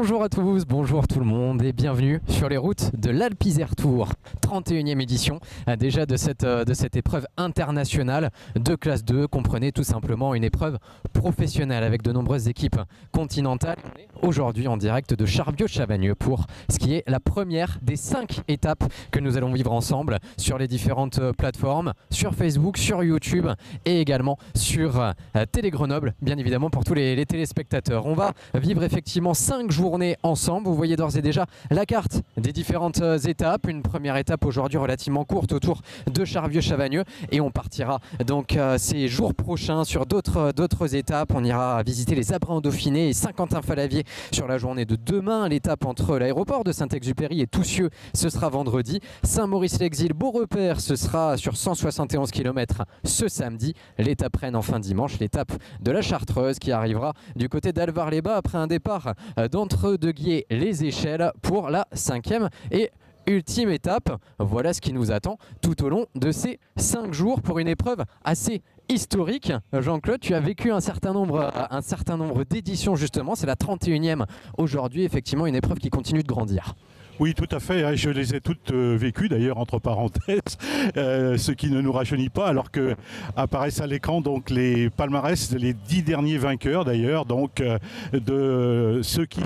Bonjour à tous, bonjour tout le monde et bienvenue sur les routes de l'Alpizer Tour. 31e édition euh, déjà de cette, euh, de cette épreuve internationale de classe 2, comprenez tout simplement une épreuve professionnelle avec de nombreuses équipes continentales. Aujourd'hui en direct de charvieux chavagneux pour ce qui est la première des cinq étapes que nous allons vivre ensemble sur les différentes euh, plateformes, sur Facebook, sur YouTube et également sur Télé Grenoble, bien évidemment pour tous les, les téléspectateurs. On va vivre effectivement cinq journées ensemble. Vous voyez d'ores et déjà la carte des différentes étapes. Une première étape aujourd'hui relativement courte autour de Charvieux-Chavagneux et on partira donc euh, ces jours prochains sur d'autres d'autres étapes. On ira visiter les Abrins en Dauphiné et Saint-Quentin-Falavier sur la journée de demain. L'étape entre l'aéroport de Saint-Exupéry et Toussieux, ce sera vendredi. Saint-Maurice-l'Exil, beau repère, ce sera sur 171 km ce samedi. L'étape en fin dimanche, l'étape de la Chartreuse qui arrivera du côté d'Alvar-les-Bas après un départ euh, dentre deux guillets les échelles pour la cinquième et ultime étape. Voilà ce qui nous attend tout au long de ces cinq jours pour une épreuve assez historique. Jean-Claude, tu as vécu un certain nombre, un certain nombre d'éditions justement. C'est la 31e aujourd'hui, effectivement, une épreuve qui continue de grandir. Oui, tout à fait. Hein. Je les ai toutes euh, vécues, d'ailleurs, entre parenthèses, euh, ce qui ne nous rajeunit pas, alors que apparaissent à l'écran donc les palmarès, les dix derniers vainqueurs, d'ailleurs, donc euh, de ceux qui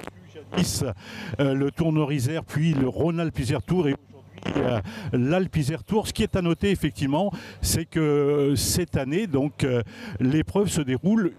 euh, le tourneur puis le rhône alpes tour et aujourd'hui euh, Tour. Ce qui est à noter effectivement, c'est que euh, cette année, donc l'épreuve se déroule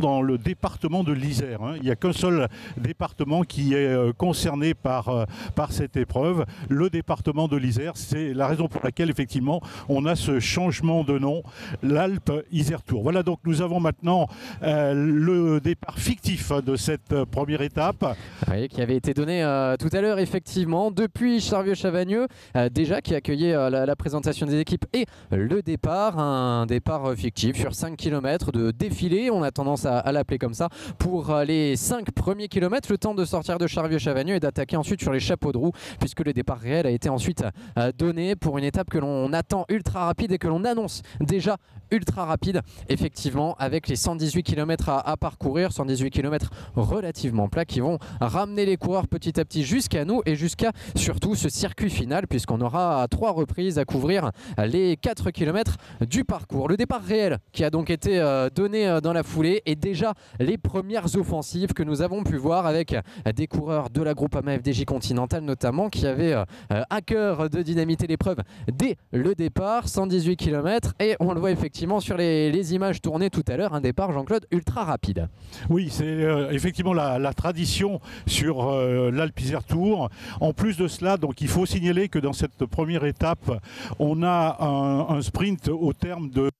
dans le département de l'Isère. Hein. Il n'y a qu'un seul département qui est euh, concerné par, euh, par cette épreuve, le département de l'Isère. C'est la raison pour laquelle, effectivement, on a ce changement de nom, l'Alpe-Isère Tour. Voilà, donc nous avons maintenant euh, le départ fictif de cette première étape. Oui, qui avait été donné tout à l'heure, effectivement, depuis Charvieux-Chavagneux, déjà qui accueillait la, la, présentation des équipes et le départ, un départ fictif sur 5 km de défilé. On a tendance à, l'appeler comme ça, pour les 5 premiers kilomètres, le temps de sortir de Charvieux-Chavagneux et d'attaquer ensuite sur les chapeaux de roue, puisque le départ réel a été ensuite euh, donné pour une étape que l'on attend ultra rapide et que l'on annonce déjà ultra rapide, effectivement, avec les 118 km à, parcourir, 118 km relativement plats qui vont ramener les coureurs petit à petit jusqu'à nous et jusqu'à surtout ce circuit final, puisqu'on aura trois reprises à couvrir les 4 km du parcours. Le départ réel qui a donc été euh, donné euh, dans la foulée et déjà les premières offensives que nous avons pu voir avec des coureurs de la groupe AMAFDJ Continental notamment qui avaient euh, à cœur de dynamiter l'épreuve dès le départ, 118 km et on le voit effectivement sur les, images tournées tout à l'heure, un départ, Jean-Claude, ultra rapide. Oui, c'est euh, effectivement la, tradition sur euh, l'Alpizer Tour. En plus de cela, donc il faut signaler que dans cette première étape, on a un, sprint au terme de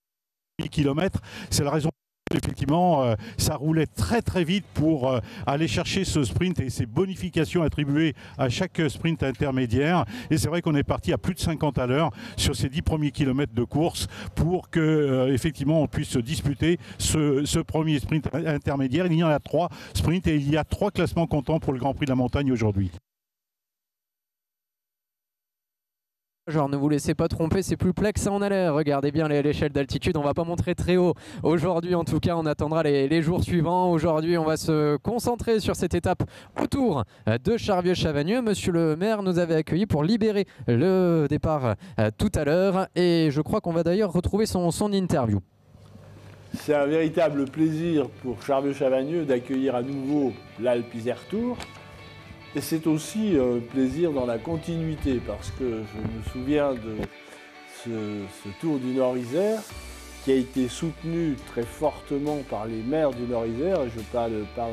8 km. C'est la raison effectivement, euh, ça roulait très très vite pour euh, aller chercher ce sprint et ces bonifications attribuées à chaque sprint intermédiaire. Et c'est vrai qu'on est parti à plus de 50 à l'heure sur ces 10 premiers kilomètres de course pour que euh, effectivement on puisse disputer ce, ce, premier sprint intermédiaire. Il y en a trois sprints et il y a trois classements comptants pour le Grand Prix de la montagne aujourd'hui. Genre ne vous laissez pas tromper, c'est plus plat que ça en a l'air. Regardez bien l'échelle d'altitude, on va pas montrer très haut. Aujourd'hui en tout cas, on attendra les, jours suivants. Aujourd'hui, on va se concentrer sur cette étape autour de Charvieux-Chavagneux. Monsieur le maire nous avait accueillis pour libérer le départ euh, tout à l'heure et je crois qu'on va d'ailleurs retrouver son, interview. C'est un véritable plaisir pour Charvieux-Chavagneux d'accueillir à nouveau l'Alpizère Tour. Et c'est aussi un euh, plaisir dans la continuité, parce que je me souviens de ce, tour du Nord-Isère qui a été soutenu très fortement par les maires du Nord-Isère. Je parle, parle,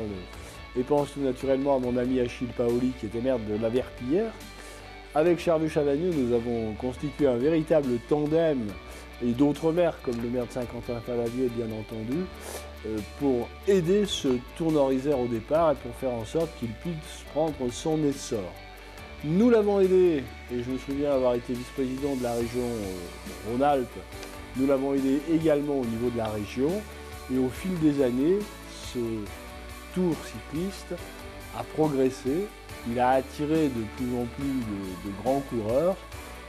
et pense tout naturellement à mon ami Achille Paoli, qui était maire de la Verpillière. Avec Charles Chavagneux, nous avons constitué un véritable tandem, et d'autres maires, comme le maire de saint quentin falavieux bien entendu, euh, pour aider ce tournoiser au départ et pour faire en sorte qu'il puisse prendre son essor. Nous l'avons aidé, et je me souviens avoir été vice-président de la région euh, Rhône-Alpes, nous l'avons aidé également au niveau de la région, et au fil des années, ce tour cycliste a progressé, il a attiré de plus en plus de, grands coureurs,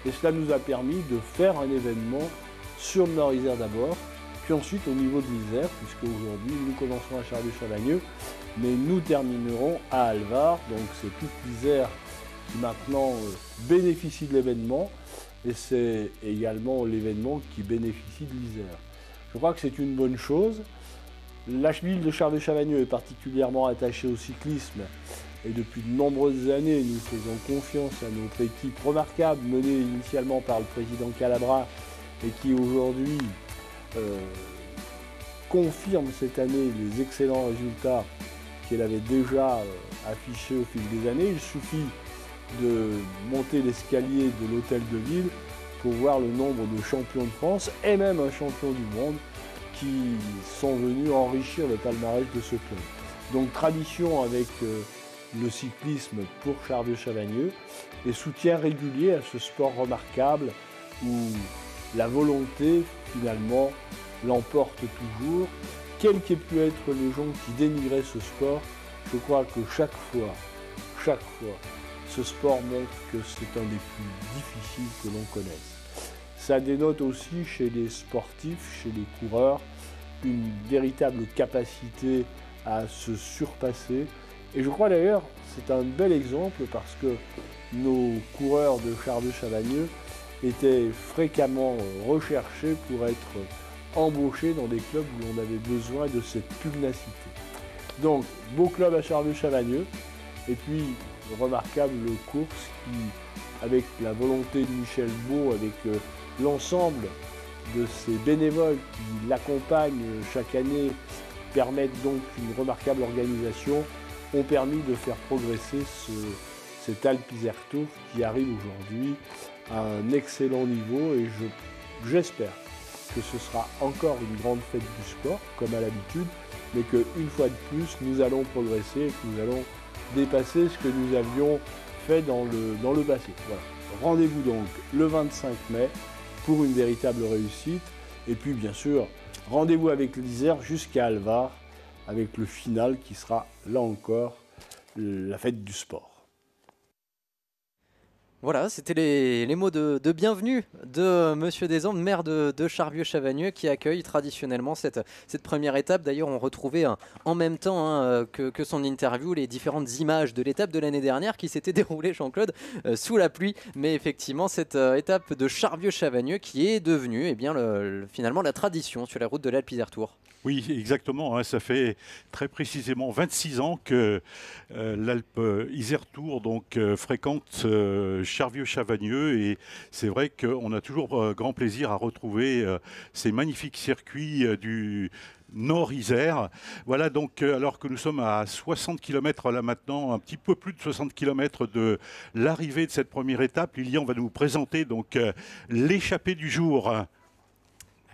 et cela nous a permis de faire un événement sur le d'abord, puis ensuite au niveau de l'Isère, puisque aujourd'hui nous commençons à charlie sur mais nous terminerons à Alvar. Donc c'est toute l'Isère qui maintenant euh, bénéficie de l'événement et c'est également l'événement qui bénéficie de l'Isère. Je crois que c'est une bonne chose. La ville de Charvet-Chavagneux est particulièrement attachée au cyclisme et depuis de nombreuses années, nous faisons confiance à notre équipe remarquable menée initialement par le président Calabra et qui aujourd'hui euh, confirme cette année les excellents résultats qu'elle avait déjà euh, affichés au fil des années. Il suffit de monter l'escalier de l'hôtel de ville pour voir le nombre de champions de France et même un champion du monde qui sont venus enrichir le palmarès de ce club. Donc tradition avec euh, le cyclisme pour Charles de Chavagneux et soutien régulier à ce sport remarquable où la volonté finalement l'emporte toujours. Quels qu'aient pu être les gens qui dénigraient ce sport, je crois que chaque fois, chaque fois, ce sport montre que c'est un des plus difficiles que l'on connaisse. Ça dénote aussi chez les sportifs, chez les coureurs, une véritable capacité à se surpasser. Et je crois d'ailleurs, c'est un bel exemple parce que nos coureurs de char de Chavagneux était fréquemment euh, recherché pour être euh, embauché dans des clubs où on avait besoin de cette pugnacité. Donc, beau club à Charlie chavagneux et puis remarquable course qui, avec la volonté de Michel Beau, avec euh, l'ensemble de ses bénévoles qui l'accompagnent chaque année, permettent donc une remarquable organisation, ont permis de faire progresser ce, cet Alpizerto qui arrive aujourd'hui un excellent niveau et je, j'espère que ce sera encore une grande fête du sport, comme à l'habitude, mais qu'une fois de plus, nous allons progresser et que nous allons dépasser ce que nous avions fait dans le, dans le passé. Rendez-vous donc le 25 mai pour une véritable réussite. Et puis, bien sûr, rendez-vous avec l'Isère jusqu'à Alvar, avec le final qui sera, là encore, la fête du sport. Voilà, c'était les, mots de, de bienvenue de Monsieur Desandes, maire de, Charvieux-Chavagneux, qui accueille traditionnellement cette, cette première étape. D'ailleurs, on retrouvait hein, en même temps hein, que, son interview les différentes images de l'étape de l'année dernière qui s'était déroulée, Jean-Claude, euh, sous la pluie. Mais effectivement, cette euh, étape de Charvieux-Chavagneux qui est devenue eh bien, finalement la tradition sur la route de l'Alpe Tour. Oui, exactement. Hein. ça fait très précisément 26 ans que euh, l'Alpe Isère Tour donc, fréquente Charvieux-Chavagneux et c'est vrai qu'on a toujours euh, grand plaisir à retrouver euh, ces magnifiques circuits euh, du, Nord-Isère. Voilà donc, alors que nous sommes à 60 km là maintenant, un petit peu plus de 60 km de l'arrivée de cette première étape, Lilian va nous présenter donc l'échappée du jour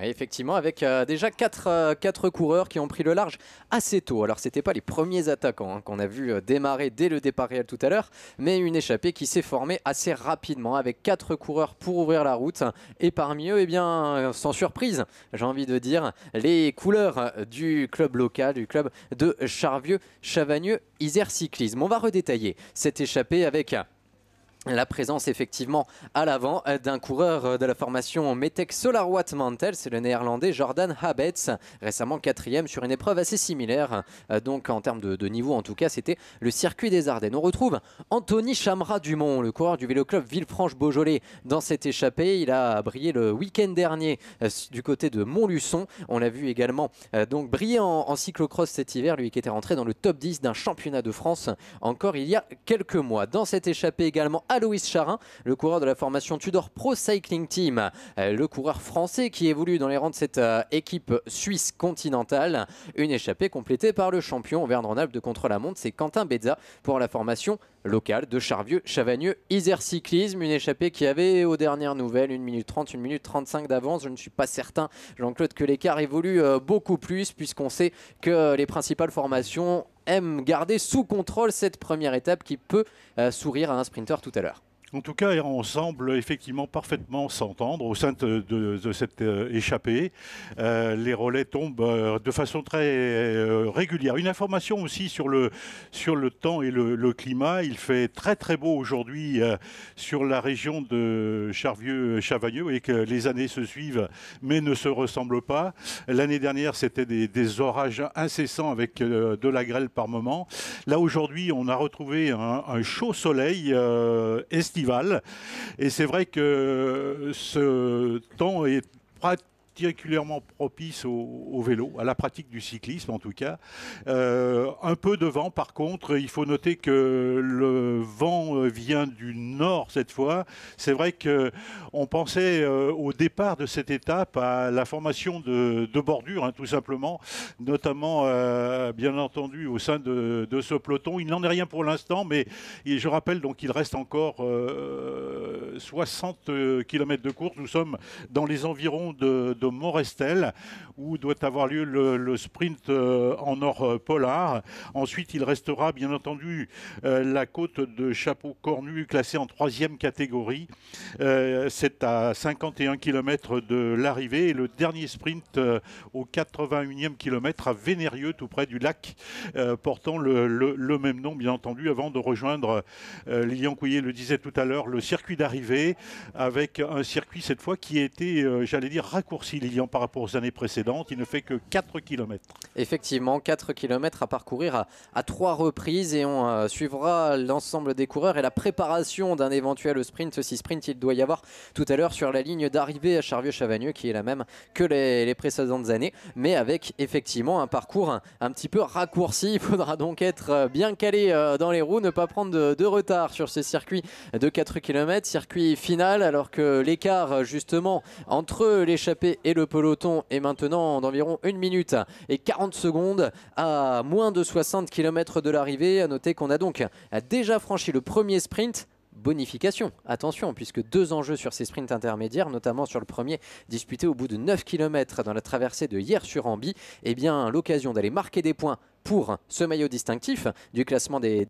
effectivement, avec euh, déjà 4 euh, quatre, coureurs qui ont pris le large assez tôt. Alors, c'était pas les premiers attaquants hein, qu'on a vu euh, démarrer dès le départ réel tout à l'heure, mais une échappée qui s'est formée assez rapidement avec 4 coureurs pour ouvrir la route. Et parmi eux, eh bien, sans surprise, j'ai envie de dire, les couleurs du club local, du club de Charvieux, Chavagneux, Isère Cyclisme. On va redétailler cette échappée avec la présence effectivement à l'avant euh, d'un coureur euh, de la formation Metec Solarwatt Mantel, c'est le néerlandais Jordan Habetz, récemment quatrième sur une épreuve assez similaire, euh, donc en termes de, niveau en tout cas, c'était le circuit des Ardennes. On retrouve Anthony Chamra-Dumont, le coureur du vélo-club Villefranche-Beaujolais dans cette échappée, il a brillé le week-end dernier du côté de Montluçon, on l'a vu également donc briller en, cyclo cyclocross cet hiver, lui qui était rentré dans le top 10 d'un championnat de France encore il y a quelques mois. Dans cette échappée également, Aloïs Charin, le coureur de la formation Tudor Pro Cycling Team, euh, le coureur français qui évolue dans les rangs de cette euh, équipe suisse continentale. Une échappée complétée par le champion Verne-en-Alpes de contre-la-montre, c'est Quentin Bezza pour la formation Local de Charvieux, Chavagneux, Isère Cyclisme, une échappée qui avait aux dernières nouvelles 1 minute 30, 1 minute 35 d'avance. Je ne suis pas certain, Jean-Claude, que l'écart évolue euh, beaucoup plus puisqu'on sait que les principales formations aiment garder sous contrôle cette première étape qui peut euh, sourire à un sprinter tout à l'heure. En tout cas, on semble effectivement parfaitement s'entendre au sein de, cette euh, échappée. Euh, les relais tombent euh, de façon très régulière. Une information aussi sur le, sur le temps et le, climat. Il fait très très beau aujourd'hui sur la région de Charvieux-Chavagneux et que les années se suivent mais ne se ressemblent pas. L'année dernière, c'était des, orages incessants avec de la grêle par moment. Là, aujourd'hui, on a retrouvé un, chaud soleil. Euh, et c'est vrai que ce temps est particulièrement propice au, vélo, à la pratique du cyclisme en tout cas. Euh, un peu de vent par contre, il faut noter que le vent euh, vient du nord cette fois. C'est vrai qu'on pensait euh, au départ de cette étape à la formation de, bordures hein, tout simplement, notamment bien entendu au sein de, ce peloton. Il n'en est rien pour l'instant, mais je rappelle donc qu'il reste encore 60 km de course. Nous sommes dans les environs de Morestel où doit avoir lieu le, sprint euh, en or euh, polar. Ensuite, il restera bien entendu euh, la côte de Chapeau Cornu classée en troisième catégorie. C'est à 51 km de l'arrivée et le dernier sprint au 81e kilomètre à Vénérieux, tout près du lac, portant le, même nom bien entendu avant de rejoindre Lilian Couillet le disait tout à l'heure, le circuit d'arrivée avec un circuit cette fois qui a été, j'allais dire, raccourci Lilian par rapport aux années précédentes. Il ne fait que 4 km. Effectivement, 4 km à parcourir à, trois 3 reprises et on euh, suivra l'ensemble des coureurs et la préparation d'un éventuel sprint. Si sprint il doit y avoir tout à l'heure sur la ligne d'arrivée à Charvieux-Chavagneux qui est la même que les, précédentes années, mais avec effectivement un parcours un, petit peu raccourci. Il faudra donc être euh, bien calé euh, dans les roues, ne pas prendre de, de retard sur ce circuit de 4 km, circuit final, alors que l'écart justement entre l'échappée et et le peloton est maintenant d'environ 1 minute et 40 secondes à moins de 60 km de l'arrivée. À noter qu'on a donc déjà franchi le premier sprint bonification. Attention, puisque deux enjeux sur ces sprints intermédiaires, notamment sur le premier disputé au bout de 9 km dans la traversée de hier sur Ambi, eh bien l'occasion d'aller marquer des points pour ce maillot distinctif du classement des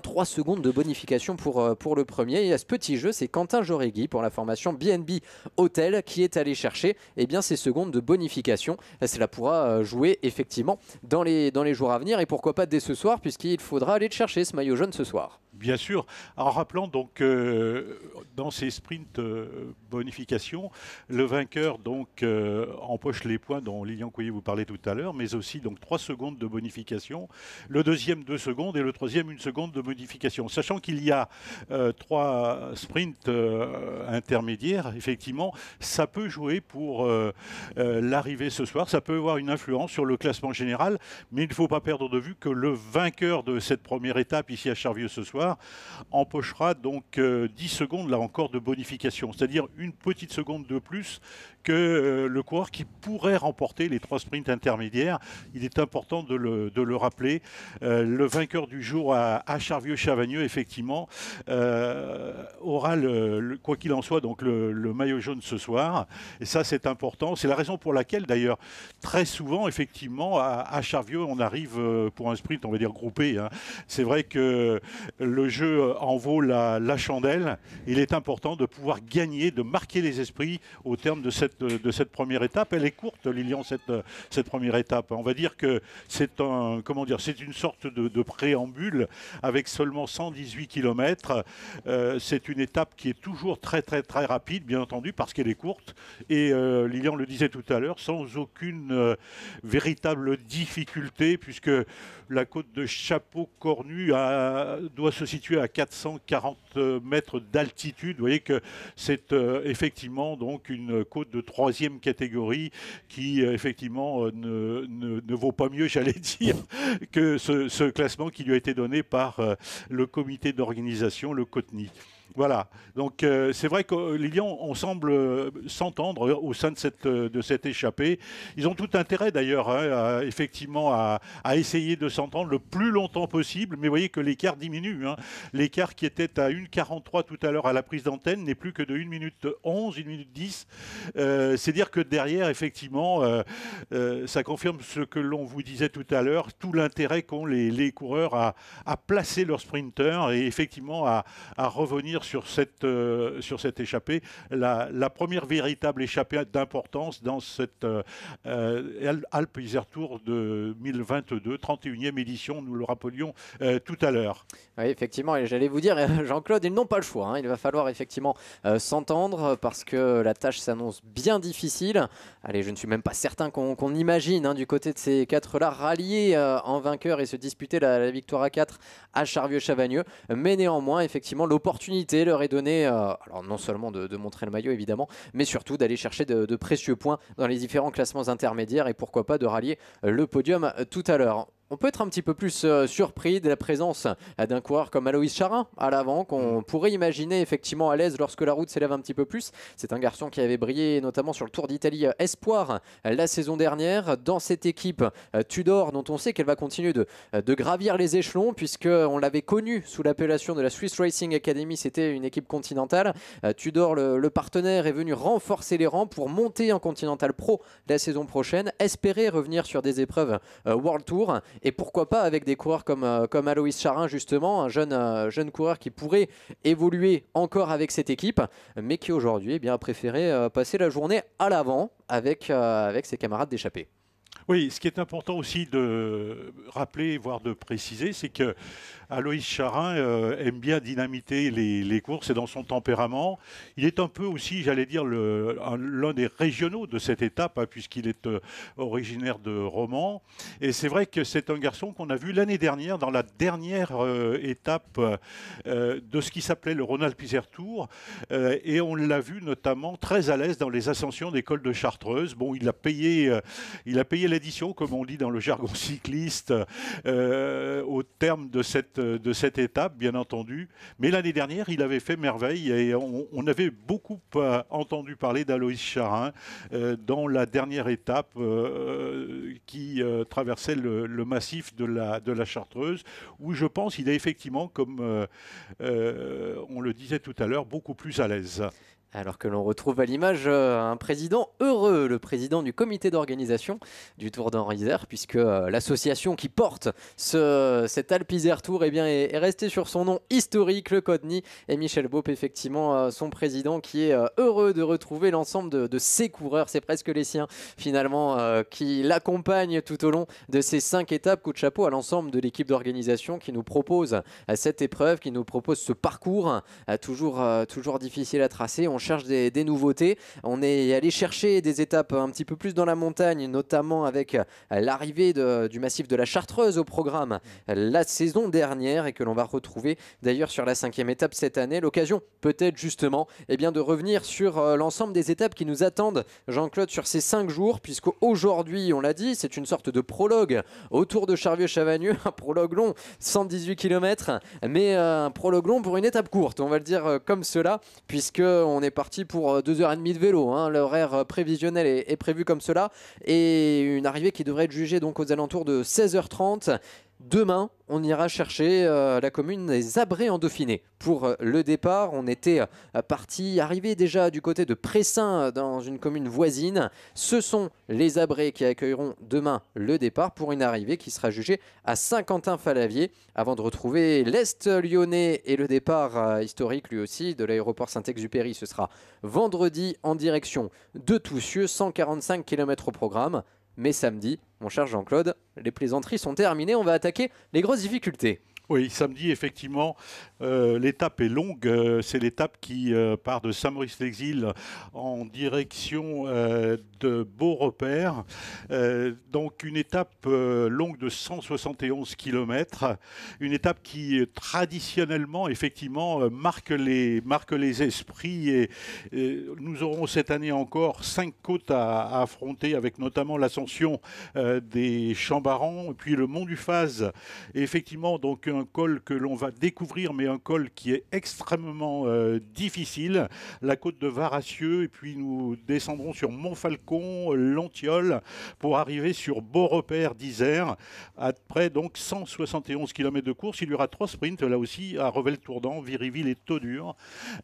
3 secondes de bonification pour, euh, pour le premier. Et à ce petit jeu, c'est Quentin Jorégui pour la formation BNB Hôtel qui est allé chercher eh bien, ces secondes de bonification. cela pourra euh, jouer effectivement dans les, dans les jours à venir et pourquoi pas dès ce soir puisqu'il faudra aller chercher ce maillot jaune ce soir. Bien sûr, en rappelant donc euh, dans ces sprints euh, bonifications, bonification, le vainqueur donc euh, empoche les points dont Lilian Couillet vous parlait tout à l'heure, mais aussi donc 3 secondes de bonification, le deuxième 2 secondes et le troisième 1 seconde de modification. Sachant qu'il y a 3 sprints intermédiaires, effectivement, ça peut jouer pour l'arrivée ce soir, ça peut avoir une influence sur le classement général, mais il ne faut pas perdre de vue que le vainqueur de cette première étape ici à Charvieux ce soir, empochera donc 10 euh, secondes là encore de bonification, c'est-à-dire une petite seconde de plus que euh, le coureur qui pourrait remporter les trois sprints intermédiaires. Il est important de le, rappeler. Euh, le vainqueur du jour à, Charvieux-Chavagneux, effectivement, euh, aura, quoi qu'il en soit, donc le, maillot jaune ce soir. Et ça, c'est important. C'est la raison pour laquelle, d'ailleurs, très souvent, effectivement, à, Charvieux, on arrive pour un sprint, on va dire groupé. Hein. C'est vrai que le jeu en vaut la chandelle. Il est important de pouvoir gagner, de marquer les esprits au terme de cette euh, de cette première étape. Elle est courte, Lilian, cette, euh, cette première étape. On va dire que c'est un, comment dire, c'est une sorte de, préambule avec seulement 118 km. Euh, c'est une étape qui est toujours très, très, très rapide, bien entendu, parce qu'elle est courte. Et Lilian le disait tout à l'heure, sans aucune véritable difficulté, puisque la côte de Chapeau Cornu doit se situer à 440 euh, mètres d'altitude. Vous voyez que c'est euh, effectivement donc une côte de troisième catégorie qui euh, effectivement ne, vaut pas mieux, j'allais dire, que ce, ce, classement qui lui a été donné par le comité d'organisation, le COTNI. Voilà. Donc euh, c'est vrai que Lyon, on semble euh, s'entendre au sein euh, de cette, échappée. Ils ont tout intérêt d'ailleurs, hein, à, effectivement, à, essayer de s'entendre le plus longtemps possible. Mais vous voyez que l'écart diminue. Hein. L'écart qui était à 1,43 tout à l'heure à la prise d'antenne n'est plus que de 1 minute 11, 1 minute 10. c'est dire que derrière, effectivement, ça confirme ce que l'on vous disait tout à l'heure, tout l'intérêt qu'ont les, coureurs à, placer leurs sprinteurs et effectivement à revenir sur cette, euh, sur cette échappée, la, première véritable échappée d'importance dans cette euh, Alpes Isère Tour de 2022, 31e édition, nous le rappelions euh, tout à l'heure. Oui, effectivement, et j'allais vous dire, Jean-Claude, ils n'ont pas le choix. Hein. Il va falloir effectivement s'entendre parce que la tâche s'annonce bien difficile. Allez, je ne suis même pas certain qu'on imagine hein, du côté de ces quatre-là rallier en vainqueur et se disputer la, la victoire à 4 à Charvieux-Chavagneux. Mais néanmoins, effectivement, l'opportunité leur est donné euh, alors non seulement de, montrer le maillot évidemment, mais surtout d'aller chercher de précieux points dans les différents classements intermédiaires et pourquoi pas de rallier le podium tout à l'heure on peut être un petit peu plus euh, surpris de la présence euh, d'un coureur comme Aloïs Charin à l'avant, qu'on mm. pourrait imaginer effectivement à l'aise lorsque la route s'élève un petit peu plus. C'est un garçon qui avait brillé notamment sur le Tour d'Italie euh, Espoir la saison dernière dans cette équipe Tudor dont on sait qu'elle va continuer de, gravir les échelons puisqu'on l'avait connu sous l'appellation de la Swiss Racing Academy, c'était une équipe continentale. Tudor, le partenaire, est venu renforcer les rangs pour monter en Continental Pro la saison prochaine, espérer revenir sur des épreuves World Tour et pourquoi pas avec des coureurs comme, euh, comme Aloïs Charin, justement, un jeune, euh, jeune coureur qui pourrait évoluer encore avec cette équipe, mais qui aujourd'hui eh a préféré euh, passer la journée à l'avant avec, avec ses camarades d'échappée. Oui, ce qui est important aussi de rappeler, voire de préciser, c'est que Aloïs Charin euh, aime bien dynamiter les, courses et dans son tempérament, il est un peu aussi, j'allais dire, l'un des régionaux de cette étape, hein, puisqu'il est euh, originaire de Romans. Et c'est vrai que c'est un garçon qu'on a vu l'année dernière dans la dernière euh, étape de ce qui s'appelait le Ronald Pizer Tour. et on l'a vu notamment très à l'aise dans les ascensions des cols de Chartreuse. Bon, il a payé, il a payé l'édition, comme on dit dans le jargon cycliste, au terme de cette de cette étape, bien entendu. Mais l'année dernière, il avait fait merveille et on, avait beaucoup euh, entendu parler d'Aloïs Charin euh, dans la dernière étape euh, qui traversait le, massif de la, de la Chartreuse, où je pense il est effectivement, comme on le disait tout à l'heure, beaucoup plus à l'aise. Alors que l'on retrouve à l'image euh, un président heureux, le président du comité d'organisation du Tour Zer puisque euh, l'association qui porte ce, cet Alpizer Tour eh bien, est, restée sur son nom historique, le Codny, et Michel Bop effectivement, euh, son président qui est heureux de retrouver l'ensemble de, ses coureurs, c'est presque les siens finalement, qui l'accompagnent tout au long de ces cinq étapes. Coup de chapeau à l'ensemble de l'équipe d'organisation qui nous propose cette épreuve, qui nous propose ce parcours hein, toujours, toujours difficile à tracer cherche des, nouveautés. On est allé chercher des étapes un petit peu plus dans la montagne, notamment avec euh, l'arrivée du massif de la Chartreuse au programme euh, la saison dernière et que l'on va retrouver d'ailleurs sur la cinquième étape cette année. L'occasion peut-être justement et eh bien, de revenir sur euh, l'ensemble des étapes qui nous attendent, Jean-Claude, sur ces cinq jours, puisque aujourd'hui, on l'a dit, c'est une sorte de prologue autour de Charvieux-Chavagneux, un prologue long, 118 km, mais un prologue long pour une étape courte, on va le dire comme cela, puisque on est parti pour 2h30 euh, de vélo. Hein. L'horaire euh, prévisionnel est, est prévu comme cela. Et une arrivée qui devrait être jugée donc aux alentours de 16h30. Demain, on ira chercher euh, la commune des Abrés en Dauphiné. Pour euh, le départ, on était euh, parti, arrivé déjà du côté de Pressin, dans une commune voisine. Ce sont les Abrés qui accueilleront demain le départ pour une arrivée qui sera jugée à Saint-Quentin-Falavier, avant de retrouver l'Est lyonnais et le départ historique lui aussi de l'aéroport Saint-Exupéry. Ce sera vendredi en direction de Toussieux, 145 km au programme. Mais samedi, mon cher Jean-Claude, les plaisanteries sont terminées, on va attaquer les grosses difficultés. Oui, samedi, effectivement, euh, l'étape est longue. Euh, c'est l'étape qui euh, part de Saint-Maurice-l'Exil en direction de Beaurepaire. donc une étape longue de 171 km. Une étape qui traditionnellement, effectivement, marque les, les esprits. Et, nous aurons cette année encore cinq côtes à, affronter, avec notamment l'ascension des Chambarans, puis le Mont du Phase. effectivement, donc un col que l'on va découvrir, mais un col qui est extrêmement euh, difficile. La côte de Varassieux, et puis nous descendrons sur Montfalcon, Lantiol, pour arriver sur Beaurepaire d'Isère, à près donc 171 km de course. Il y aura trois sprints, là aussi, à Revel-Tourdan, Viriville et Taudur.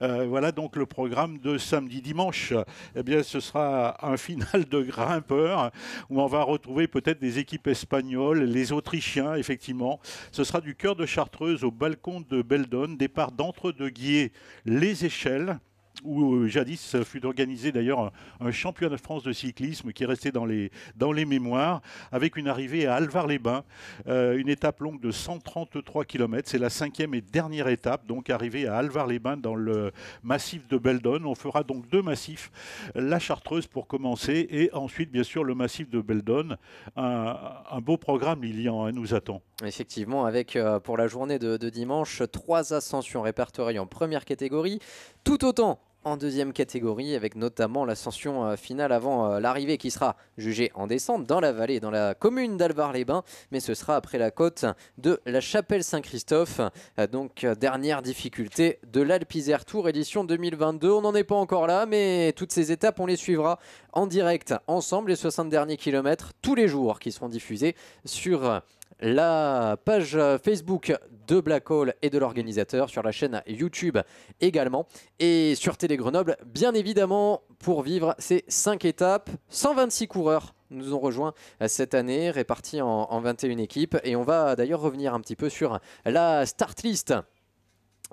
Euh, voilà donc le programme de samedi. Dimanche, eh bien, ce sera un final de grimpeurs où on va retrouver peut-être des équipes espagnoles, les Autrichiens, effectivement. Ce sera du cœur de Chartreuse au balcon de Beldon, départ dentre deux guillets, les échelles où euh, jadis euh, fut organisé d'ailleurs un, championnat de France de cyclisme qui est resté dans les, dans les mémoires, avec une arrivée à Alvar-les-Bains, euh, une étape longue de 133 km. C'est la cinquième et dernière étape, donc arrivée à Alvar-les-Bains dans le massif de Beldon. On fera donc deux massifs, la Chartreuse pour commencer, et ensuite bien sûr le massif de Beldon. Un, beau programme, Lilian, a hein, nous attend. Effectivement, avec pour la journée de, de dimanche, trois ascensions répertoriées en première catégorie, tout autant en deuxième catégorie avec notamment l'ascension euh, finale avant euh, l'arrivée qui sera jugée en descente dans la vallée, dans la commune d'Alvar-les-Bains, mais ce sera après la côte de la Chapelle Saint-Christophe. Euh, donc dernière difficulté de l'Alpizer Tour édition 2022. On n'en est pas encore là, mais toutes ces étapes, on les suivra en direct ensemble les 60 derniers kilomètres tous les jours qui seront diffusés sur la page euh, Facebook de Black Hole et de l'organisateur, sur la chaîne YouTube également, et sur Télé Grenoble bien évidemment, pour vivre ces 5 étapes, 126 coureurs nous ont rejoints euh, cette année, répartis en, en 21 équipes, et on va d'ailleurs revenir un petit peu sur la start list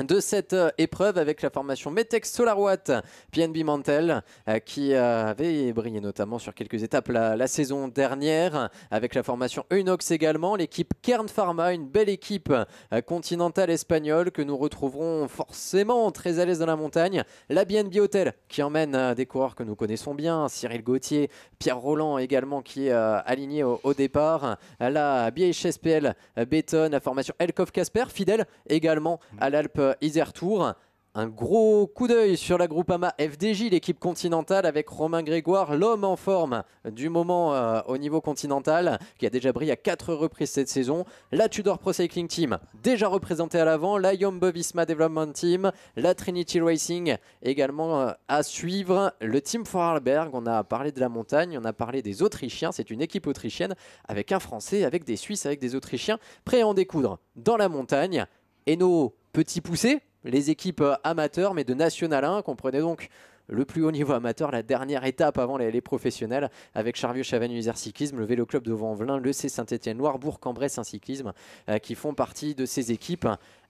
de cette euh, épreuve avec la formation Metex Solarwatt, PNB Mantel, euh, qui euh, avait brillé notamment sur quelques étapes la, saison dernière, avec la formation Unox également, l'équipe Kern Pharma, une belle équipe continentale espagnole que nous retrouverons forcément très à l'aise dans la montagne, la BNB Hotel, qui emmène des coureurs que nous connaissons bien, Cyril Gauthier, Pierre Roland également, qui est aligné au, départ, la BHSPL Béton, la formation Elkov Casper, fidèle également à l'Alpe Isère Tour. Un gros coup d'œil sur la Groupama FDJ, l'équipe continentale avec Romain Grégoire, l'homme en forme du moment euh, au niveau continental, qui a déjà brillé à quatre reprises cette saison. La Tudor Pro Cycling Team, déjà représentée à l'avant, la Yombo Visma Development Team, la Trinity Racing, également euh, à suivre. Le Team Vorarlberg, on a parlé de la montagne, on a parlé des Autrichiens, c'est une équipe autrichienne avec un Français, avec des Suisses, avec des Autrichiens, prêts à en découdre dans la montagne. Et nos petit poussé les équipes euh, amateurs, mais de National 1. Comprenez donc le plus haut niveau amateur, la dernière étape avant les, professionnels, avec Charvieux, Chavannes, User Cyclisme, le Vélo Club de Vendvelin, le C Saint-Etienne, Noirbourg, Cambrai, Saint-Cyclisme, euh, qui font partie de ces équipes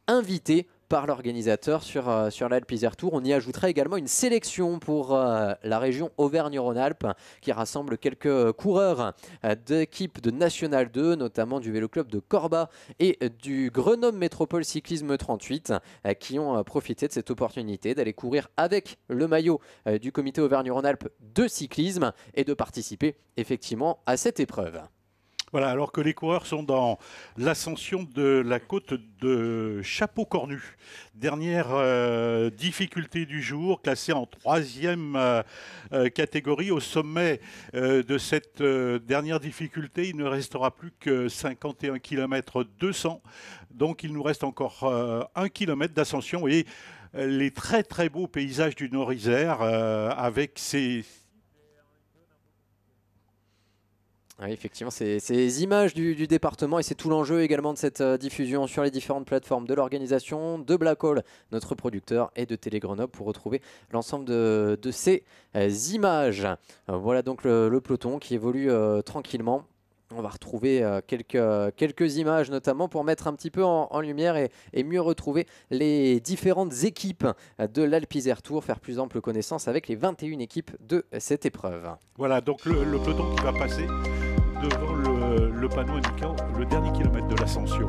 invitées par l'organisateur sur, euh, sur l'Alpizer Tour. On y ajoutera également une sélection pour euh, la région Auvergne-Rhône-Alpes qui rassemble quelques euh, coureurs d'équipes de National 2, notamment du Vélo Club de Corba et du Grenoble Métropole Cyclisme 38 qui ont profité de cette opportunité d'aller courir avec le maillot du comité Auvergne-Rhône-Alpes de cyclisme et de participer effectivement à cette épreuve. Voilà, alors que les coureurs sont dans l'ascension de la côte de Chapeau Cornu. Dernière euh, difficulté du jour, classée en troisième euh, euh, catégorie. Au sommet de cette dernière difficulté, il ne restera plus que 51 km 200. Donc il nous reste encore un kilomètre d'ascension et les très très beaux paysages du Nord-Isère avec ces effectivement, c'est ces images du, département et c'est tout l'enjeu également de cette euh, diffusion sur les différentes plateformes de l'organisation, de Black Hole, notre producteur, et de Télé Grenoble pour retrouver l'ensemble de, ces euh, images. Euh, voilà donc le, peloton qui évolue tranquillement. On va retrouver quelques, quelques images notamment pour mettre un petit peu en, lumière et, mieux retrouver les différentes équipes de l'Alpizer Tour, faire plus ample connaissance avec les 21 équipes de cette épreuve. Voilà, donc le peloton qui va passer devant le, le panneau indiquant le dernier kilomètre de l'ascension.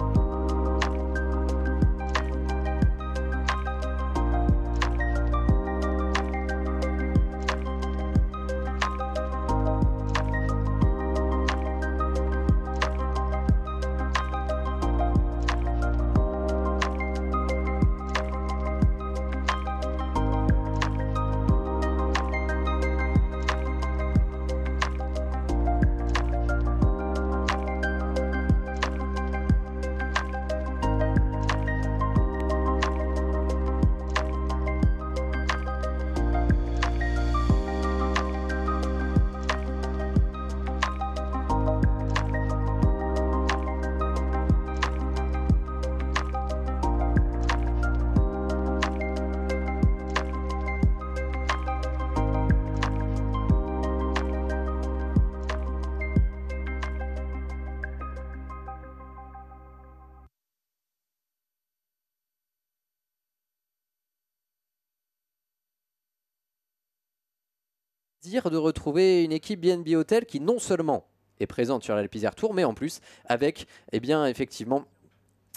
de retrouver une équipe BNB Hotel qui non seulement est présente sur l'Alpizar Tour, mais en plus avec, et eh bien, effectivement,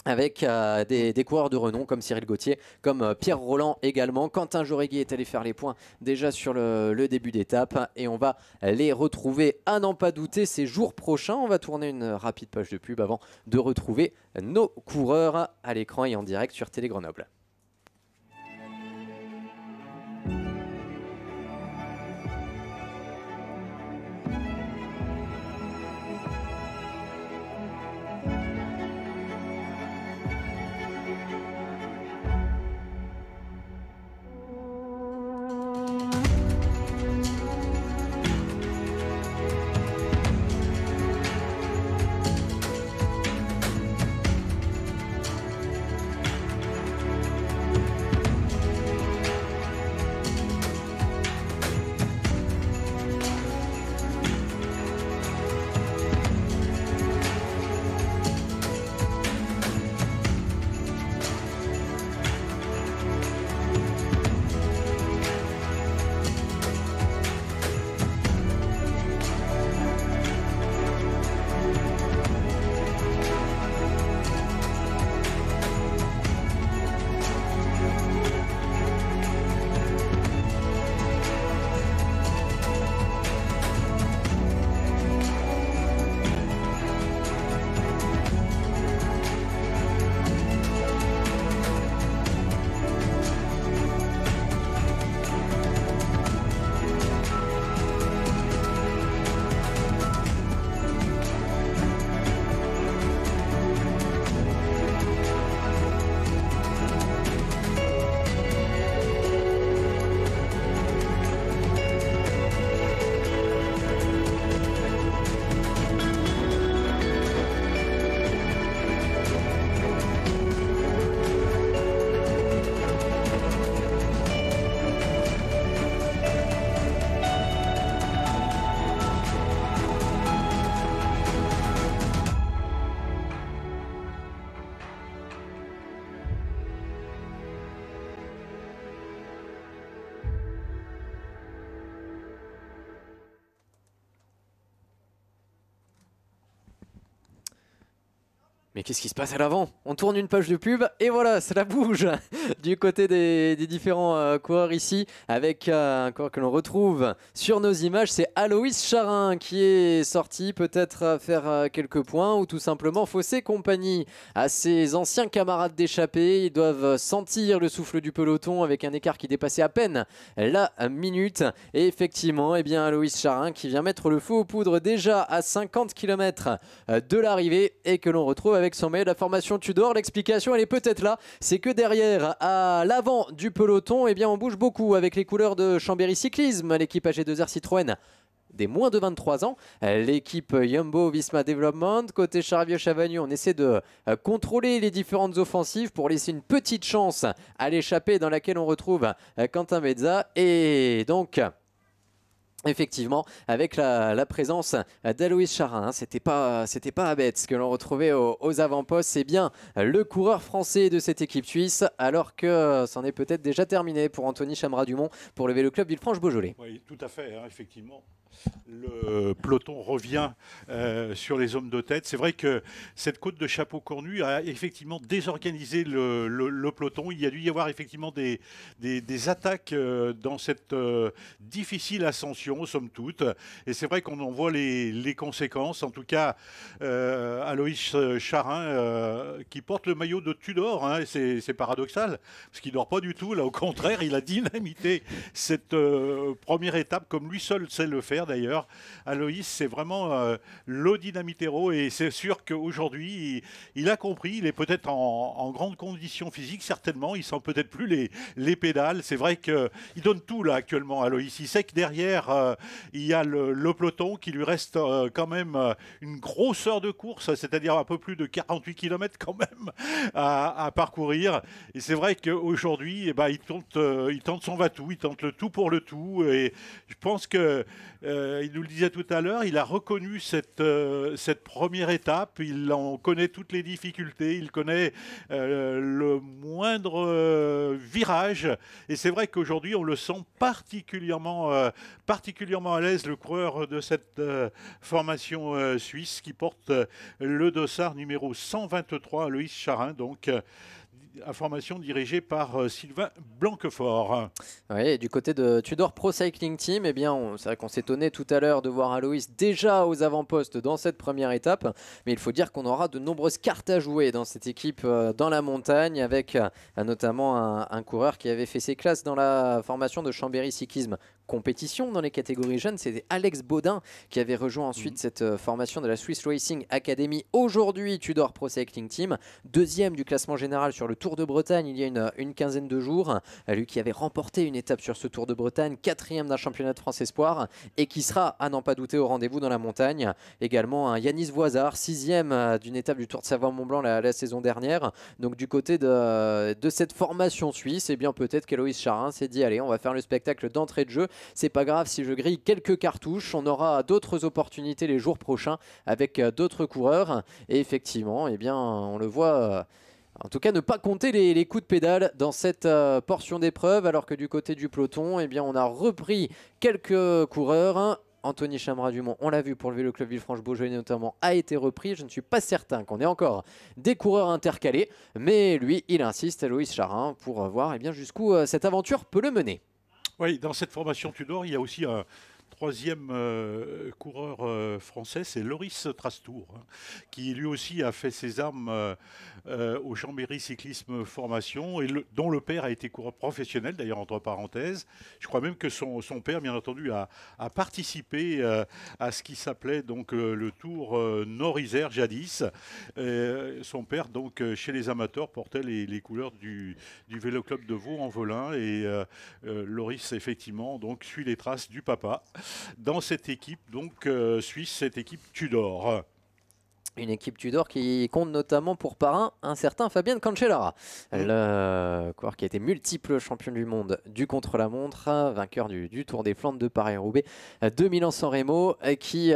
avec euh, des, coureurs de renom comme Cyril Gauthier, comme euh, Pierre Roland également. Quentin Jaurégui est allé faire les points déjà sur le, début d'étape et on va les retrouver à ah, n'en pas douter ces jours prochains. On va tourner une rapide page de pub avant de retrouver nos coureurs à l'écran et en direct sur Télé Grenoble Mais qu'est-ce qui se passe à l'avant On tourne une page de pub et voilà, c'est la bouge du côté des, différents euh, coureurs ici avec euh, un coureur que l'on retrouve sur nos images, c'est Aloïs Charin qui est sorti peut-être euh, faire quelques points ou tout simplement fausser compagnie à ses anciens camarades d'échappée. Ils doivent sentir le souffle du peloton avec un écart qui dépassait à peine la minute. Et effectivement, eh bien Aloïs Charin qui vient mettre le feu aux poudres déjà à 50 km de l'arrivée et que l'on retrouve avec la formation Tudor, l'explication, elle est peut-être là. C'est que derrière, à l'avant du peloton, et eh bien, on bouge beaucoup avec les couleurs de Chambéry Cyclisme, l'équipe AG2R Citroën des moins de 23 ans. L'équipe Yumbo Visma Development, côté charvieux Chavagnon, on essaie de euh, contrôler les différentes offensives pour laisser une petite chance à l'échappée dans laquelle on retrouve euh, Quentin Mezza. Et donc... Effectivement, avec la, présence d'Aloïs Charin, hein, c'était pas c'était pas bête ce que l'on retrouvait aux, avant-postes. C'est bien le coureur français de cette équipe suisse, alors que c'en est peut-être déjà terminé pour Anthony Chamra-Dumont pour le Club Villefranche-Beaujolais. Oui, tout à fait, hein, effectivement le peloton revient euh, sur les hommes de tête. C'est vrai que cette côte de Chapeau Cornu a effectivement désorganisé le, peloton. Il y a dû y avoir effectivement des, attaques euh, dans cette euh, difficile ascension, somme toute. Et c'est vrai qu'on en voit les, conséquences. En tout cas, Aloïs Charin, qui porte le maillot de Tudor, hein, c'est paradoxal, parce qu'il ne dort pas du tout. Là, au contraire, il a dynamité cette première étape comme lui seul sait le faire d'ailleurs. Aloïs, c'est vraiment euh, et c'est sûr qu'aujourd'hui, il, a compris, il est peut-être en, grande condition physique, certainement, il sent peut-être plus les, pédales. C'est vrai qu'il donne tout là actuellement, Aloïs. Il sait que derrière, euh, il y a le, peloton qui lui reste euh, quand même euh, une grosse heure de course, c'est-à-dire un peu plus de 48 km quand même à, parcourir. Et c'est vrai qu'aujourd'hui, eh ben, il, tente, il tente son va-tout, il tente le tout pour le tout. Et je pense que euh, il nous le disait tout à l'heure, il a reconnu cette, euh, cette première étape, il en connaît toutes les difficultés, il connaît euh, le moindre virage. Et c'est vrai qu'aujourd'hui, on le sent particulièrement, particulièrement à l'aise, le coureur de cette formation suisse qui porte le dossard numéro 123, Loïs Charin. Donc, formation dirigée par euh, Sylvain Blanquefort. Oui, du côté de Tudor Pro Cycling Team, eh bien, c'est vrai qu'on s'étonnait tout à l'heure de voir Aloïs déjà aux avant-postes dans cette première étape, mais il faut dire qu'on aura de nombreuses cartes à jouer dans cette équipe euh, dans la montagne, avec euh, notamment un, un coureur qui avait fait ses classes dans la formation de Chambéry Cyclisme compétition dans les catégories jeunes. C'était Alex Baudin qui avait rejoint ensuite mhm. cette euh, formation de la Swiss Racing Academy. Aujourd'hui, Tudor Pro Cycling Team, deuxième du classement général sur le Tour de Bretagne il y a une, euh, quinzaine de jours. Euh, lui qui avait remporté une étape sur ce Tour de Bretagne, quatrième d'un championnat de France Espoir et qui sera, à n'en pas douter, au rendez-vous dans la montagne. Également un Yanis Voisard, sixième d'une étape du Tour de Savoie-Mont-Blanc la, saison dernière. Donc du côté de, de cette formation suisse, et eh bien peut-être qu'Eloïs Charin s'est dit allez, on va faire le spectacle d'entrée de jeu c'est pas grave si je grille quelques cartouches, on aura d'autres opportunités les jours prochains avec euh, d'autres coureurs. Et effectivement, eh bien, on le voit... Euh, en tout cas, ne pas compter les, coups de pédale dans cette euh, portion d'épreuve, alors que du côté du peloton, eh bien, on a repris quelques coureurs. Anthony Chamra-Dumont, on l'a vu pour le Vélo Club Villefranche-Beaujolais notamment, a été repris. Je ne suis pas certain qu'on ait encore des coureurs intercalés, mais lui, il insiste, Loïs Charin, pour voir eh bien jusqu'où cette aventure peut le mener. Oui, dans cette formation Tudor, il y a aussi un, troisième euh, coureur euh, français, c'est Loris Trastour, hein, qui lui aussi a fait ses armes euh, au Chambéry Cyclisme Formation, et dont le père a été coureur professionnel, d'ailleurs, entre parenthèses. Je crois même que son, père, bien entendu, a, participé à ce qui s'appelait donc le Tour Norisère, jadis. son père, donc, chez les amateurs, portait les, les couleurs du, du Vélo Club de vaux en volin et Loris, effectivement, donc, suit les traces du papa dans cette équipe donc euh, suisse, cette équipe Tudor. Une équipe Tudor qui compte notamment pour parrain un certain Fabien Cancellara, le coureur qui a été multiple champion du monde du contre-la-montre, vainqueur du, Tour des Flandres de Paris-Roubaix, 2000 euh, Milan san Remo, euh, qui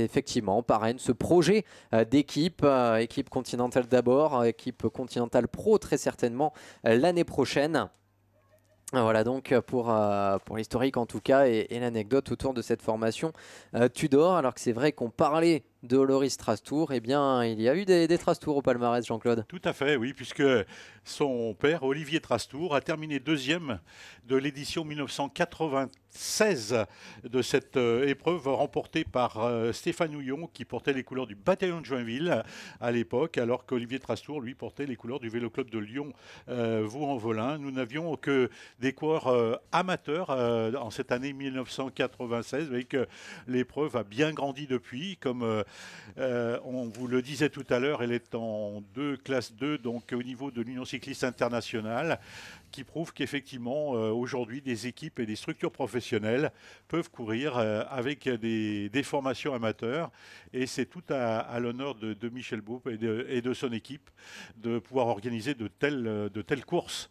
effectivement parraine ce projet d'équipe, équipe continentale d'abord, équipe continentale pro très certainement l'année prochaine. Ah, voilà donc euh, pour, euh, pour l'historique en tout cas et, l'anecdote autour de cette formation euh, Tudor alors que c'est vrai qu'on parlait de Loris Trastour, eh bien, il y a eu des, des au palmarès, Jean-Claude. Tout à fait, oui, puisque son père, Olivier Trastour, a terminé deuxième de l'édition 1996 de cette euh, épreuve remportée par euh, Stéphane Houillon, qui portait les couleurs du bataillon de Joinville à l'époque, alors qu'Olivier Trastour, lui, portait les couleurs du Vélo Club de Lyon, vous euh, vaux en volin Nous n'avions que des coureurs amateurs en cette année 1996, que l'épreuve a bien grandi depuis, comme euh, on vous le disait tout à l'heure, elle est en deux classe 2, donc au niveau de l'Union cycliste internationale, qui prouve qu'effectivement, euh, aujourd'hui, des équipes et des structures professionnelles peuvent courir euh, avec des, formations amateurs. Et c'est tout à, l'honneur de, Michel Boupe et de, son équipe de pouvoir organiser de telles, courses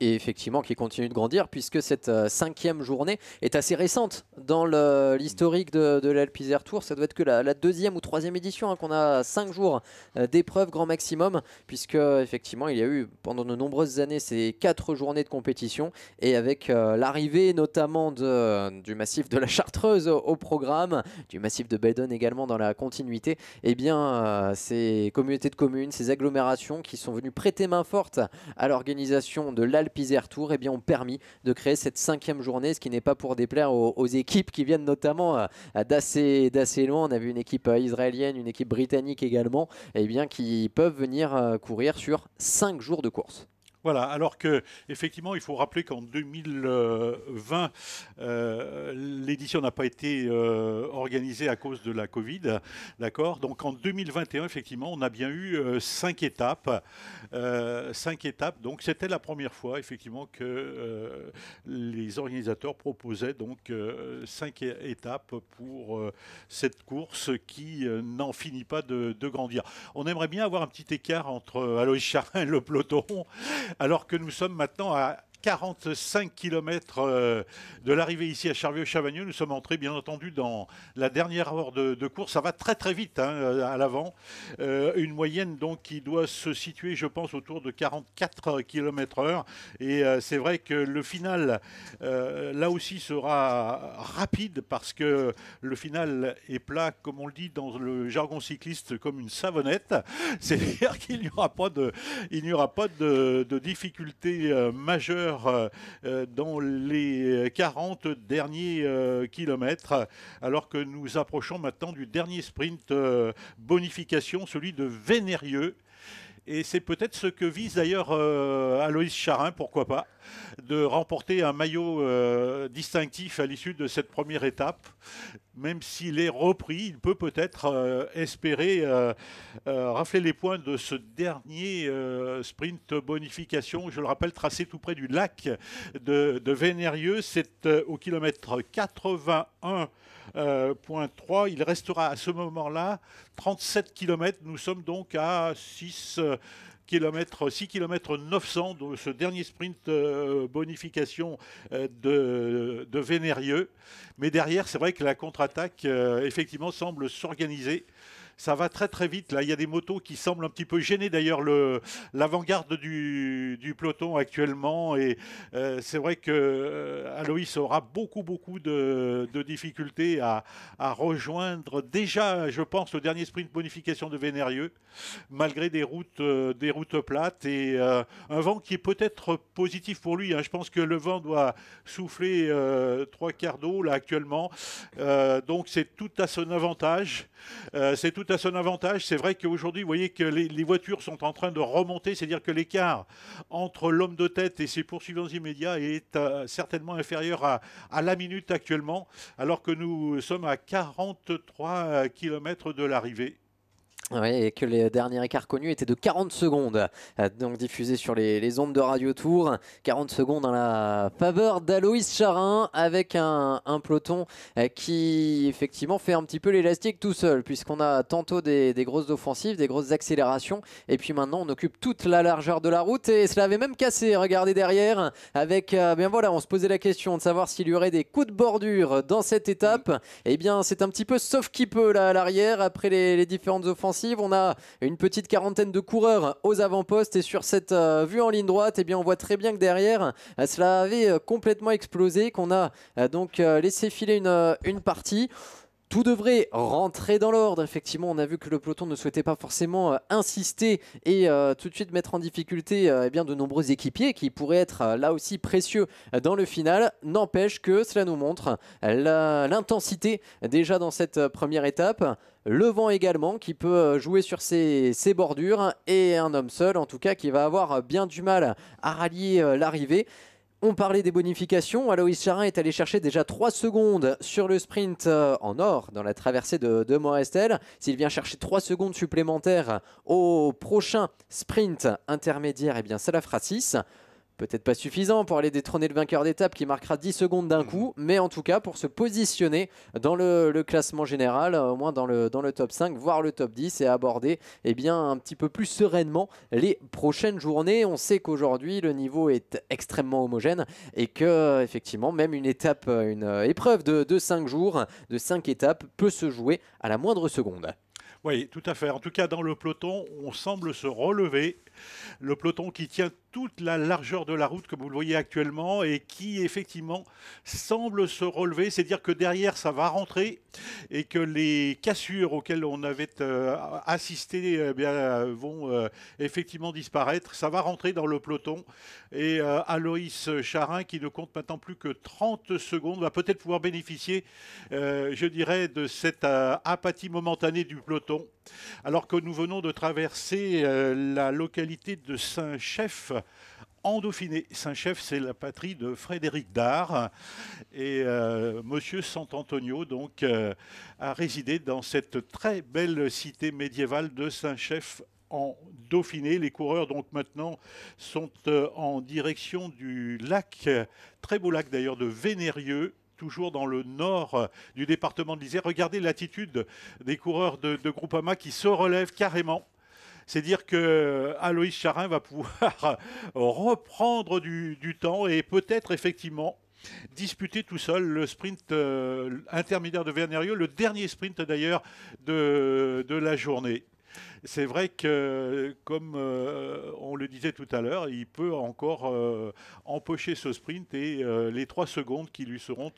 et, effectivement qui continue de grandir puisque cette euh, cinquième journée est assez récente dans l'historique de, de l'Alpizer Tour. Ça doit être que la, deuxième ou troisième édition hein, qu'on a cinq jours euh, d'épreuve grand maximum puisque effectivement il y a eu pendant de nombreuses années ces quatre journées de compétition et avec euh, l'arrivée notamment de, du massif de la Chartreuse au, programme, du massif de Baden également dans la continuité, et eh bien ces communautés de communes, ces agglomérations qui sont venues prêter main forte à l'organisation de l'Alpizer Tour eh bien, ont permis de créer cette cinquième journée, ce qui n'est pas pour déplaire aux, équipes qui viennent notamment euh, d'assez loin. On a vu une équipe euh, israélienne, une équipe britannique également, et eh bien, qui peuvent venir euh, courir sur cinq jours de course. Voilà, alors que effectivement, il faut rappeler qu'en 2020, euh, l'édition n'a pas été euh, organisée à cause de la Covid, d'accord Donc en 2021, effectivement, on a bien eu euh, cinq étapes, cinq étapes. Donc c'était la première fois, effectivement, que les organisateurs proposaient donc cinq étapes pour cette course qui n'en finit pas de, de, grandir. On aimerait bien avoir un petit écart entre Aloïs Charin et le peloton alors que nous sommes maintenant à 45 km euh, de l'arrivée ici à Charvieux-Chavagneux. Nous sommes entrés, bien entendu, dans la dernière heure de, course. Ça va très, très vite hein, euh, à l'avant. Euh, une moyenne donc qui doit se situer, je pense, autour de 44 km/h. Et c'est vrai que le final, là aussi, sera rapide parce que le final est plat, comme on le dit dans le jargon cycliste, comme une savonnette. C'est-à-dire qu'il n'y aura pas de, il n'y de difficultés majeures euh, euh, dans les 40 euh, derniers kilomètres, alors que nous approchons maintenant du dernier sprint bonification, celui de Vénérieux. Et c'est peut-être ce que vise d'ailleurs Aloïs Charin, pourquoi pas de remporter un maillot euh, distinctif à l'issue de cette première étape. Même s'il est repris, il peut peut-être euh, espérer euh, rafler les points de ce dernier sprint bonification. Je le rappelle, tracé tout près du lac de, Vénérieux. C'est au kilomètre 81.3. Il restera à ce moment-là 37 km. Nous sommes donc à 6, km, 6 km 900 de ce dernier sprint euh, bonification euh, de, de Vénérieux. Mais derrière, c'est vrai que la contre-attaque, euh, effectivement, semble s'organiser ça va très très vite. Là, il y a des motos qui semblent un petit peu gêner d'ailleurs l'avant-garde du, peloton actuellement. Et euh, c'est vrai que euh, Aloïs aura beaucoup beaucoup de, difficultés à, rejoindre déjà, je pense, le dernier sprint bonification de Vénérieux, malgré des routes, euh, des routes plates et un vent qui est peut-être positif pour lui. Hein. Je pense que le vent doit souffler trois quarts d'eau là actuellement. donc c'est tout à son avantage. c'est tout à son avantage. C'est vrai qu'aujourd'hui, vous voyez que les, voitures sont en train de remonter, c'est-à-dire que l'écart entre l'homme de tête et ses poursuivants immédiats est euh, certainement inférieur à, à, la minute actuellement, alors que nous sommes à 43 km de l'arrivée. Oui, et que les derniers écarts connus étaient de 40 secondes, euh, donc diffusés sur les, les ondes de Radio Tour. 40 secondes en la faveur d'Aloïs Charin avec un, un, peloton euh, qui effectivement fait un petit peu l'élastique tout seul, puisqu'on a tantôt des, des, grosses offensives, des grosses accélérations, et puis maintenant on occupe toute la largeur de la route, et cela avait même cassé, regardez derrière, avec, euh, bien voilà, on se posait la question de savoir s'il y aurait des coups de bordure dans cette étape. Et eh bien c'est un petit peu sauf qui peut là à l'arrière, après les, les différentes offensives on a une petite quarantaine de coureurs aux avant-postes et sur cette euh, vue en ligne droite, et eh bien, on voit très bien que derrière, euh, cela avait euh, complètement explosé, qu'on a donc laissé filer une, une partie. Tout devrait rentrer dans l'ordre. Effectivement, on a vu que le peloton ne souhaitait pas forcément euh, insister et euh, tout de suite mettre en difficulté euh, eh bien, de nombreux équipiers qui pourraient être là aussi précieux dans le final. N'empêche que cela nous montre l'intensité déjà dans cette première étape. Le vent également qui peut jouer sur ses, bordures et un homme seul en tout cas qui va avoir bien du mal à rallier l'arrivée. On parlait des bonifications. Aloïs Charin est allé chercher déjà 3 secondes sur le sprint euh, en or dans la traversée de, de Morestel. S'il vient chercher 3 secondes supplémentaires au prochain sprint intermédiaire, eh bien ça la fera 6. Peut-être pas suffisant pour aller détrôner le vainqueur d'étape qui marquera 10 secondes d'un mhm. coup, mais en tout cas pour se positionner dans le, classement général, euh, au moins dans le, top 5, voire le top 10 et aborder eh bien, un petit peu plus sereinement les prochaines journées. On sait qu'aujourd'hui le niveau est extrêmement homogène et que effectivement même une étape, euh, une euh, épreuve de, de 5 jours, de 5 étapes peut se jouer à la moindre seconde. Oui, tout à fait. En tout cas, dans le peloton, on semble se relever. Le peloton qui tient toute la largeur de la route, comme vous le voyez actuellement, et qui effectivement semble se relever. C'est-à-dire que derrière, ça va rentrer et que les cassures auxquelles on avait euh, assisté eh euh, vont euh, effectivement disparaître. Ça va rentrer dans le peloton. Et Aloïs Charin, qui ne compte maintenant plus que 30 secondes, va peut-être pouvoir bénéficier, je dirais, de cette apathie momentanée du peloton alors que nous venons de traverser euh, la localité de Saint-Chef en Dauphiné. Saint-Chef, c'est la patrie de Frédéric Dard. Et euh, Monsieur Sant'Antonio, donc, euh, a résidé dans cette très belle cité médiévale de Saint-Chef en Dauphiné. Les coureurs, donc, maintenant, sont en direction du lac, très beau lac d'ailleurs, de Vénérieux, toujours dans le nord euh, du département de l'Isère. Regardez l'attitude des coureurs de, Groupama qui se relèvent carrément c'est dire que euh, Aloïs Charin va pouvoir euh, reprendre du, temps et peut-être effectivement disputer tout seul le sprint intermédiaire de Vernerieux, le dernier sprint d'ailleurs de la journée c'est vrai que, comme euh, on le disait tout à l'heure, il peut encore euh, empocher ce sprint et euh, les trois secondes qui lui seront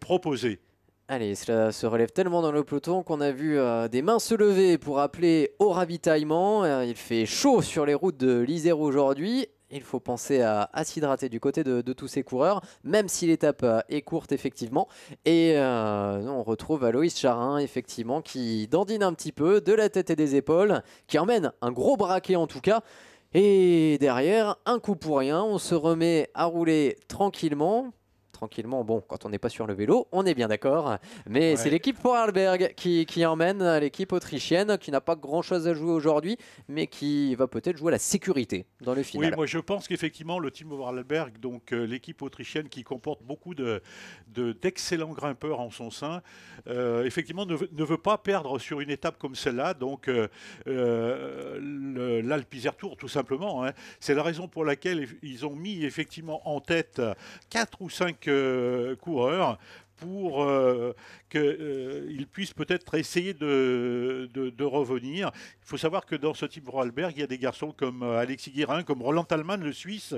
proposées. Allez, cela se relève tellement dans le peloton qu'on a vu des mains se lever pour appeler au ravitaillement. il fait chaud sur les routes de l'Isère aujourd'hui il faut penser à, s'hydrater du côté de, tous ces coureurs, même si l'étape euh, est courte effectivement. Et euh, on retrouve Aloïs Charin effectivement qui dandine un petit peu de la tête et des épaules, qui emmène un gros braquet en tout cas. Et derrière, un coup pour rien, on se remet à rouler tranquillement tranquillement. Bon, quand on n'est pas sur le vélo, on est bien d'accord. Mais c'est l'équipe Vorarlberg qui, qui emmène l'équipe autrichienne, qui n'a pas grand-chose à jouer aujourd'hui, mais qui va peut-être jouer la sécurité dans le final. Oui, moi je pense qu'effectivement le team Vorarlberg, donc euh, l'équipe autrichienne qui comporte beaucoup d'excellents grimpeurs en son sein, euh, effectivement ne, veut pas perdre sur une étape comme celle-là. Donc euh, euh l'Alpizer Tour, tout simplement. Hein. c'est la raison pour laquelle ils ont mis effectivement en tête quatre ou cinq euh, coureurs pour qu'il euh, qu'ils euh, peut-être essayer de, revenir. Il faut savoir que dans ce type Vorarlberg, il y a des garçons comme euh, Alexis Guérin, comme Roland Talman, le Suisse,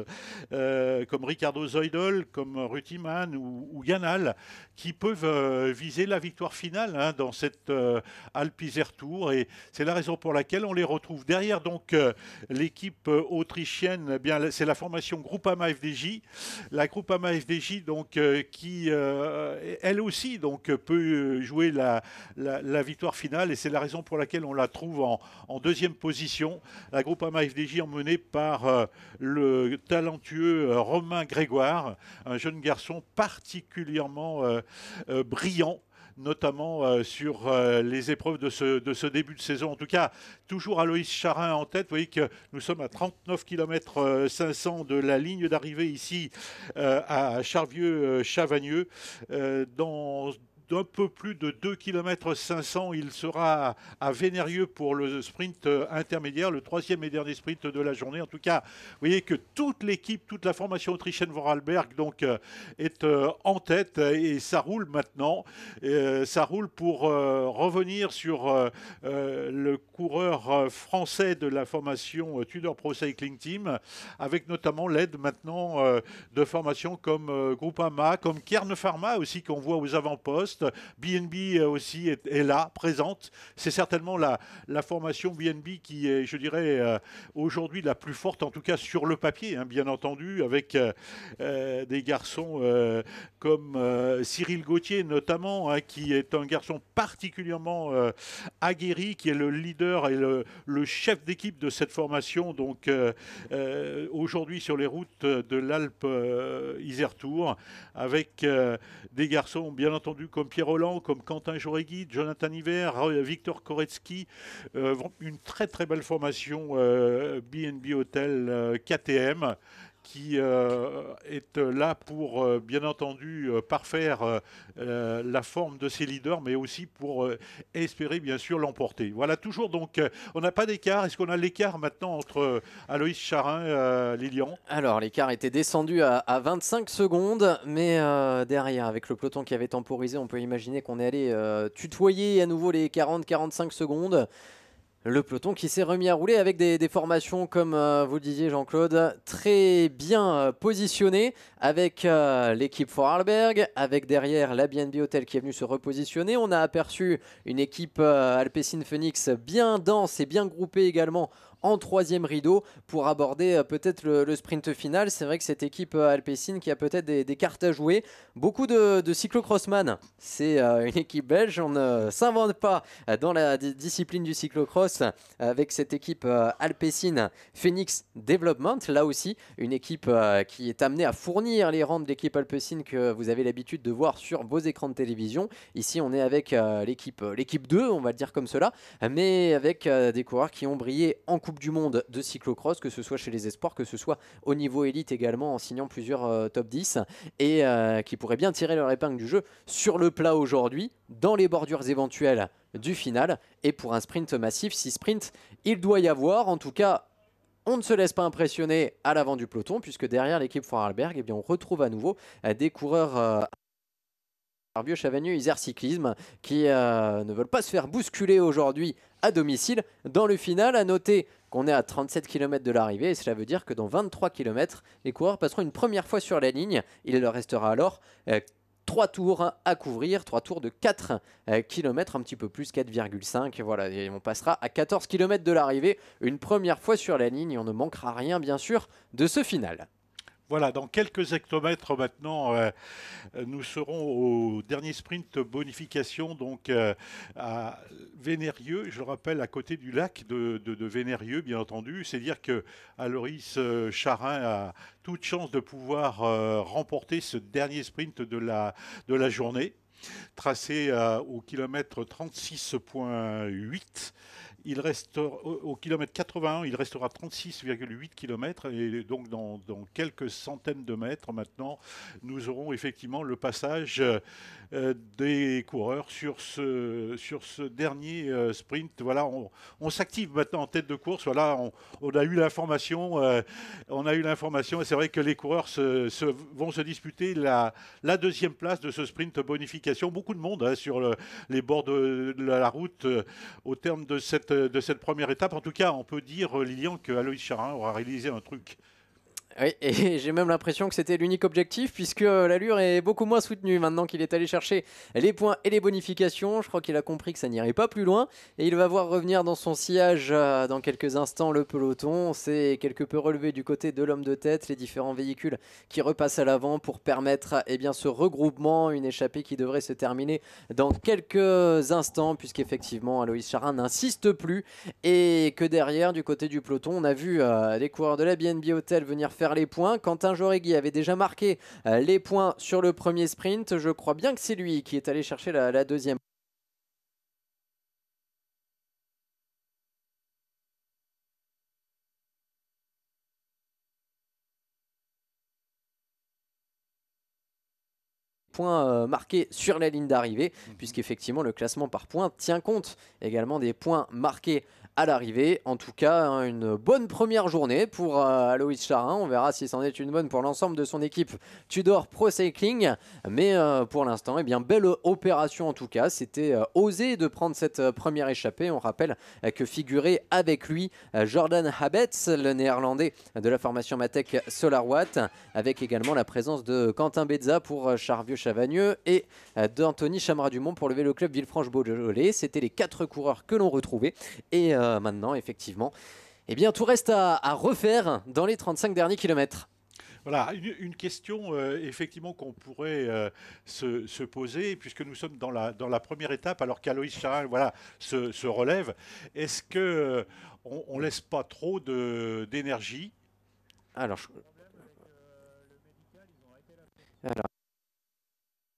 euh, comme Ricardo Zeudel, comme Rutiman ou, ou Yanal, qui peuvent euh, viser la victoire finale hein, dans cette euh, Alpizer Tour. Et c'est la raison pour laquelle on les retrouve derrière. Donc l'équipe autrichienne, eh bien c'est la formation Groupama FDJ, la Groupama FDJ donc qui elle aussi donc peut jouer la, la victoire finale. Et c'est la raison pour laquelle on la trouve en, en deuxième position. La groupe AmafDJ emmenée par euh, le talentueux euh, Romain Grégoire, un jeune garçon particulièrement euh, brillant notamment sur les épreuves de ce, début de saison. En tout cas, toujours Aloïs Charin en tête. Vous voyez que nous sommes à 39 km 500 de la ligne d'arrivée ici à Charvieux-Chavagneux. dans d'un peu plus de 2 km 500. Il sera à Vénérieux pour le sprint euh, intermédiaire, le troisième et dernier sprint de la journée. En tout cas, vous voyez que toute l'équipe, toute la formation autrichienne Vorarlberg donc, euh, est euh, en tête et ça roule maintenant. ça roule pour revenir sur le coureur français de la formation Tudor Pro Cycling Team, avec notamment l'aide maintenant de formations comme Groupama, comme Kern Pharma aussi qu'on voit aux avant-postes. BNB euh, aussi est, là, présente. C'est certainement la, formation BNB qui est, je dirais, euh, aujourd'hui la plus forte, en tout cas sur le papier, hein, bien entendu, avec euh, des garçons comme Cyril Gauthier notamment, hein, qui est un garçon particulièrement aguerri, qui est le leader et le, chef d'équipe de cette formation. Donc aujourd'hui sur les routes de l'Alpe Tour, avec des garçons, bien entendu, comme Pierre Roland, comme Quentin Joregui, Jonathan Hiver, euh, Victor Koretsky, euh, une très très belle formation BNB euh, Hotel KTM qui euh, est euh, là pour, euh, bien entendu, parfaire la forme de ses leaders, mais aussi pour espérer, bien sûr, l'emporter. Voilà, toujours donc, on n'a pas d'écart. Est-ce qu'on a l'écart maintenant entre Aloïs Charin et Lilian Alors, l'écart était descendu à, 25 secondes, mais derrière, avec le peloton qui avait temporisé, on peut imaginer qu'on est allé tutoyer à nouveau les 40-45 secondes. Le peloton qui s'est remis à rouler avec des, formations, comme euh, vous le disiez Jean-Claude, très bien euh, positionnées avec euh, l'équipe Vorarlberg, avec derrière la BNB Hotel qui est venue se repositionner. On a aperçu une équipe Alpecin Phoenix bien dense et bien groupée également en troisième rideau pour aborder euh, peut-être le, sprint final. C'est vrai que cette équipe euh, Alpecin qui a peut-être des, cartes à jouer. Beaucoup de, de cyclocrossman. C'est euh, une équipe belge. On ne s'invente pas dans la discipline du cyclocross avec cette équipe Alpecin Phoenix Development. Là aussi, une équipe qui est amenée à fournir les rangs de l'équipe Alpecin que vous avez l'habitude de voir sur vos écrans de télévision. Ici, on est avec l'équipe 2, on va le dire comme cela, mais avec des coureurs qui ont brillé en cours du Monde de cyclocross, que ce soit chez les espoirs, que ce soit au niveau élite également, en signant plusieurs euh, top 10, et euh, qui pourraient bien tirer leur épingle du jeu sur le plat aujourd'hui, dans les bordures éventuelles du final, et pour un sprint massif, si sprint il doit y avoir, en tout cas on ne se laisse pas impressionner à l'avant du peloton, puisque derrière l'équipe Vorarlberg, et eh bien, on retrouve à nouveau euh, des coureurs... Euh, Vieux Chavagneux, Isère Cyclisme, qui ne veulent pas se faire bousculer aujourd'hui à domicile. Dans le final, à noter qu'on est à 37 km de l'arrivée et cela veut dire que dans 23 km, les coureurs passeront une première fois sur la ligne. Il leur restera alors euh, trois 3 tours hein, à couvrir, 3 tours de 4 euh, km, un petit peu plus, 4,5. Voilà, et on passera à 14 km de l'arrivée une première fois sur la ligne et on ne manquera rien, bien sûr, de ce final. Voilà, dans quelques hectomètres maintenant, euh, nous serons au dernier sprint bonification donc euh, à Vénérieux, je le rappelle, à côté du lac de, Vénérieux, bien entendu. C'est dire que Aloris euh, Charin a toute chance de pouvoir remporter ce dernier sprint de la, de la journée, tracé au kilomètre 36.8 il reste au, kilomètre 81, il restera 36,8 km et donc dans, quelques centaines de mètres maintenant, nous aurons effectivement le passage euh, des coureurs sur ce, sur ce dernier euh, sprint. Voilà, on, s'active maintenant en tête de course. Voilà, on, a eu l'information, on a eu l'information euh, c'est vrai que les coureurs vont se disputer la, deuxième place de ce sprint bonification. Beaucoup de monde hein, sur les bords de la route au terme de cette de, cette première étape. En tout cas, on peut dire, Lilian, que Aloïs Charin aura réalisé un truc oui, et j'ai même l'impression que c'était l'unique objectif, puisque euh, l'allure est beaucoup moins soutenue maintenant qu'il est allé chercher les points et les bonifications. Je crois qu'il a compris que ça n'irait pas plus loin, et il va voir revenir dans son sillage euh, dans quelques instants le peloton. C'est quelque peu relevé du côté de l'homme de tête, les différents véhicules qui repassent à l'avant pour permettre eh bien, ce regroupement, une échappée qui devrait se terminer dans quelques instants, puisqu'effectivement Aloïs Charin n'insiste plus, et que derrière, du côté du peloton, on a vu euh, les coureurs de la BNB Hotel venir faire les points. Quentin Jorégui avait déjà marqué euh, les points sur le premier sprint. Je crois bien que c'est lui qui est allé chercher la, la deuxième. points euh, marqués sur la ligne d'arrivée, mhm. puisqu'effectivement le classement par points tient compte également des points marqués à l'arrivée. En tout cas, hein, une bonne première journée pour Alois euh, Aloïs Charin. On verra si c'en est une bonne pour l'ensemble de son équipe Tudor Pro Cycling. Mais euh, pour l'instant, eh bien, belle opération en tout cas. C'était euh, osé de prendre cette première échappée. On rappelle que figurait avec lui Jordan Habetz, le néerlandais de la formation Matec Solarwatt, avec également la présence de Quentin Bezza pour Charvieux-Chavagneux et d'Anthony Chamra-Dumont pour le vélo club Villefranche-Beaujolais. C'était les quatre coureurs que l'on retrouvait. Et euh, maintenant, effectivement. Eh bien, tout reste à, refaire dans les 35 derniers kilomètres. Voilà, une, question euh, effectivement qu'on pourrait euh, se, poser, puisque nous sommes dans la, dans la première étape, alors qu'Aloïs Charin voilà, se, relève. Est-ce qu'on on laisse pas trop d'énergie Alors, je... alors,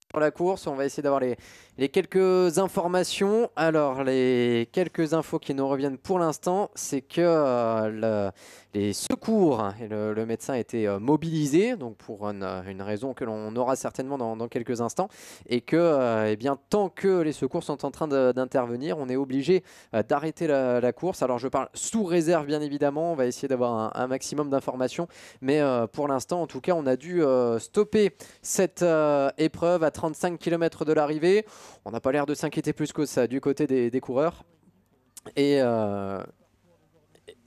pour la course, on va essayer d'avoir les, les quelques informations, alors les quelques infos qui nous reviennent pour l'instant, c'est que euh, les secours et le, médecin étaient euh, mobilisés, donc pour euh, une, raison que l'on aura certainement dans, quelques instants, et que eh bien, tant que les secours sont en train d'intervenir, on est obligé d'arrêter la, course. Alors je parle sous réserve bien évidemment, on va essayer d'avoir un, un, maximum d'informations, mais pour l'instant en tout cas on a dû stopper cette épreuve à 35 km de l'arrivée. On n'a pas l'air de s'inquiéter plus que ça du côté des, coureurs. Euh,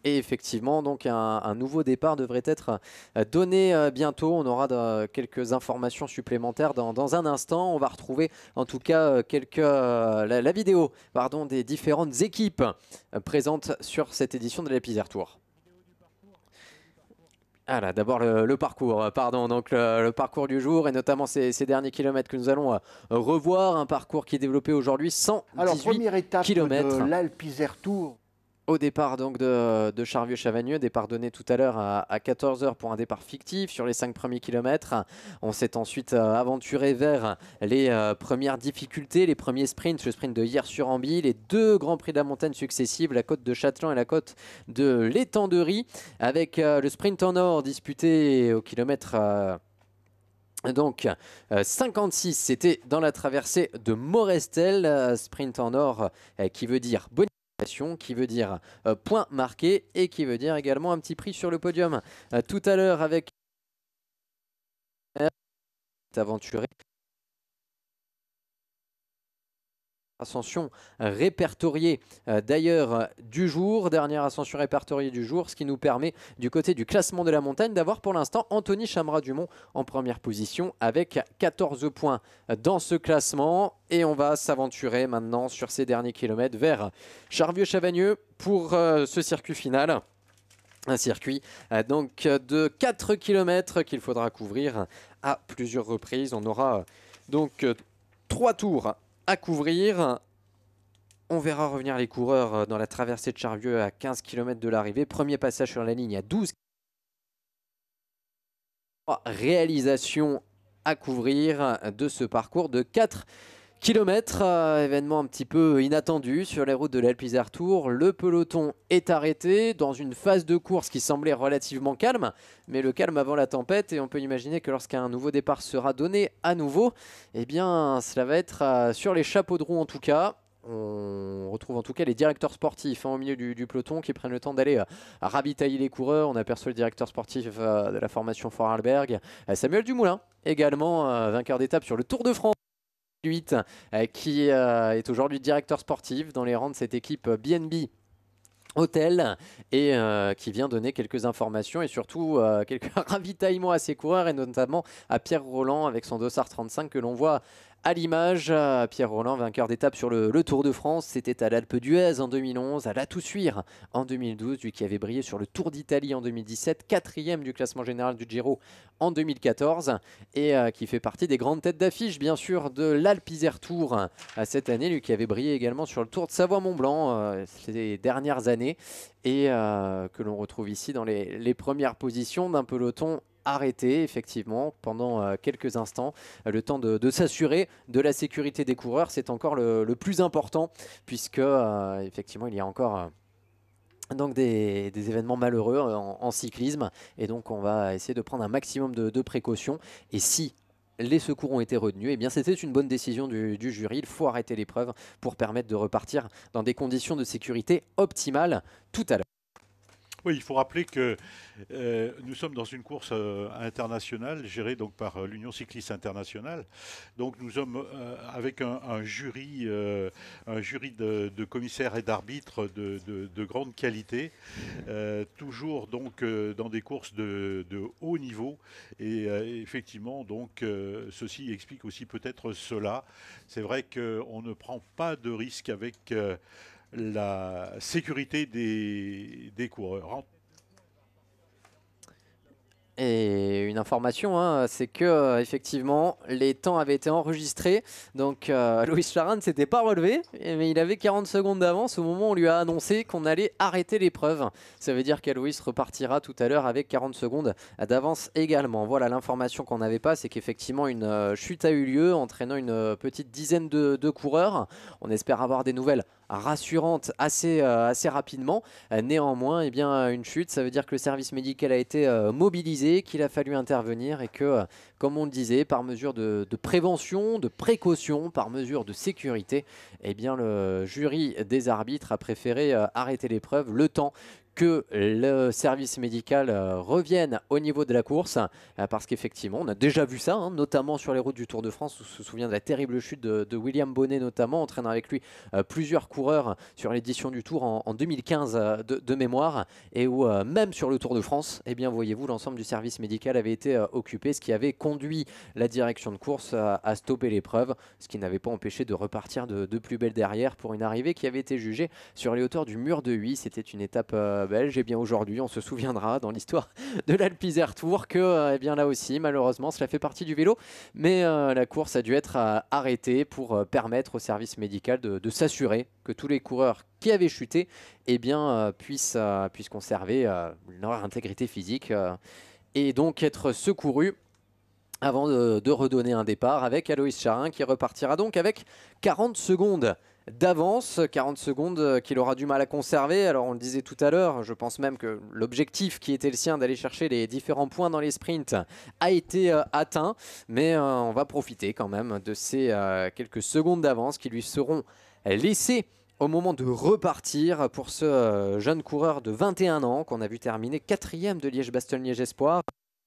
et, effectivement, donc un, nouveau départ devrait être euh, donné euh, bientôt. On aura quelques informations supplémentaires dans, un instant. On va retrouver en tout cas quelques, la, vidéo pardon, des différentes équipes présentes sur cette édition de l'épisode Tour. Ah d'abord le, parcours, euh, pardon, donc le, parcours du jour et notamment ces, derniers kilomètres que nous allons euh, revoir, un parcours qui est développé aujourd'hui 118 Alors, première étape de Tour au départ donc de, Charvieux-Chavagneux, départ donné tout à l'heure à, 14h pour un départ fictif sur les 5 premiers kilomètres. On s'est ensuite euh, aventuré vers les euh, premières difficultés, les premiers sprints, le sprint de hier sur Ambi, les deux grands prix de la montagne successives, la côte de Châtelain et la côte de l'Étenderie, avec euh, le sprint en or disputé au kilomètre... Donc 56, c'était dans la traversée de Morestel, sprint en or qui veut dire bonne qui veut dire euh, point marqué et qui veut dire également un petit prix sur le podium. Euh, tout à l'heure avec aventuré ascension répertoriée euh, d'ailleurs euh, du jour, dernière ascension répertoriée du jour, ce qui nous permet du côté du classement de la montagne d'avoir pour l'instant Anthony Chamra-Dumont en première position avec 14 points dans ce classement et on va s'aventurer maintenant sur ces derniers kilomètres vers Charvieux-Chavagneux pour euh, ce circuit final. Un circuit donc de 4 km qu'il faudra couvrir à plusieurs reprises. On aura donc 3 tours à couvrir. On verra revenir les coureurs euh, dans la traversée de Charvieux à 15 km de l'arrivée. Premier passage sur la ligne à 12 Réalisation à couvrir de ce parcours de 4 Kilomètre, euh, événement un petit peu inattendu sur les routes de l'Alpizar Tour. Le peloton est arrêté dans une phase de course qui semblait relativement calme, mais le calme avant la tempête. Et on peut imaginer que lorsqu'un nouveau départ sera donné à nouveau, eh bien, cela va être euh, sur les chapeaux de roue en tout cas on retrouve en tout cas les directeurs sportifs hein, au milieu du, peloton qui prennent le temps d'aller euh, ravitailler les coureurs. On aperçoit le directeur sportif de la formation Foralberg, Samuel Dumoulin, également vainqueur d'étape sur le Tour de France. Euh, qui euh, est aujourd'hui directeur sportif dans les rangs de cette équipe euh, BNB hôtel et qui vient donner quelques informations et surtout quelques ravitaillements à ses coureurs et notamment à Pierre Roland avec son dossard 35 que l'on voit à l'image. Pierre Roland, vainqueur d'étape sur le, Tour de France, c'était à l'Alpe d'Huez en 2011, à la Toussuire en 2012, lui qui avait brillé sur le Tour d'Italie en 2017, quatrième du classement général du Giro en 2014 et euh, qui fait partie des grandes têtes d'affiche, bien sûr, de l'Alpe Tour à euh, cette année, lui qui avait brillé également sur le Tour de Savoie-Mont-Blanc euh, ces dernières années et que l'on retrouve ici dans les premières positions d'un peloton arrêter effectivement pendant euh, quelques instants, euh, le temps de, s'assurer de la sécurité des coureurs. C'est encore le, plus important puisque euh, effectivement il y a encore... donc des, événements malheureux en, cyclisme et donc on va essayer de prendre un maximum de, précautions et si les secours ont été retenus. Et eh bien, c'était une bonne décision du, jury. Il faut arrêter l'épreuve pour permettre de repartir dans des conditions de sécurité optimales tout à l'heure. Oui, il faut rappeler que euh, nous sommes dans une course euh, internationale gérée donc par euh, l'Union cycliste internationale. Donc nous sommes avec un, jury, un jury de, commissaires et d'arbitres de, grande qualité, toujours donc dans des courses de, haut niveau. Et effectivement, donc ceci explique aussi peut-être cela. C'est vrai qu'on ne prend pas de risque avec la sécurité des, coureurs. Hein. Et une information, hein, c'est que euh, effectivement les temps avaient été enregistrés. Donc euh, Louis Charan ne s'était pas relevé, mais il avait 40 secondes d'avance au moment où on lui a annoncé qu'on allait arrêter l'épreuve. Ça veut dire qu'Aloïs repartira tout à l'heure avec 40 secondes d'avance également. Voilà l'information qu'on n'avait pas, c'est qu'effectivement une euh, chute a eu lieu entraînant une euh, petite dizaine de coureurs. On espère avoir des nouvelles rassurante assez, euh, assez rapidement. Euh, néanmoins, et eh bien, une chute, ça veut dire que le service médical a été euh, mobilisé, qu'il a fallu intervenir et que, comme on le disait, par mesure de, prévention, de précaution, par mesure de sécurité, eh bien, le jury des arbitres a préféré arrêter l'épreuve le temps que le service médical euh, revienne au niveau de la course, euh, parce qu'effectivement, on a déjà vu ça, hein, notamment sur les routes du Tour de France, on se souvient de la terrible chute de, William Bonnet notamment, entraînant avec lui euh, plusieurs coureurs sur l'édition du Tour en, 2015 de, mémoire, et où même sur le Tour de France, eh bien voyez-vous, l'ensemble du service médical avait été occupé, ce qui avait conduit la direction de course à, stopper l'épreuve, ce qui n'avait pas empêché de repartir de, plus belle derrière pour une arrivée qui avait été jugée sur les hauteurs du mur de huit. C'était une étape euh, belge. Et eh bien aujourd'hui, on se souviendra dans l'histoire de l'Alpizer Tour que, et euh, eh bien là aussi, malheureusement, cela fait partie du vélo. Mais euh, la course a dû être arrêtée pour permettre au service médical de, s'assurer que tous les coureurs qui avaient chuté et eh bien, puissent, puissent conserver leur intégrité physique et donc être secourus avant de, de redonner un départ avec Aloïs Charin qui repartira donc avec 40 secondes d'avance, 40 secondes euh, qu'il aura du mal à conserver. Alors on le disait tout à l'heure, je pense même que l'objectif qui était le sien d'aller chercher les différents points dans les sprints a été euh, atteint, mais euh, on va profiter quand même de ces quelques secondes d'avance qui lui seront laissées au moment de repartir pour ce jeune coureur de 21 ans qu'on a vu terminer quatrième de Liège-Bastogne-Liège Espoir.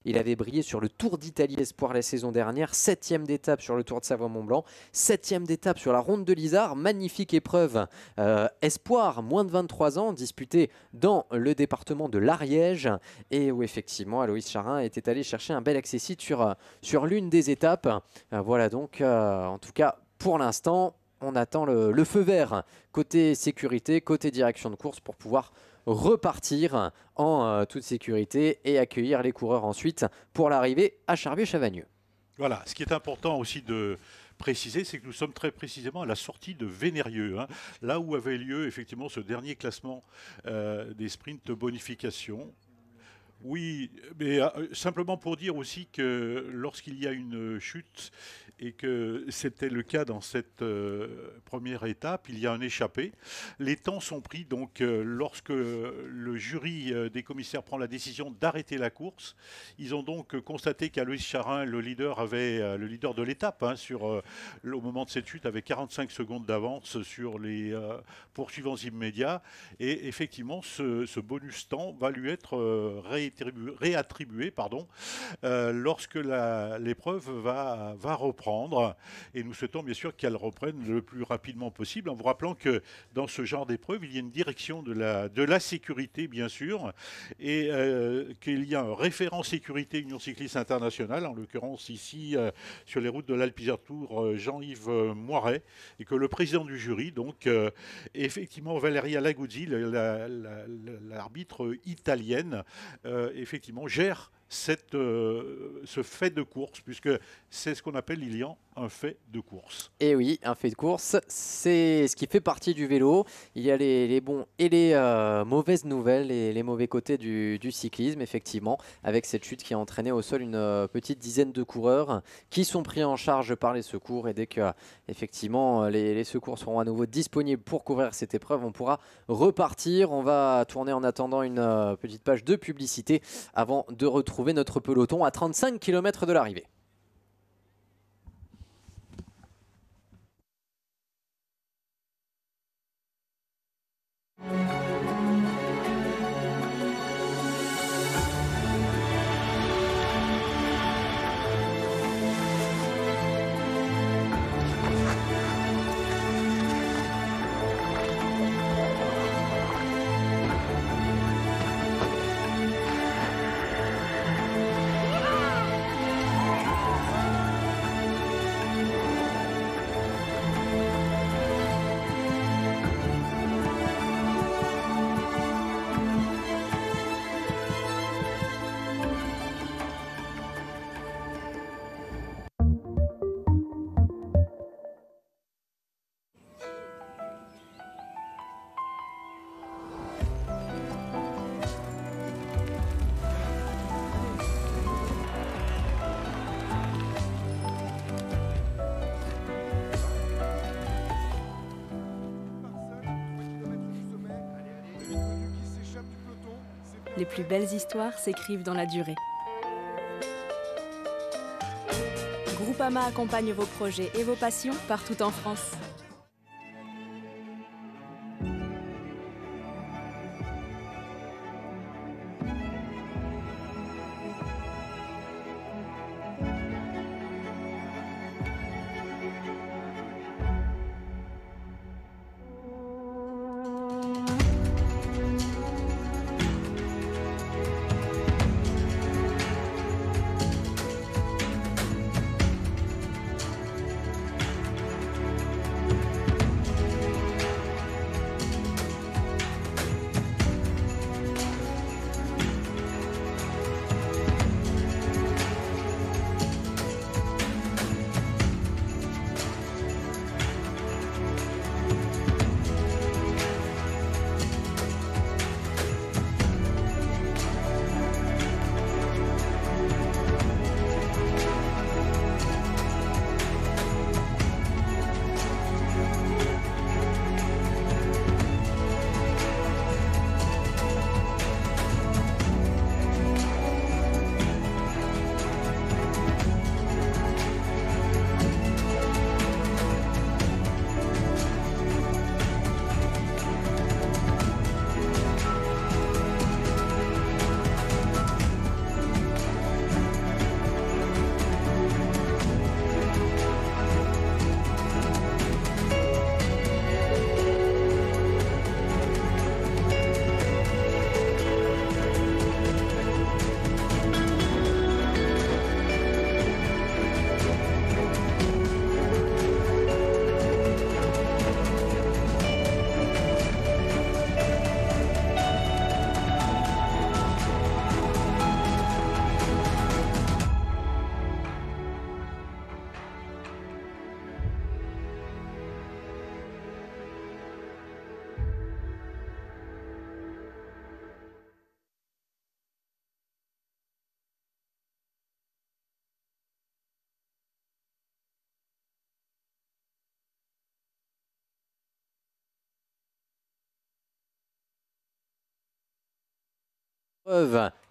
Il avait brillé sur le Tour d'Italie Espoir la saison dernière, septième d'étape sur le Tour de Savoie-Mont-Blanc, septième d'étape sur la Ronde de l'Isard, magnifique épreuve euh, Espoir, moins de 23 ans, disputée dans le département de l'Ariège et où effectivement Aloïs Charin était allé chercher un bel accessit sur, euh, sur l'une des étapes. Euh, voilà donc, en tout cas pour l'instant, on attend le feu vert côté sécurité, côté direction de course pour pouvoir repartir en euh, toute sécurité et accueillir les coureurs ensuite pour l'arrivée à charbier chavagneux Voilà, ce qui est important aussi de, préciser, c'est que nous sommes très précisément à la sortie de Vénérieux, hein. là où avait lieu effectivement ce dernier classement euh, des sprints de bonification oui, mais euh, simplement pour dire aussi que lorsqu'il y a une chute, et que c'était le cas dans cette euh, première étape, il y a un échappé. Les temps sont pris, donc euh, lorsque le jury des commissaires prend la décision d'arrêter la course, ils ont donc constaté qu'Aloïs Charin, le leader, avait, le leader de l'étape, hein, au moment de cette chute, avait 45 secondes d'avance sur les poursuivants immédiats. Et effectivement, ce, bonus temps va lui être réétabli réattribué pardon, euh, lorsque l'épreuve va, reprendre. Et nous souhaitons bien sûr qu'elle reprenne le plus rapidement possible en vous rappelant que dans ce genre d'épreuve, il y a une direction de la, sécurité, bien sûr, et euh, qu'il y a un référent sécurité Union Cycliste Internationale, en l'occurrence ici euh, sur les routes de l'Alpizer Tour, Jean-Yves Moiret, et que le président du jury, donc effectivement Valeria Laguzzi, l'arbitre italienne, euh, effectivement, gère cette, euh, ce fait de course, puisque c'est ce qu'on appelle, il y a un fait de course. Et eh oui, un fait de course, c'est ce qui fait partie du vélo. Il y a les, bons et les euh, mauvaises nouvelles, les, les mauvais côtés du, cyclisme, effectivement, avec cette chute qui a entraîné au sol une euh, petite dizaine de coureurs qui sont pris en charge par les secours. Et dès que, effectivement, euh, les, secours seront à nouveau disponibles pour couvrir cette épreuve, on pourra repartir. On va tourner en attendant une petite page de publicité avant de retrouver notre peloton à 35 km de l'arrivée. plus belles histoires s'écrivent dans la durée. Groupama accompagne vos projets et vos passions partout en France.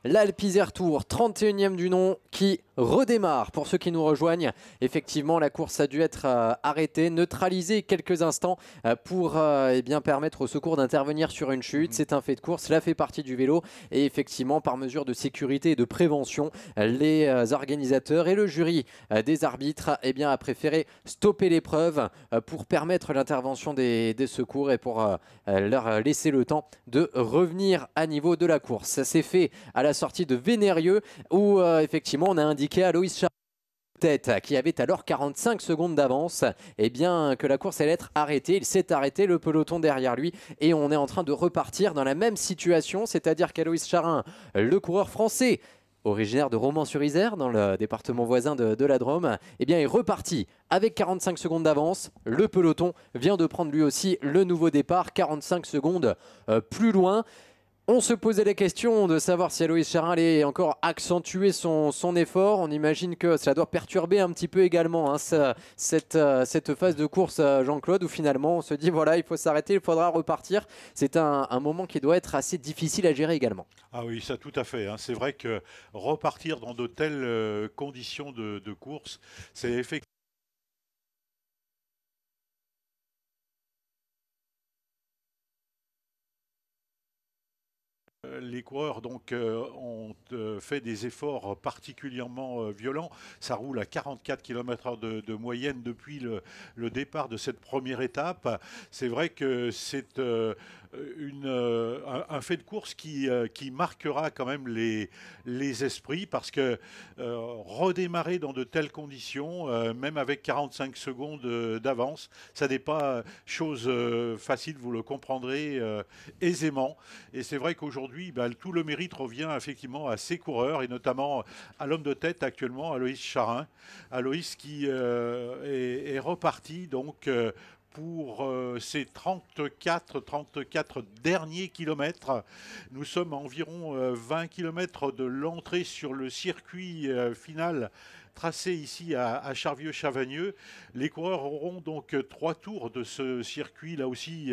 L'Alpizer Tour, 31e du nom, qui redémarre. Pour ceux qui nous rejoignent, effectivement, la course a dû être euh, arrêtée, neutralisée quelques instants euh, pour euh, eh bien, permettre au secours d'intervenir sur une chute. Mm-hmm. C'est un fait de course, cela fait partie du vélo. Et effectivement, par mesure de sécurité et de prévention, les organisateurs et le jury des arbitres eh bien, a préféré stopper l'épreuve pour permettre l'intervention des, des, secours et pour leur laisser le temps de revenir à niveau de la course. Ça s'est fait à la sortie de Vénérieux où effectivement on a indiqué indiqué à tête qui avait alors 45 secondes d'avance et eh bien que la course allait être arrêtée il s'est arrêté le peloton derrière lui et on est en train de repartir dans la même situation c'est à dire qu'Aloïs Charin le coureur français originaire de Romans-sur-Isère, dans le département voisin de, la Drôme, eh bien est reparti avec 45 secondes d'avance. Le peloton vient de prendre lui aussi le nouveau départ, 45 secondes euh, plus loin. On se posait la question de savoir si Aloïs Charin allait encore accentuer son, effort. On imagine que ça doit perturber un petit peu également hein, euh, cette, phase de course, euh, Jean-Claude, où finalement on se dit voilà, il faut s'arrêter, il faudra repartir. C'est un, moment qui doit être assez difficile à gérer également. Ah oui, ça tout à fait. Hein. C'est vrai que repartir dans de telles euh, conditions de course, c'est effectivement Euh, les coureurs donc, euh, ont euh, fait des efforts particulièrement violents. Ça roule à 44 km/h de, moyenne depuis le, le, départ de cette première étape. C'est vrai que c'est euh, une, euh, un, fait de course qui, euh, qui marquera quand même les, les esprits parce que redémarrer dans de telles conditions, même avec 45 secondes d'avance, ça n'est pas chose facile, vous le comprendrez aisément. Et c'est vrai qu'aujourd'hui, bah, tout le mérite revient effectivement à ces coureurs et notamment à l'homme de tête actuellement, Aloïs Charin. Aloïs qui est, est, reparti donc pour euh, ces 34, 34 derniers kilomètres. Nous sommes à environ 20 euh, km de l'entrée sur le circuit euh, final tracé ici à, Charvieux-Chavagneux. Les coureurs auront donc trois tours de ce circuit, là aussi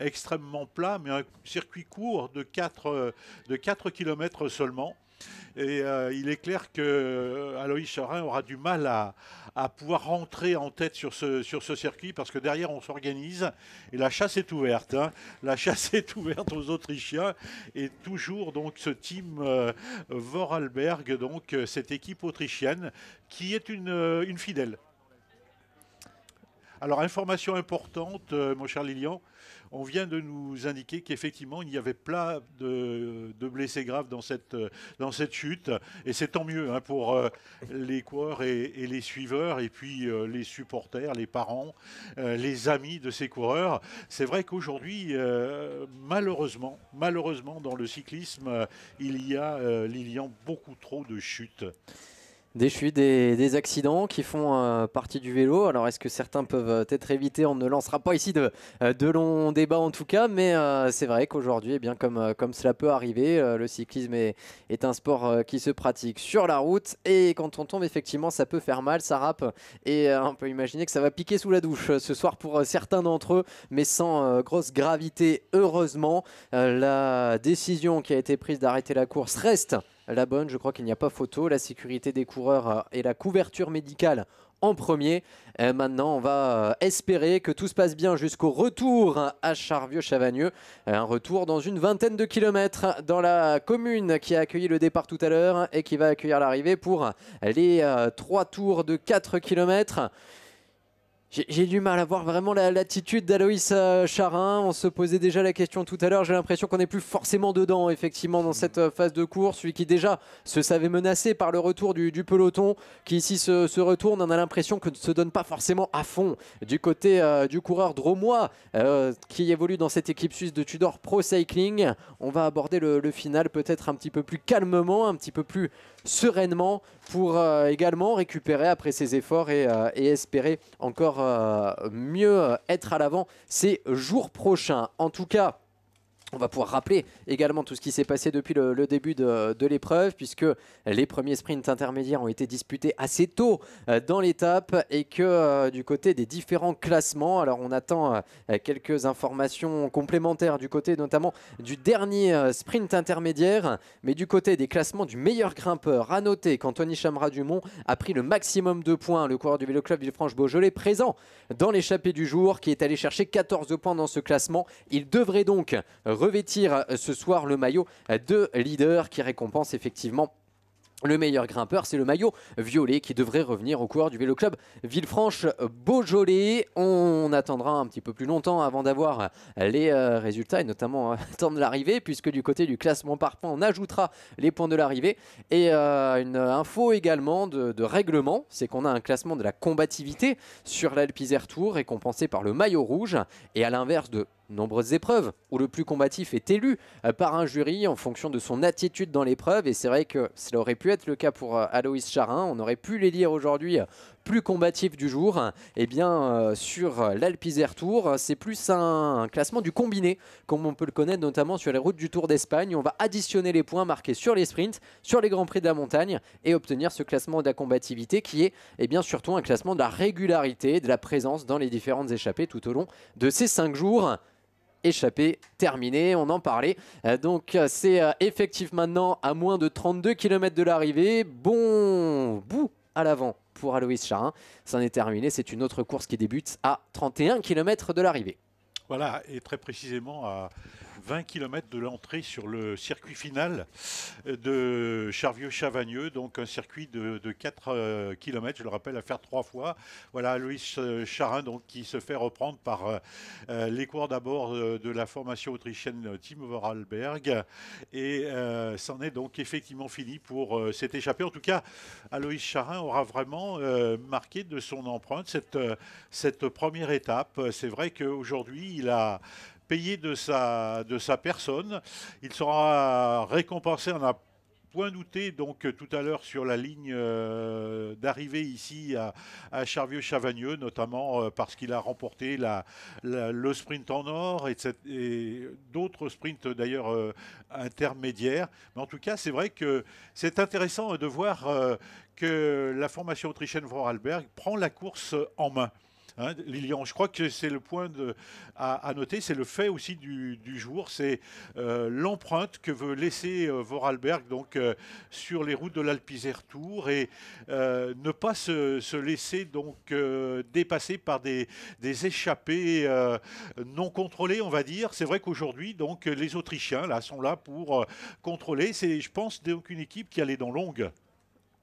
extrêmement plat, mais un circuit court de 4, de 4 km seulement. Et euh, il est clair que euh, Aloïs Charin aura du mal à, pouvoir rentrer en tête sur ce, sur ce circuit parce que derrière on s'organise et la chasse est ouverte. Hein. La chasse est ouverte aux Autrichiens et toujours donc ce team euh, Vorarlberg, donc cette équipe autrichienne qui est une, fidèle. Alors information importante, mon cher Lilian, on vient de nous indiquer qu'effectivement, il n'y avait pas de, blessés graves dans cette, dans cette chute. Et c'est tant mieux hein, pour euh, les coureurs et, les suiveurs, et puis euh, les supporters, les parents, euh, les amis de ces coureurs. C'est vrai qu'aujourd'hui, malheureusement, malheureusement, dans le cyclisme, il y a, il y a beaucoup trop de chutes des chutes, des, accidents qui font euh, partie du vélo. Alors, est-ce que certains peuvent euh, être évités On ne lancera pas ici de, euh, longs débats en tout cas, mais c'est vrai qu'aujourd'hui, eh bien comme, cela peut arriver, le cyclisme est, est un sport qui se pratique sur la route et quand on tombe, effectivement, ça peut faire mal, ça râpe et on peut imaginer que ça va piquer sous la douche ce soir pour certains d'entre eux, mais sans grosse gravité, heureusement. la décision qui a été prise d'arrêter la course reste la bonne. Je crois qu'il n'y a pas photo. La sécurité des coureurs euh, et la couverture médicale en premier. maintenant, on va euh, espérer que tout se passe bien jusqu'au retour à Charvieux-Chavagneux. Un retour dans une vingtaine de kilomètres dans la commune qui a accueilli le départ tout à l'heure et qui va accueillir l'arrivée pour les euh, trois tours de 4 kilomètres. J'ai du mal à voir vraiment l'attitude d'Aloïs euh, Charin. On se posait déjà la question tout à l'heure. J'ai l'impression qu'on n'est plus forcément dedans, effectivement, dans hmm. cette euh, phase de course. Celui qui déjà se savait menacé par le retour du, peloton, qui ici se, retourne, on a l'impression que ne se donne pas forcément à fond du côté euh, du coureur dromois qui évolue dans cette équipe suisse de Tudor Pro Cycling. On va aborder le final peut-être un petit peu plus calmement, un petit peu plus sereinement pour euh, également récupérer après ses efforts et, euh, et espérer encore euh, mieux être à l'avant ces jours prochains. En tout cas, on va pouvoir rappeler également tout ce qui s'est passé depuis le, début de, l'épreuve, puisque les premiers sprints intermédiaires ont été disputés assez tôt euh, dans l'étape et que euh, du côté des différents classements, alors on attend euh, quelques informations complémentaires du côté notamment du dernier sprint intermédiaire, mais du côté des classements du meilleur grimpeur, à noter qu'Anthony Chamra-Dumont a pris le maximum de points, le coureur du Vélo Club Villefranche-Beaujolais présent dans l'échappée du jour, qui est allé chercher 14 points dans ce classement. Il devrait donc revêtir euh, ce soir le maillot euh, de leader qui récompense effectivement le meilleur grimpeur, c'est le maillot violet qui devrait revenir au coureur du Vélo Club Villefranche-Beaujolais. Euh, on attendra un petit peu plus longtemps avant d'avoir les résultats et notamment temps de l'arrivée puisque du côté du classement par points, on ajoutera les points de l'arrivée. Et une info également de, de règlement, c'est qu'on a un classement de la combativité sur l'Alpizer Tour récompensé par le maillot rouge et à l'inverse de nombreuses épreuves où le plus combatif est élu euh, par un jury en fonction de son attitude dans l'épreuve. Et c'est vrai que cela aurait pu être le cas pour euh, Aloïs Charin. On aurait pu l'élire aujourd'hui euh, plus combatif du jour, et eh bien sur l'Alpizer Tour, c'est plus un, classement du combiné, comme on peut le connaître notamment sur les routes du Tour d'Espagne. On va additionner les points marqués sur les sprints, sur les grands prix de la montagne et obtenir ce classement de la combativité qui est eh bien surtout un classement de la régularité, de la présence dans les différentes échappées tout au long de ces cinq jours échappé, terminé, on en parlait. Euh, donc euh, c'est euh, effectif maintenant à moins de 32 km de l'arrivée. Bon bout à l'avant pour Aloïs Charin. C'en est terminé, c'est une autre course qui débute à 31 km de l'arrivée. Voilà, et très précisément à 20 km de l'entrée sur le circuit final euh, de Charvieux-Chavagneux, donc un circuit de, 4 euh, km, je le rappelle, à faire trois fois. Voilà, Louis euh, Charin donc, qui se fait reprendre par les cours d'abord de la formation autrichienne Tim Voralberg Et c'en est donc effectivement fini pour cet échappé. En tout cas, Aloïs Charin aura vraiment marqué de son empreinte cette, cette première étape. C'est vrai qu'aujourd'hui, il a payé de sa, personne. Il sera récompensé on n'a point douté donc tout à l'heure sur la ligne euh, d'arrivée ici à, Charvieux-Chavagneux, notamment euh, parce qu'il a remporté le sprint en or et, d'autres sprints d'ailleurs euh, intermédiaires. Mais en tout cas, c'est vrai que c'est intéressant de voir que la formation autrichienne Vorarlberg prend la course en main. Hein, Lilian, je crois que c'est le point à, noter, c'est le fait aussi du, jour, c'est euh, l'empreinte que veut laisser Voralberg euh, Vorarlberg donc, euh, sur les routes de l'Alpizer Tour et ne pas se, laisser donc, dépasser par des, des échappées non contrôlées, on va dire. C'est vrai qu'aujourd'hui, les Autrichiens là, sont là pour contrôler. C'est, je pense, donc, une équipe qui allait dans longue.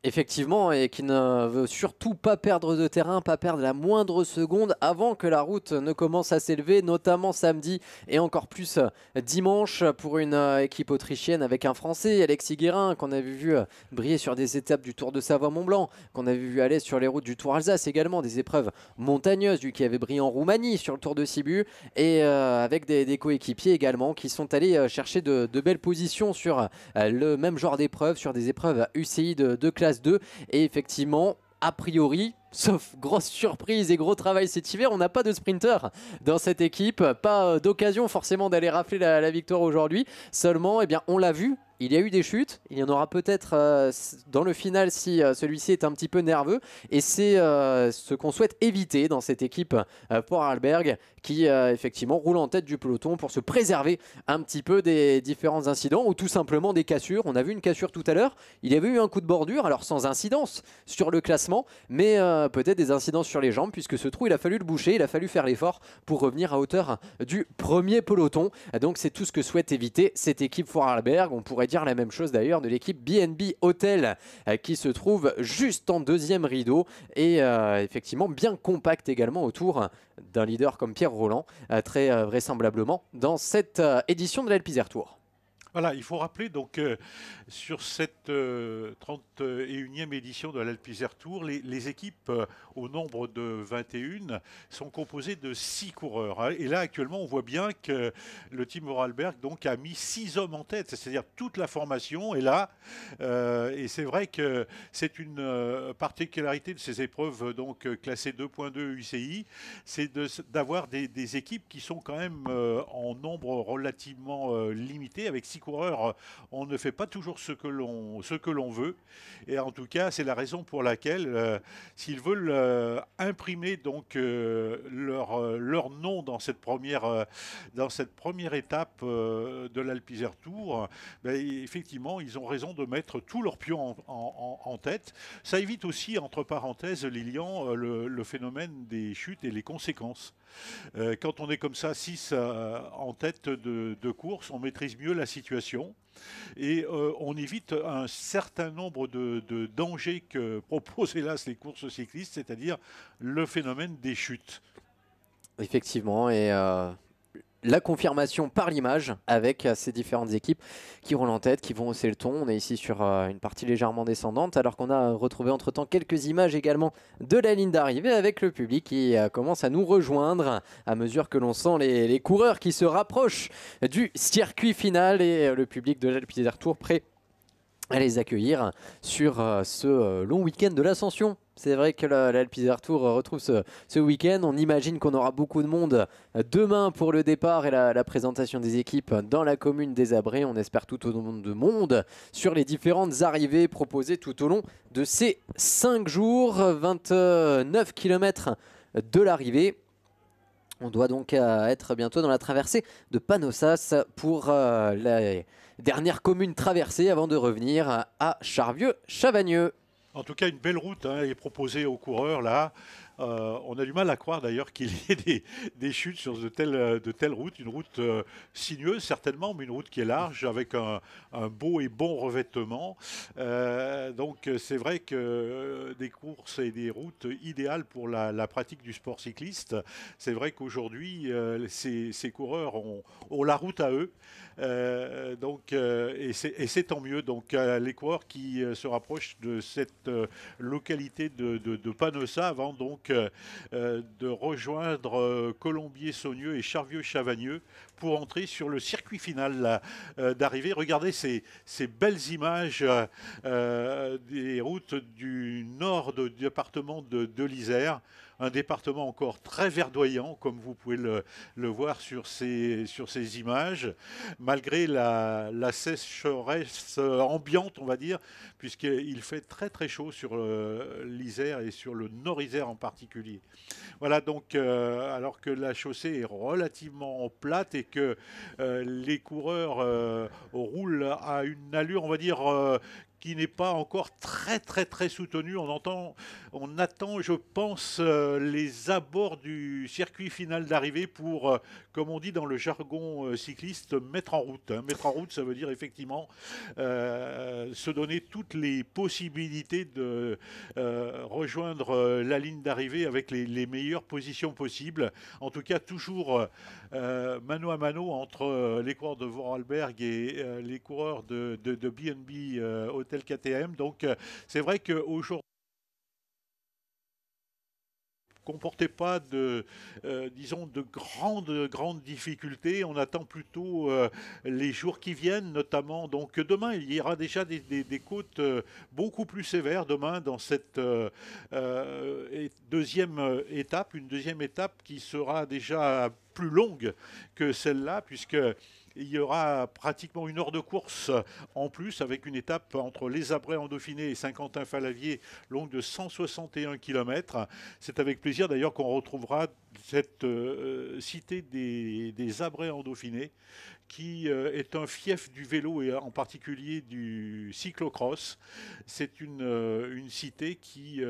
Effectivement, et qui ne veut surtout pas perdre de terrain, pas perdre la moindre seconde avant que la route ne commence à s'élever, notamment samedi et encore plus dimanche pour une euh, équipe autrichienne avec un Français, Alexis Guérin, qu'on avait vu euh, briller sur des étapes du Tour de Savoie-Mont-Blanc, qu'on avait vu aller sur les routes du Tour Alsace également, des épreuves montagneuses, lui qui avait brillé en Roumanie sur le Tour de Sibu, et euh, avec des, coéquipiers également qui sont allés chercher de, belles positions sur le même genre d'épreuves, sur des épreuves UCI de, de classe 2. Et effectivement, a priori, Sauf grosse surprise et gros travail cet hiver, on n'a pas de sprinter dans cette équipe, pas euh, d'occasion forcément d'aller rafler la, victoire aujourd'hui. Seulement, et eh bien, on l'a vu il y a eu des chutes, il y en aura peut-être euh, dans le final si euh, celui-ci est un petit peu nerveux. Et c'est euh, ce qu'on souhaite éviter dans cette équipe pour Alberg qui effectivement roule en tête du peloton pour se préserver un petit peu des différents incidents ou tout simplement des cassures. On a vu une cassure tout à l'heure, il y avait eu un coup de bordure, alors sans incidence sur le classement, mais peut-être des incidences sur les jambes puisque ce trou il a fallu le boucher, il a fallu faire l'effort pour revenir à hauteur du premier peloton. Donc c'est tout ce que souhaite éviter cette équipe pour Alberg. On pourrait dire la même chose d'ailleurs de l'équipe BNB Hotel euh, qui se trouve juste en deuxième rideau et euh, effectivement bien compact également autour d'un leader comme Pierre Roland, euh, très vraisemblablement dans cette édition de l'Alpizer Tour. Voilà, il faut rappeler donc euh, sur cette 31e euh, édition de l'Alpizer Tour, les, équipes euh, au nombre de 21 sont composées de 6 coureurs. Hein. Et là actuellement, on voit bien que le team Vorarlberg donc a mis 6 hommes en tête, c'est-à-dire toute la formation est là. et c'est vrai que c'est une particularité de ces épreuves donc classées 2.2 UCI, c'est d'avoir des, équipes qui sont quand même en nombre relativement limité avec 6 euh, on ne fait pas toujours ce que l'on, veut. Et en tout cas, c'est la raison pour laquelle, euh, s'ils veulent euh, imprimer donc leur, nom dans cette première, étape de l'Alpizer Tour, ben, effectivement, ils ont raison de mettre tous leurs pions en, tête. Ça évite aussi, entre parenthèses, Lilian, le, le phénomène des chutes et les conséquences. Euh, quand on est comme ça, 6 euh, en tête de, course, on maîtrise mieux la situation et euh, on évite un certain nombre de, dangers que proposent hélas les courses cyclistes, c'est-à-dire le phénomène des chutes. Effectivement, et la confirmation par l'image avec euh, ces différentes équipes qui roulent en tête, qui vont hausser le ton. On est ici sur euh, une partie légèrement descendante alors qu'on a retrouvé entre-temps quelques images également de la ligne d'arrivée avec le public qui euh, commence à nous rejoindre à mesure que l'on sent les, coureurs qui se rapprochent du circuit final et le public de des Tour prêt à les accueillir sur euh, ce euh, long week-end de l'ascension. C'est vrai que l'Alpizar Tour euh, retrouve ce, week-end. On imagine qu'on aura beaucoup de monde demain pour le départ et la, présentation des équipes dans la commune des Abrés. On espère tout au monde de monde sur les différentes arrivées proposées tout au long de ces 5 jours, 29 km de l'arrivée. On doit donc être bientôt dans la traversée de Panossas pour la dernière commune traversée avant de revenir à Charvieux-Chavagneux. En tout cas, une belle route hein, est proposée aux coureurs là. Euh, on a du mal à croire d'ailleurs qu'il y ait des, chutes sur de telles, de routes. Une route euh, sinueuse certainement, mais une route qui est large avec un, beau et bon revêtement. Euh, donc c'est vrai que des courses et des routes idéales pour la, pratique du sport cycliste. C'est vrai qu'aujourd'hui, ces, coureurs ont, la route à eux. Euh, donc, euh, et c'est tant mieux. Donc, les coureurs qui euh, se rapprochent de cette localité de, de, Panossa avant donc de rejoindre colombier saunieu et Charvieux-Chavagneux pour entrer sur le circuit final d'arrivée. Regardez ces, belles images des routes du nord du département de l'Isère un département encore très verdoyant, comme vous pouvez le, voir sur ces, images, malgré la, sécheresse ambiante, on va dire, puisqu'il fait très très chaud sur euh, l'Isère et sur le Nord-Isère en particulier. Voilà donc, euh, alors que la chaussée est relativement plate et que euh, les coureurs roulent à une allure, on va dire, qui n'est pas encore très très très soutenu. On, entend, on attend, je pense, euh, les abords du circuit final d'arrivée pour, euh, comme on dit dans le jargon euh, cycliste, mettre en route. Hein. Mettre en route, ça veut dire effectivement se donner toutes les possibilités de rejoindre la ligne d'arrivée avec les, meilleures positions possibles. En tout cas, toujours mano à mano entre les coureurs de Voralberg et les coureurs de, de, de tel KTM. Donc euh, c'est vrai qu'aujourd'hui, comportait pas de, euh, disons, de grandes, grandes difficultés. On attend plutôt euh, les jours qui viennent, notamment. Donc demain, il y aura déjà des, côtes beaucoup plus sévères demain dans cette deuxième étape, une deuxième étape qui sera déjà plus longue que celle-là, puisque il y aura pratiquement une heure de course en plus avec une étape entre Les Abrets en Dauphiné et Saint-Quentin-Falavier longue de 161 km. C'est avec plaisir d'ailleurs qu'on retrouvera cette euh, cité des, des Abrets en Dauphiné qui euh, est un fief du vélo et euh, en particulier du cyclocross. C'est une, euh, cité qui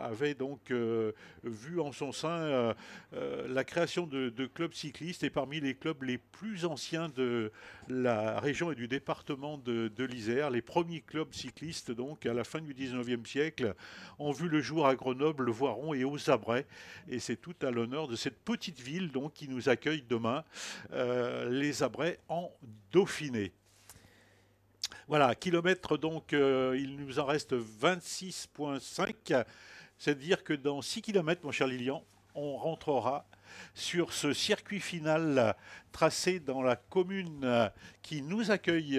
avait donc vu en son sein la création de, clubs cyclistes et parmi les clubs les plus anciens de la région et du département de, l'Isère. Les premiers clubs cyclistes donc à la fin du 19e siècle ont vu le jour à Grenoble, Voiron et aux Abrais. Et c'est tout à l'honneur de cette petite ville donc qui nous accueille demain. les Abrais en Dauphiné. Voilà, kilomètre donc, euh, il nous en reste 26,5. C'est-à-dire que dans 6 km, mon cher Lilian, on rentrera sur ce circuit final tracé dans la commune qui nous accueille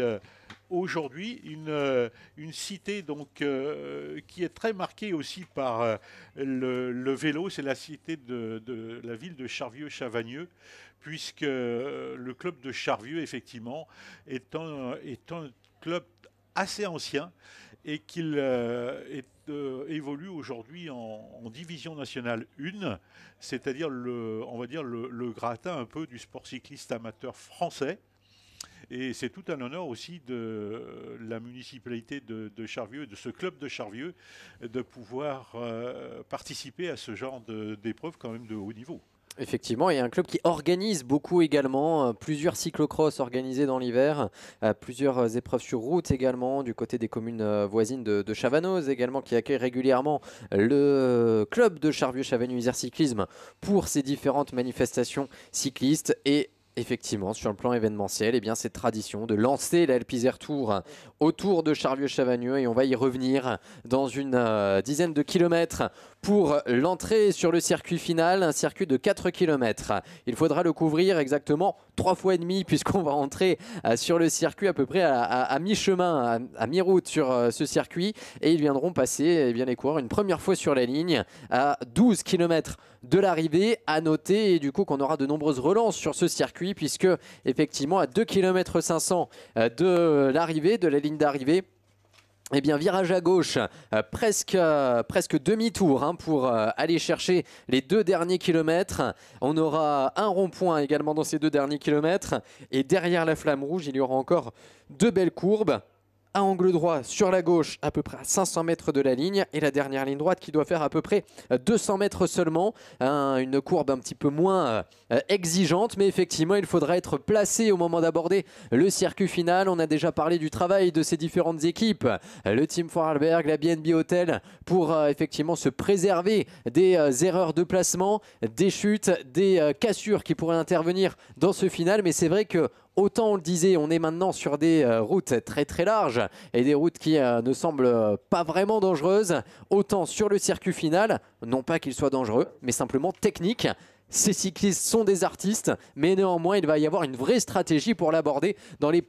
aujourd'hui euh, une, cité donc, euh, qui est très marquée aussi par euh, le, vélo, c'est la cité de, la ville de Charvieux-Chavagneux, puisque le club de Charvieux, effectivement, est un, club assez ancien et qu'il évolue aujourd'hui en, division nationale 1, c'est-à-dire le, on va dire le gratin un peu du sport cycliste amateur français. Et c'est tout un honneur aussi de euh, la municipalité de, Charvieux, de ce club de Charvieux, de pouvoir euh, participer à ce genre d'épreuves quand même de haut niveau. Effectivement, il y a un club qui organise beaucoup également, euh, plusieurs cyclocross organisés dans l'hiver, plusieurs épreuves sur route également, du côté des communes voisines de, de Chavanoz également, qui accueille régulièrement le club de Charvieux-Chavanoz Cyclisme pour ses différentes manifestations cyclistes. Et Effectivement, sur le plan événementiel, eh bien, cette tradition de lancer l'Alpizer Tour autour de Charlieu-Chavagneux et on va y revenir dans une euh, dizaine de kilomètres pour l'entrée sur le circuit final, un circuit de 4 km. Il faudra le couvrir exactement 3 fois et demi puisqu'on va entrer euh, sur le circuit à peu près à, mi-chemin, à, mi-route sur euh, ce circuit et ils viendront passer eh bien, les coureurs une première fois sur la ligne à 12 km de l'arrivée. À noter et du coup qu'on aura de nombreuses relances sur ce circuit puisque effectivement à 2 km 500 de l'arrivée, de la ligne d'arrivée, eh bien, virage à gauche, euh, presque, euh, presque demi-tour hein, pour euh, aller chercher les deux derniers kilomètres. On aura un rond-point également dans ces deux derniers kilomètres. Et derrière la flamme rouge, il y aura encore deux belles courbes à angle droit sur la gauche, à peu près à 500 mètres de la ligne, et la dernière ligne droite qui doit faire à peu près 200 euh, mètres seulement, hein, une courbe un petit peu moins euh, euh, exigeante, mais effectivement il faudra être placé au moment d'aborder le circuit final. On a déjà parlé du travail de ces différentes équipes, le Team Vorarlberg, la BNB Hotel, pour effectivement se préserver des erreurs de placement, des chutes, des cassures qui pourraient intervenir dans ce final, mais c'est vrai que Autant on le disait, on est maintenant sur des euh, routes très très larges et des routes qui euh, ne semblent euh, pas vraiment dangereuses, autant sur le circuit final, non pas qu'il soit dangereux, mais simplement technique. Ces cyclistes sont des artistes, mais néanmoins il va y avoir une vraie stratégie pour l'aborder dans les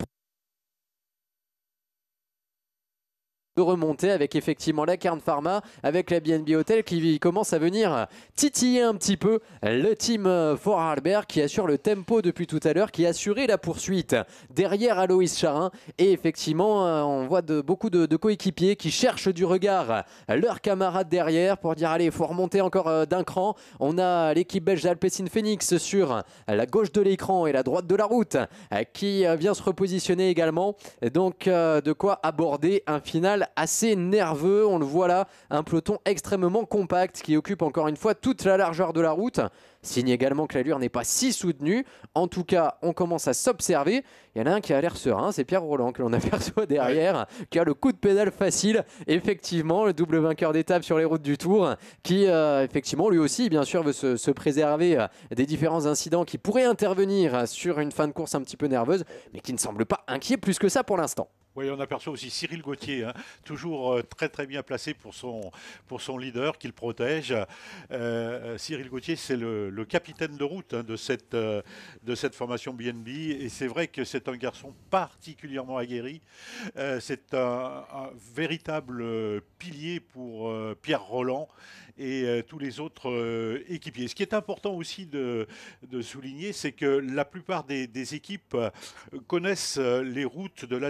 de remonter avec effectivement la Carn Pharma, avec la BNB Hotel qui commence à venir titiller un petit peu le team euh, Fort Albert qui assure le tempo depuis tout à l'heure, qui assure la poursuite derrière Aloïs Charin. Et effectivement, euh, on voit beaucoup de, coéquipiers qui cherchent du regard leurs camarades derrière pour dire allez, il faut remonter encore euh, d'un cran. On a l'équipe belge d'Alpecin Phoenix sur la gauche de l'écran et la droite de la route qui vient se repositionner également. Donc de quoi aborder un final assez nerveux. On le voit là, un peloton extrêmement compact qui occupe encore une fois toute la largeur de la route. Signe également que l'allure n'est pas si soutenue. En tout cas, on commence à s'observer. Il y en a un qui a l'air serein, c'est Pierre Roland que l'on aperçoit derrière, qui a le coup de pédale facile. Effectivement, le double vainqueur d'étape sur les routes du Tour, qui euh, effectivement lui aussi, bien sûr, veut se, préserver euh, des différents incidents qui pourraient intervenir sur une fin de course un petit peu nerveuse, mais qui ne semble pas inquiet plus que ça pour l'instant. Oui, on aperçoit aussi Cyril Gauthier, hein, toujours euh, très très bien placé pour son, pour son leader qu'il protège. Euh, euh, Cyril Gauthier, c'est le, capitaine de route hein, de, cette, de cette formation BNB. Et c'est vrai que c'est un garçon particulièrement aguerri. c'est un, véritable pilier pour Pierre Roland et tous les autres équipiers. Ce qui est important aussi de, souligner, c'est que la plupart des, équipes connaissent les routes de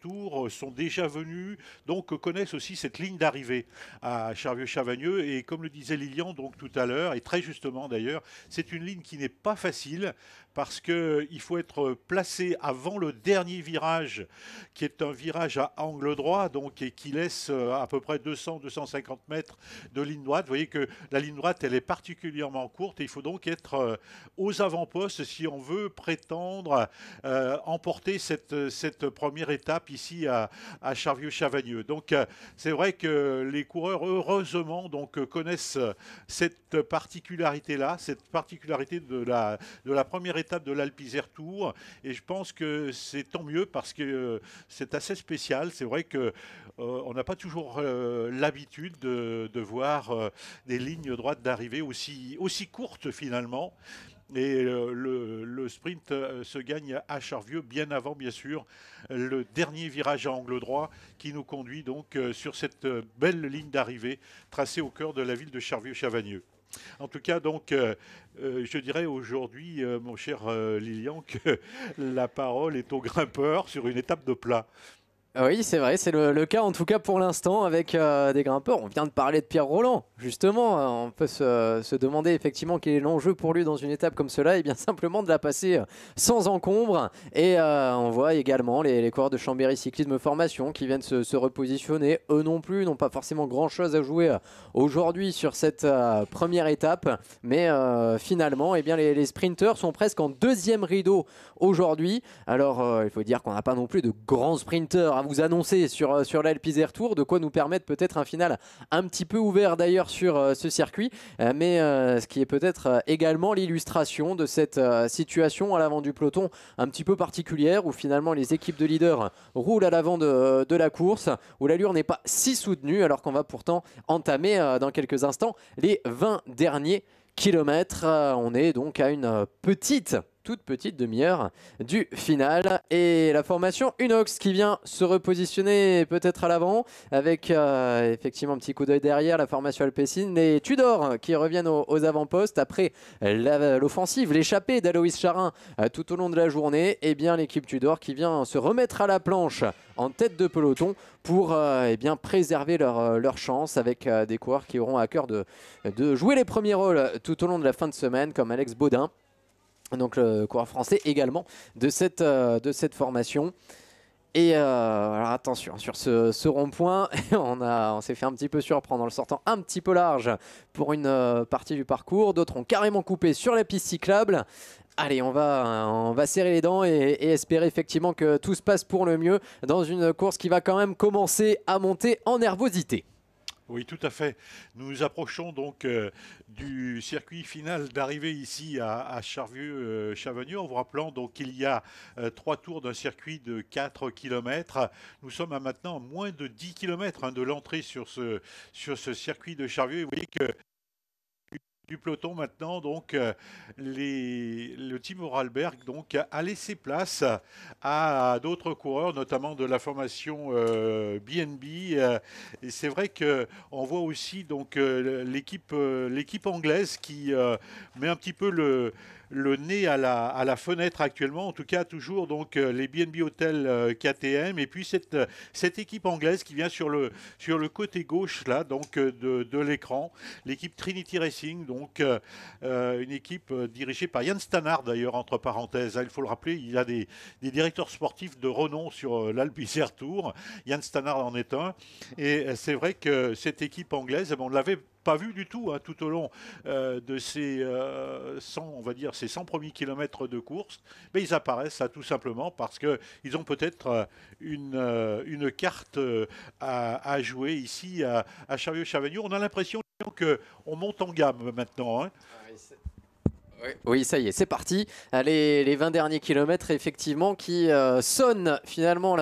Tour. Euh, sont déjà venus, donc euh, connaissent aussi cette ligne d'arrivée à Charvieux-Chavagneux. Et comme le disait Lilian donc tout à l'heure, et très justement d'ailleurs, c'est une ligne qui n'est pas facile parce qu'il euh, faut être euh, placé avant le dernier virage, qui est un virage à angle droit, donc, et qui laisse euh, à peu près 200-250 mètres de ligne droite. Vous voyez que la ligne droite, elle est particulièrement courte, et il faut donc être aux avant-postes si on veut prétendre emporter cette, cette première étape ici à, Charvieux-Chavagneux. Donc, c'est vrai que les coureurs, heureusement, donc, connaissent cette particularité-là, cette particularité de la première étape de l'Alpizer Tour. Et je pense que c'est tant mieux parce que euh, c'est assez spécial. C'est vrai que euh, on n'a pas toujours euh, l'habitude de, voir des lignes droites d'arrivée aussi, aussi courtes finalement. Et le, le, sprint se gagne à Charvieux, bien avant, bien sûr, le dernier virage à angle droit qui nous conduit donc sur cette belle ligne d'arrivée tracée au cœur de la ville de Charvieux-Chavagneux. En tout cas, donc, euh, euh, je dirais aujourd'hui, euh, mon cher Lilian, que la parole est au grimpeur sur une étape de plat. Ah oui, c'est vrai, c'est le, cas en tout cas pour l'instant avec euh, des grimpeurs. On vient de parler de Pierre Roland, justement. Hein. on peut se, demander effectivement quel est l'enjeu pour lui dans une étape comme cela, et eh bien simplement de la passer euh, sans encombre. Et euh, on voit également les, coureurs de Chambéry Cyclisme Formation qui viennent se, repositionner. Eux non plus n'ont pas forcément grand chose à jouer aujourd'hui sur cette première étape, mais finalement, et eh bien les, les, sprinters sont presque en deuxième rideau aujourd'hui. Alors, il faut dire qu'on n'a pas non plus de grands sprinters vous annoncer sur, euh, sur Tour, de quoi nous permettre peut-être un final un petit peu ouvert d'ailleurs sur euh, ce circuit, euh, mais ce qui est peut-être également l'illustration de cette situation à l'avant du peloton un petit peu particulière, où finalement les équipes de leaders roulent à l'avant de, de, la course, où l'allure n'est pas si soutenue, alors qu'on va pourtant entamer dans quelques instants les 20 derniers kilomètres. On est donc à une petite toute petite demi-heure du final. Et la formation Unox qui vient se repositionner peut-être à l'avant avec euh, effectivement un petit coup d'œil derrière la formation Alpessine. Les Tudor qui reviennent aux, avant-postes après l'offensive, l'échappée d'Aloïs Charin euh, tout au long de la journée. Et bien l'équipe Tudor qui vient se remettre à la planche en tête de peloton pour euh, bien, préserver leur, leur chance avec des coureurs qui auront à cœur de, de jouer les premiers rôles tout au long de la fin de semaine comme Alex Baudin donc le coureur français également de cette, euh, de cette formation. Et euh, alors attention, sur ce, rond-point, on, on s'est fait un petit peu surprendre en le sortant un petit peu large pour une euh, partie du parcours. D'autres ont carrément coupé sur la piste cyclable. Allez, on va, on va serrer les dents et, espérer effectivement que tout se passe pour le mieux dans une course qui va quand même commencer à monter en nervosité. Oui, tout à fait. Nous nous approchons donc euh, du circuit final d'arrivée ici à, Charvieux-Chavagneux euh, en vous rappelant donc qu'il y a euh, trois tours d'un circuit de 4 km. Nous sommes à maintenant moins de 10 km hein, de l'entrée sur ce, sur ce circuit de Charvieux. Vous voyez que du peloton maintenant. Donc, euh, les, le Timo Alberg donc, a laissé place à d'autres coureurs, notamment de la formation BNB. Euh, euh, et c'est vrai que on voit aussi donc l'équipe, l'équipe anglaise qui met un petit peu le le nez à la, à la fenêtre actuellement, en tout cas toujours donc euh, les BNB Hotels euh, KTM et puis cette, euh, cette équipe anglaise qui vient sur le, sur le côté gauche là donc de, l'écran, l'équipe Trinity Racing, donc une équipe dirigée par Yann Stannard d'ailleurs entre parenthèses, ah, il faut le rappeler, il a des, directeurs sportifs de renom sur l'Albizer Tour, Yann Stannard en est un et c'est vrai que cette équipe anglaise, eh ben, on l'avait pas vu du tout hein, tout au long euh, de ces 100, euh, on va dire, ces 100 premiers kilomètres de course. Mais ils apparaissent, ça tout simplement parce que ils ont peut-être euh, une, une carte à, jouer ici à, à Chariot-Chavagnon. On a l'impression que qu'on monte en gamme maintenant. Hein. Oui. ça y est, c'est parti. Les, les, 20 derniers kilomètres, effectivement, qui euh, sonnent finalement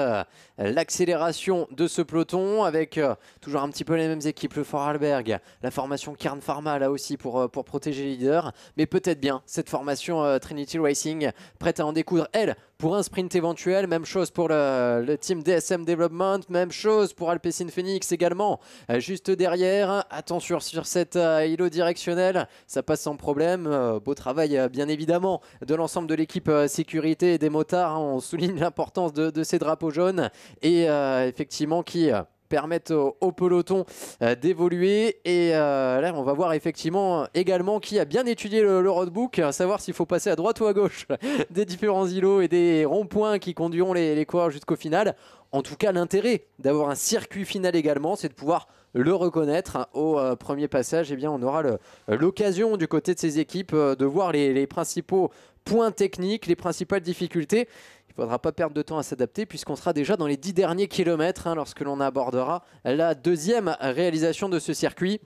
l'accélération de ce peloton avec euh, toujours un petit peu les mêmes équipes, le Foralberg, la formation Kern Pharma là aussi pour, euh, pour protéger les leaders, mais peut-être bien cette formation Trinity Racing prête à en découdre, elle, pour un sprint éventuel. Même chose pour le, team DSM Development, même chose pour Alpecin Phoenix également. Euh, juste derrière, attention sur cet euh, îlot directionnel, ça passe sans problème. Euh, beau travail bien évidemment de l'ensemble de l'équipe sécurité et des motards. on souligne l'importance de, ces drapeaux jaunes et effectivement qui permettent au, peloton euh, d'évoluer. Et euh, là, on va voir effectivement également qui a bien étudié le, roadbook, savoir s'il faut passer à droite ou à gauche des différents îlots et des ronds-points qui conduiront les, les coureurs jusqu'au final. En tout cas, l'intérêt d'avoir un circuit final également, c'est de pouvoir le reconnaître. Hein, au euh, premier passage, et eh bien, on aura l'occasion du côté de ces équipes de voir les principaux points techniques, les principales difficultés. Il ne faudra pas perdre de temps à s'adapter puisqu'on sera déjà dans les 10 derniers kilomètres hein, lorsque l'on abordera la deuxième réalisation de ce circuit.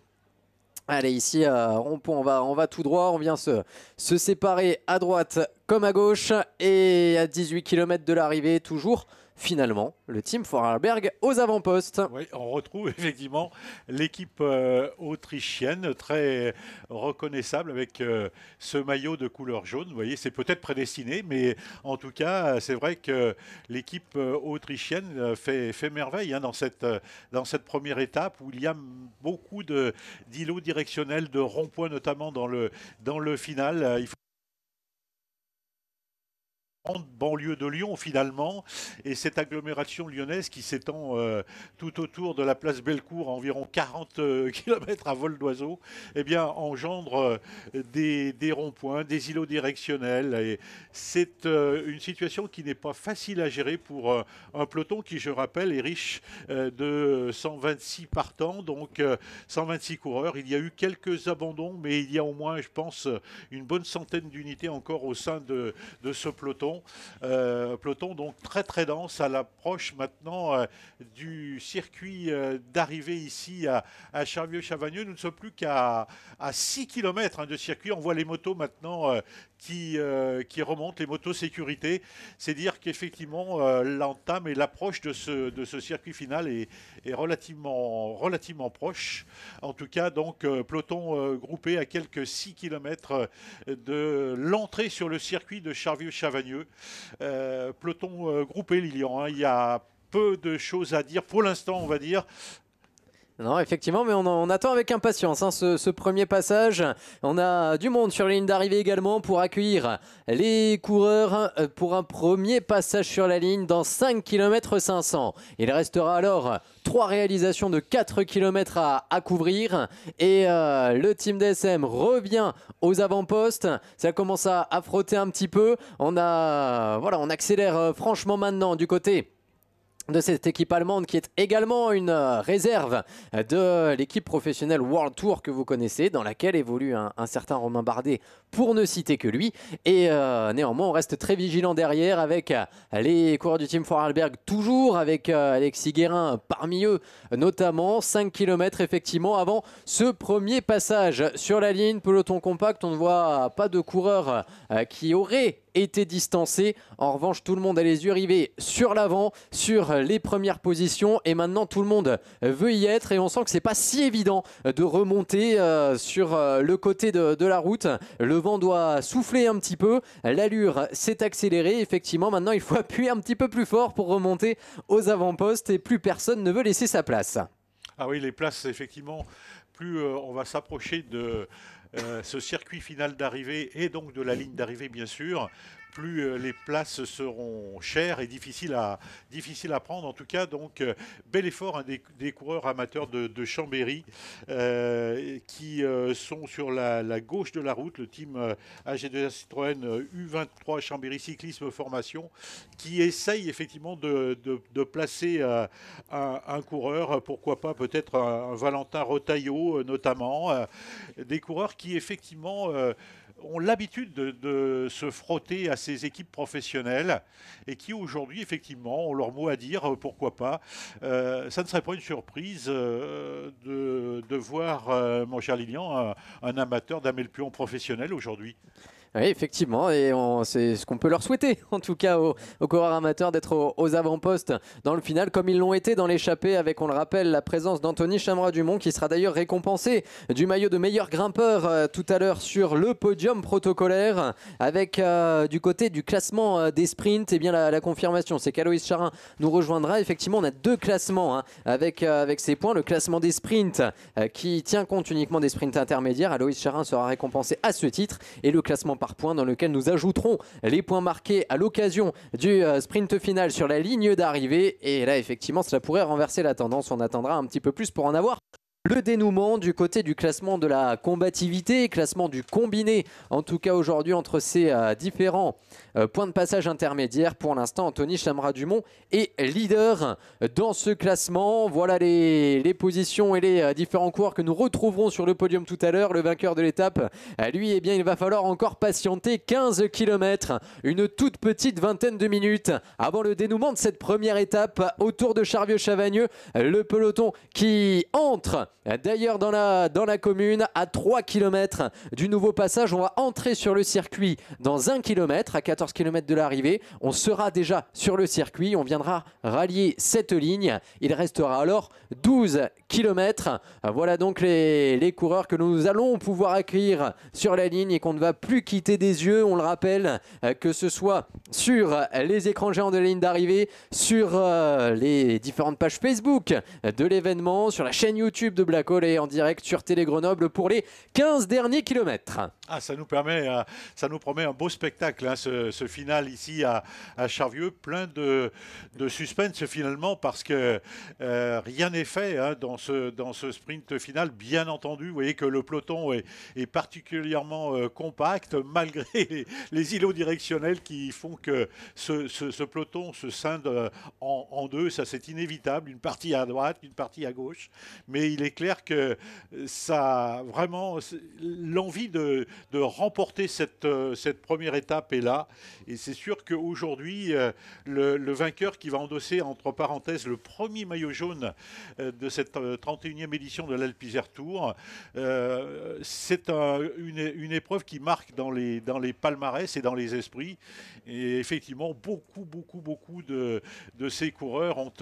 Allez, ici, euh, on, va, on va tout droit, on vient se, se séparer à droite comme à gauche et à 18 km de l'arrivée, toujours finalement le team Vorarlberg aux avant-postes. Oui, on retrouve effectivement l'équipe euh, autrichienne très reconnaissable avec euh, ce maillot de couleur jaune. Vous voyez, c'est peut-être prédestiné, mais en tout cas, c'est vrai que l'équipe euh, autrichienne fait, fait merveille hein, dans, cette, dans cette première étape où il y a beaucoup d'îlots directionnels, de ronds-points notamment dans le, dans le final. Il faut grande banlieue de Lyon finalement, et cette agglomération lyonnaise qui s'étend euh, tout autour de la place Bellecour à environ 40 euh, km à vol d'oiseau, eh bien engendre euh, des, ronds-points, des îlots directionnels. Et c'est une situation qui n'est pas facile à gérer pour un peloton qui, je rappelle, est riche de 126 partants, donc 126 coureurs. Il y a eu quelques abandons, mais il y a au moins, je pense, une bonne centaine d'unités encore au sein de ce peloton peloton, euh, donc très très dense à l'approche maintenant euh, du circuit euh, d'arrivée ici à, à Charvieux-Chavagneux. Nous ne sommes plus qu'à à 6 km hein, de circuit. On voit les motos maintenant qui, euh, qui remonte les motos sécurité. C'est dire qu'effectivement, euh, l'entame et l'approche de ce, de ce circuit final est, relativement, relativement proche. En tout cas, donc, euh, peloton groupé à quelques 6 km de l'entrée sur le circuit de Charvieux-Chavagneux. peloton groupé, Lilian. Hein. il y a peu de choses à dire pour l'instant, on va dire. Non, effectivement, mais on, attend avec impatience hein, ce, premier passage. On a du monde sur la ligne d'arrivée également pour accueillir les coureurs euh, pour un premier passage sur la ligne dans 5 km 500. Il restera alors trois réalisations de 4 km à, couvrir et euh, le team DSM revient aux avant-postes. Ça commence à, frotter un petit peu. On a voilà, on accélère euh, franchement maintenant du côté de cette équipe allemande qui est également une euh, réserve euh, de l'équipe professionnelle World Tour que vous connaissez, dans laquelle évolue un, certain Romain Bardet, pour ne citer que lui. Et euh, néanmoins, on reste très vigilant derrière avec les coureurs du Team Vorarlberg, toujours avec Alexis Guérin parmi eux, notamment 5 km effectivement avant ce premier passage sur la ligne peloton compact. On ne voit pas de coureurs qui auraient était distancé. En revanche, tout le monde a les yeux rivés sur l'avant, sur les premières positions. Et maintenant, tout le monde veut y être. Et on sent que c'est pas si évident de remonter euh, sur euh, le côté de, la route. Le vent doit souffler un petit peu. L'allure s'est accélérée. Effectivement, maintenant, il faut appuyer un petit peu plus fort pour remonter aux avant-postes. Et plus personne ne veut laisser sa place. Ah oui, les places, effectivement, plus euh, on va s'approcher de euh, ce circuit final d'arrivée et donc de la ligne d'arrivée, bien sûr, plus euh, les places seront chères et difficiles à, à prendre. En tout cas, donc, euh, bel effort des, coureurs amateurs de, Chambéry euh, qui sont sur la, gauche de la route, le team ag 2 Citroën U23 Chambéry Cyclisme Formation, qui essaye effectivement de, placer un, coureur, pourquoi pas peut-être un, un Valentin Rotaillot notamment, des coureurs qui effectivement ont l'habitude de, se frotter à ces équipes professionnelles et qui aujourd'hui, effectivement, ont leur mot à dire, euh, pourquoi pas. Euh, ça ne serait pas une surprise euh, de, voir, mon cher Lilian, un, amateur d'Amel professionnel aujourd'hui. Oui, effectivement, et c'est ce qu'on peut leur souhaiter, en tout cas aux, coureurs amateurs, d'être aux, avant-postes dans le final, comme ils l'ont été dans l'échappée, avec, on le rappelle, la présence d'Anthony Chamra-Dumont, qui sera d'ailleurs récompensé du maillot de meilleur grimpeur euh, tout à l'heure sur le podium protocolaire, avec euh, du côté du classement euh, des sprints, et bien la, confirmation, c'est qu'Aloïs Charin nous rejoindra. Effectivement, on a deux classements hein, avec, avec ces points. Le classement des sprints, qui tient compte uniquement des sprints intermédiaires. Aloïs Charin sera récompensé à ce titre, et le classement par point dans lequel nous ajouterons les points marqués à l'occasion du euh, sprint final sur la ligne d'arrivée. Et là, effectivement, cela pourrait renverser la tendance. On attendra un petit peu plus pour en avoir le dénouement du côté du classement de la combativité, classement du combiné, en tout cas aujourd'hui entre ces euh, différents euh, points de passage intermédiaires. Pour l'instant, Anthony Chamra-Dumont est leader dans ce classement. Voilà les, positions et les euh, différents coureurs que nous retrouverons sur le podium tout à l'heure. Le vainqueur de l'étape, lui, eh bien, il va falloir encore patienter 15 km, une toute petite vingtaine de minutes avant le dénouement de cette première étape autour de Charvieux-Chavagneux. Le peloton qui entre D'ailleurs, dans la, commune, à 3 km du nouveau passage, on va entrer sur le circuit dans 1 km, à 14 km de l'arrivée. On sera déjà sur le circuit, on viendra rallier cette ligne. Il restera alors 12 km. Voilà donc les, coureurs que nous allons pouvoir accueillir sur la ligne et qu'on ne va plus quitter des yeux. On le rappelle, euh, que ce soit sur les écrans géants de la ligne d'arrivée, sur euh, les différentes pages Facebook de l'événement, sur la chaîne YouTube de Black Hole est en direct sur Télé Grenoble pour les 15 derniers kilomètres. Ah, ça nous permet, euh, ça nous promet un beau spectacle, hein, ce, final ici à, à Charvieux, plein de, de, suspense finalement parce que euh, rien n'est fait hein, dans, ce, dans ce sprint final. Bien entendu, vous voyez que le peloton est, particulièrement euh, compact malgré les, îlots directionnels qui font que ce, peloton se scinde en, en deux. Ça, c'est inévitable. Une partie à droite, une partie à gauche, mais il est clair que euh, ça vraiment l'envie de, remporter cette, euh, cette première étape est là. Et c'est sûr qu'aujourd'hui, euh, le, vainqueur qui va endosser entre parenthèses le premier maillot jaune de cette 31e édition de l'Alpizer Tour, c'est une, épreuve qui marque dans les, dans les palmarès et dans les esprits. Et effectivement, beaucoup, beaucoup, beaucoup de, ces coureurs ont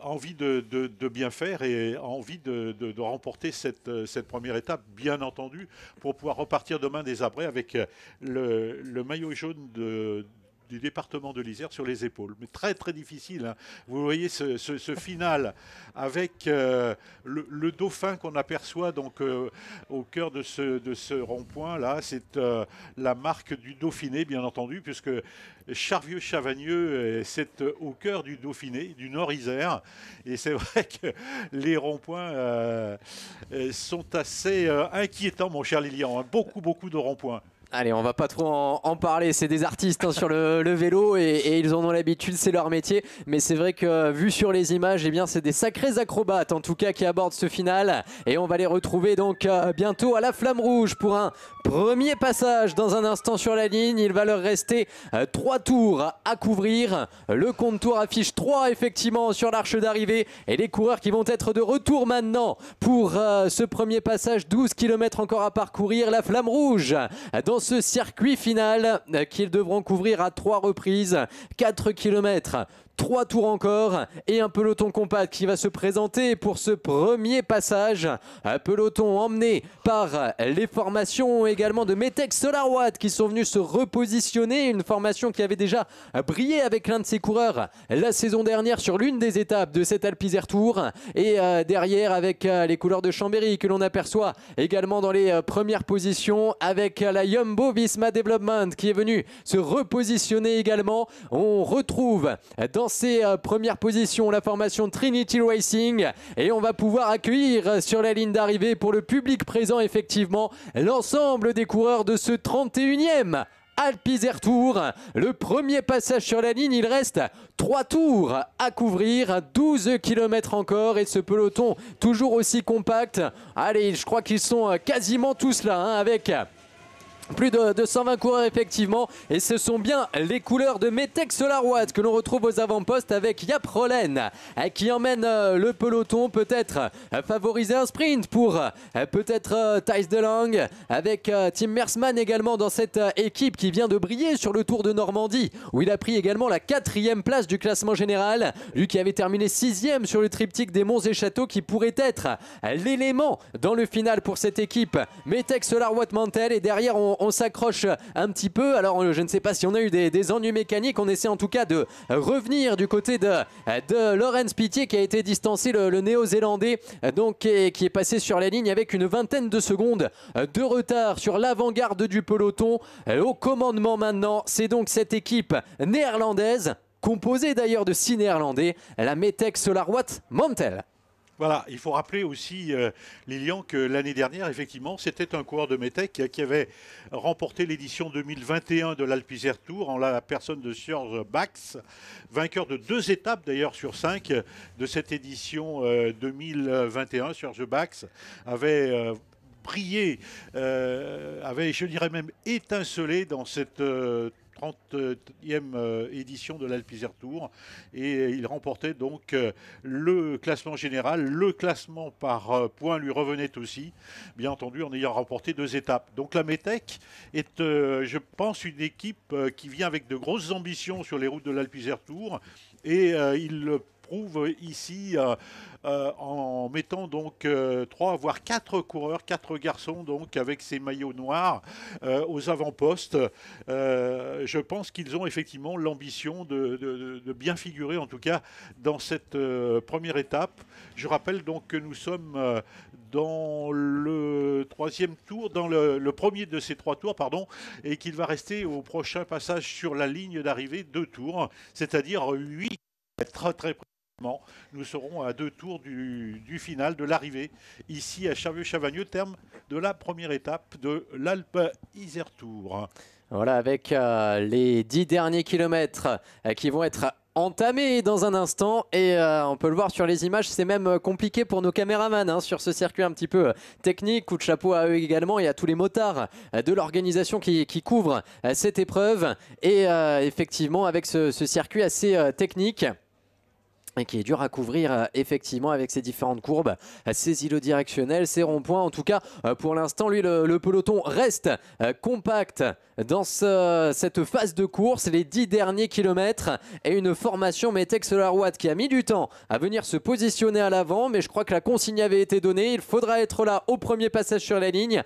envie de, de bien faire et envie de, remporter euh, cette, première étape, bien entendu, pour pouvoir repartir demain des abrés avec euh, le maillot jaune de, du département de l'Isère sur les épaules. Mais très très difficile. Hein. Vous voyez ce, final avec euh, le, dauphin qu'on aperçoit donc euh, au cœur de ce, de ce rond-point là. C'est euh, la marque du Dauphiné bien entendu puisque Charvieux-Chavagneux c'est au cœur du Dauphiné, du Nord-Isère. Et c'est vrai que les ronds-points sont assez inquiétants mon cher Lilian. Hein. Beaucoup beaucoup de ronds-points. Allez, on va pas trop en, parler. C'est des artistes hein, sur le, vélo et, ils en ont l'habitude, c'est leur métier. Mais c'est vrai que euh, vu sur les images, eh bien c'est des sacrés acrobates en tout cas qui abordent ce final. Et on va les retrouver donc euh, bientôt à la flamme rouge pour un premier passage dans un instant sur la ligne. Il va leur rester 3 euh, trois tours à couvrir. Le compte-tour affiche 3 effectivement sur l'arche d'arrivée. Et les coureurs qui vont être de retour maintenant pour ce premier passage. 12 km encore à parcourir. La flamme rouge dans ce circuit final euh, qu'ils devront couvrir à trois reprises 4 km Trois tours encore et un peloton compact qui va se présenter pour ce premier passage. Un peloton emmené par les formations également de Metex Solarwatt qui sont venus se repositionner. Une formation qui avait déjà brillé avec l'un de ses coureurs la saison dernière sur l'une des étapes de cet Alpizer Tour. Et euh, derrière avec euh, les couleurs de Chambéry que l'on aperçoit également dans les euh, premières positions avec la Yumbo Visma Development qui est venue se repositionner également. On retrouve dans c'est euh, première position, la formation Trinity Racing et on va pouvoir accueillir euh, sur la ligne d'arrivée pour le public présent effectivement l'ensemble des coureurs de ce 31e Alpizer Tour. Le premier passage sur la ligne, il reste 3 tours à couvrir, 12 km encore et ce peloton toujours aussi compact. Allez, je crois qu'ils sont euh, quasiment tous là hein, avec plus de 120 coureurs effectivement et ce sont bien les couleurs de Metex Larouat que l'on retrouve aux avant-postes avec Yap Rollen euh, qui emmène euh, le peloton peut-être euh, favoriser un sprint pour peut-être Thijs Delang avec Tim Mersman également dans cette équipe qui vient de briller sur le Tour de Normandie où il a pris également la quatrième place du classement général. Lui qui avait terminé sixième sur le triptyque des Monts et Châteaux qui pourrait être l'élément dans le final pour cette équipe. Metex Larouat Mantel et derrière on on s'accroche un petit peu. Alors, je ne sais pas si on a eu des, ennuis mécaniques. On essaie en tout cas de revenir du côté de, de Lorenz Pitié qui a été distancé, le, néo-zélandais, donc qui est, qui est, passé sur la ligne avec une vingtaine de secondes de retard sur l'avant-garde du peloton. Euh, au commandement maintenant, c'est donc cette équipe néerlandaise, composée d'ailleurs de six néerlandais, la Metex Solarwatt Mantel. Voilà, il faut rappeler aussi, euh, Lilian, que l'année dernière, effectivement, c'était un coureur de Metec qui avait remporté l'édition 2021 de l'Alpizer Tour en la personne de Serge Bax, vainqueur de deux étapes d'ailleurs sur cinq de cette édition 2021. Euh, Serge Bax avait euh, brillé, avait, je dirais même étincelé dans cette 30e euh, édition de l'Alpizer Tour. Et euh, il remportait donc euh, le classement général. Le classement par points lui revenait aussi, bien entendu, en ayant remporté deux étapes. Donc la Metec est, je pense, une équipe qui vient avec de grosses ambitions sur les routes de l'Alpizer Tour. Et il euh, ici euh, euh, en mettant donc trois voire quatre coureurs, quatre garçons donc avec ces maillots noirs aux avant-postes. je pense qu'ils ont effectivement l'ambition de, bien figurer en tout cas dans cette première étape. Je rappelle donc que nous sommes dans le troisième tour, dans le, premier de ces trois tours, pardon, et qu'il va rester au prochain passage sur la ligne d'arrivée deux tours, c'est-à-dire huit très très nous serons à deux tours du, final, de l'arrivée, ici à Chavieux-Chavagneux, terme de la première étape de l'Alpe Isère Tour. Voilà, avec euh, les dix derniers kilomètres euh, qui vont être entamés dans un instant et euh, on peut le voir sur les images, c'est même compliqué pour nos caméramans hein, sur ce circuit un petit peu technique. Coup de chapeau à eux également et à tous les motards de l'organisation qui, qui couvrent cette épreuve et effectivement avec ce, circuit assez technique et qui est dur à couvrir euh, effectivement avec ses différentes courbes, euh, ses îlots directionnels, ses ronds-points. En tout cas, euh, pour l'instant, lui, le, peloton reste compact dans cette phase de course, les 10 derniers kilomètres et une formation Metex SolarWatt qui a mis du temps à venir se positionner à l'avant, mais je crois que la consigne avait été donnée, il faudra être là au premier passage sur la ligne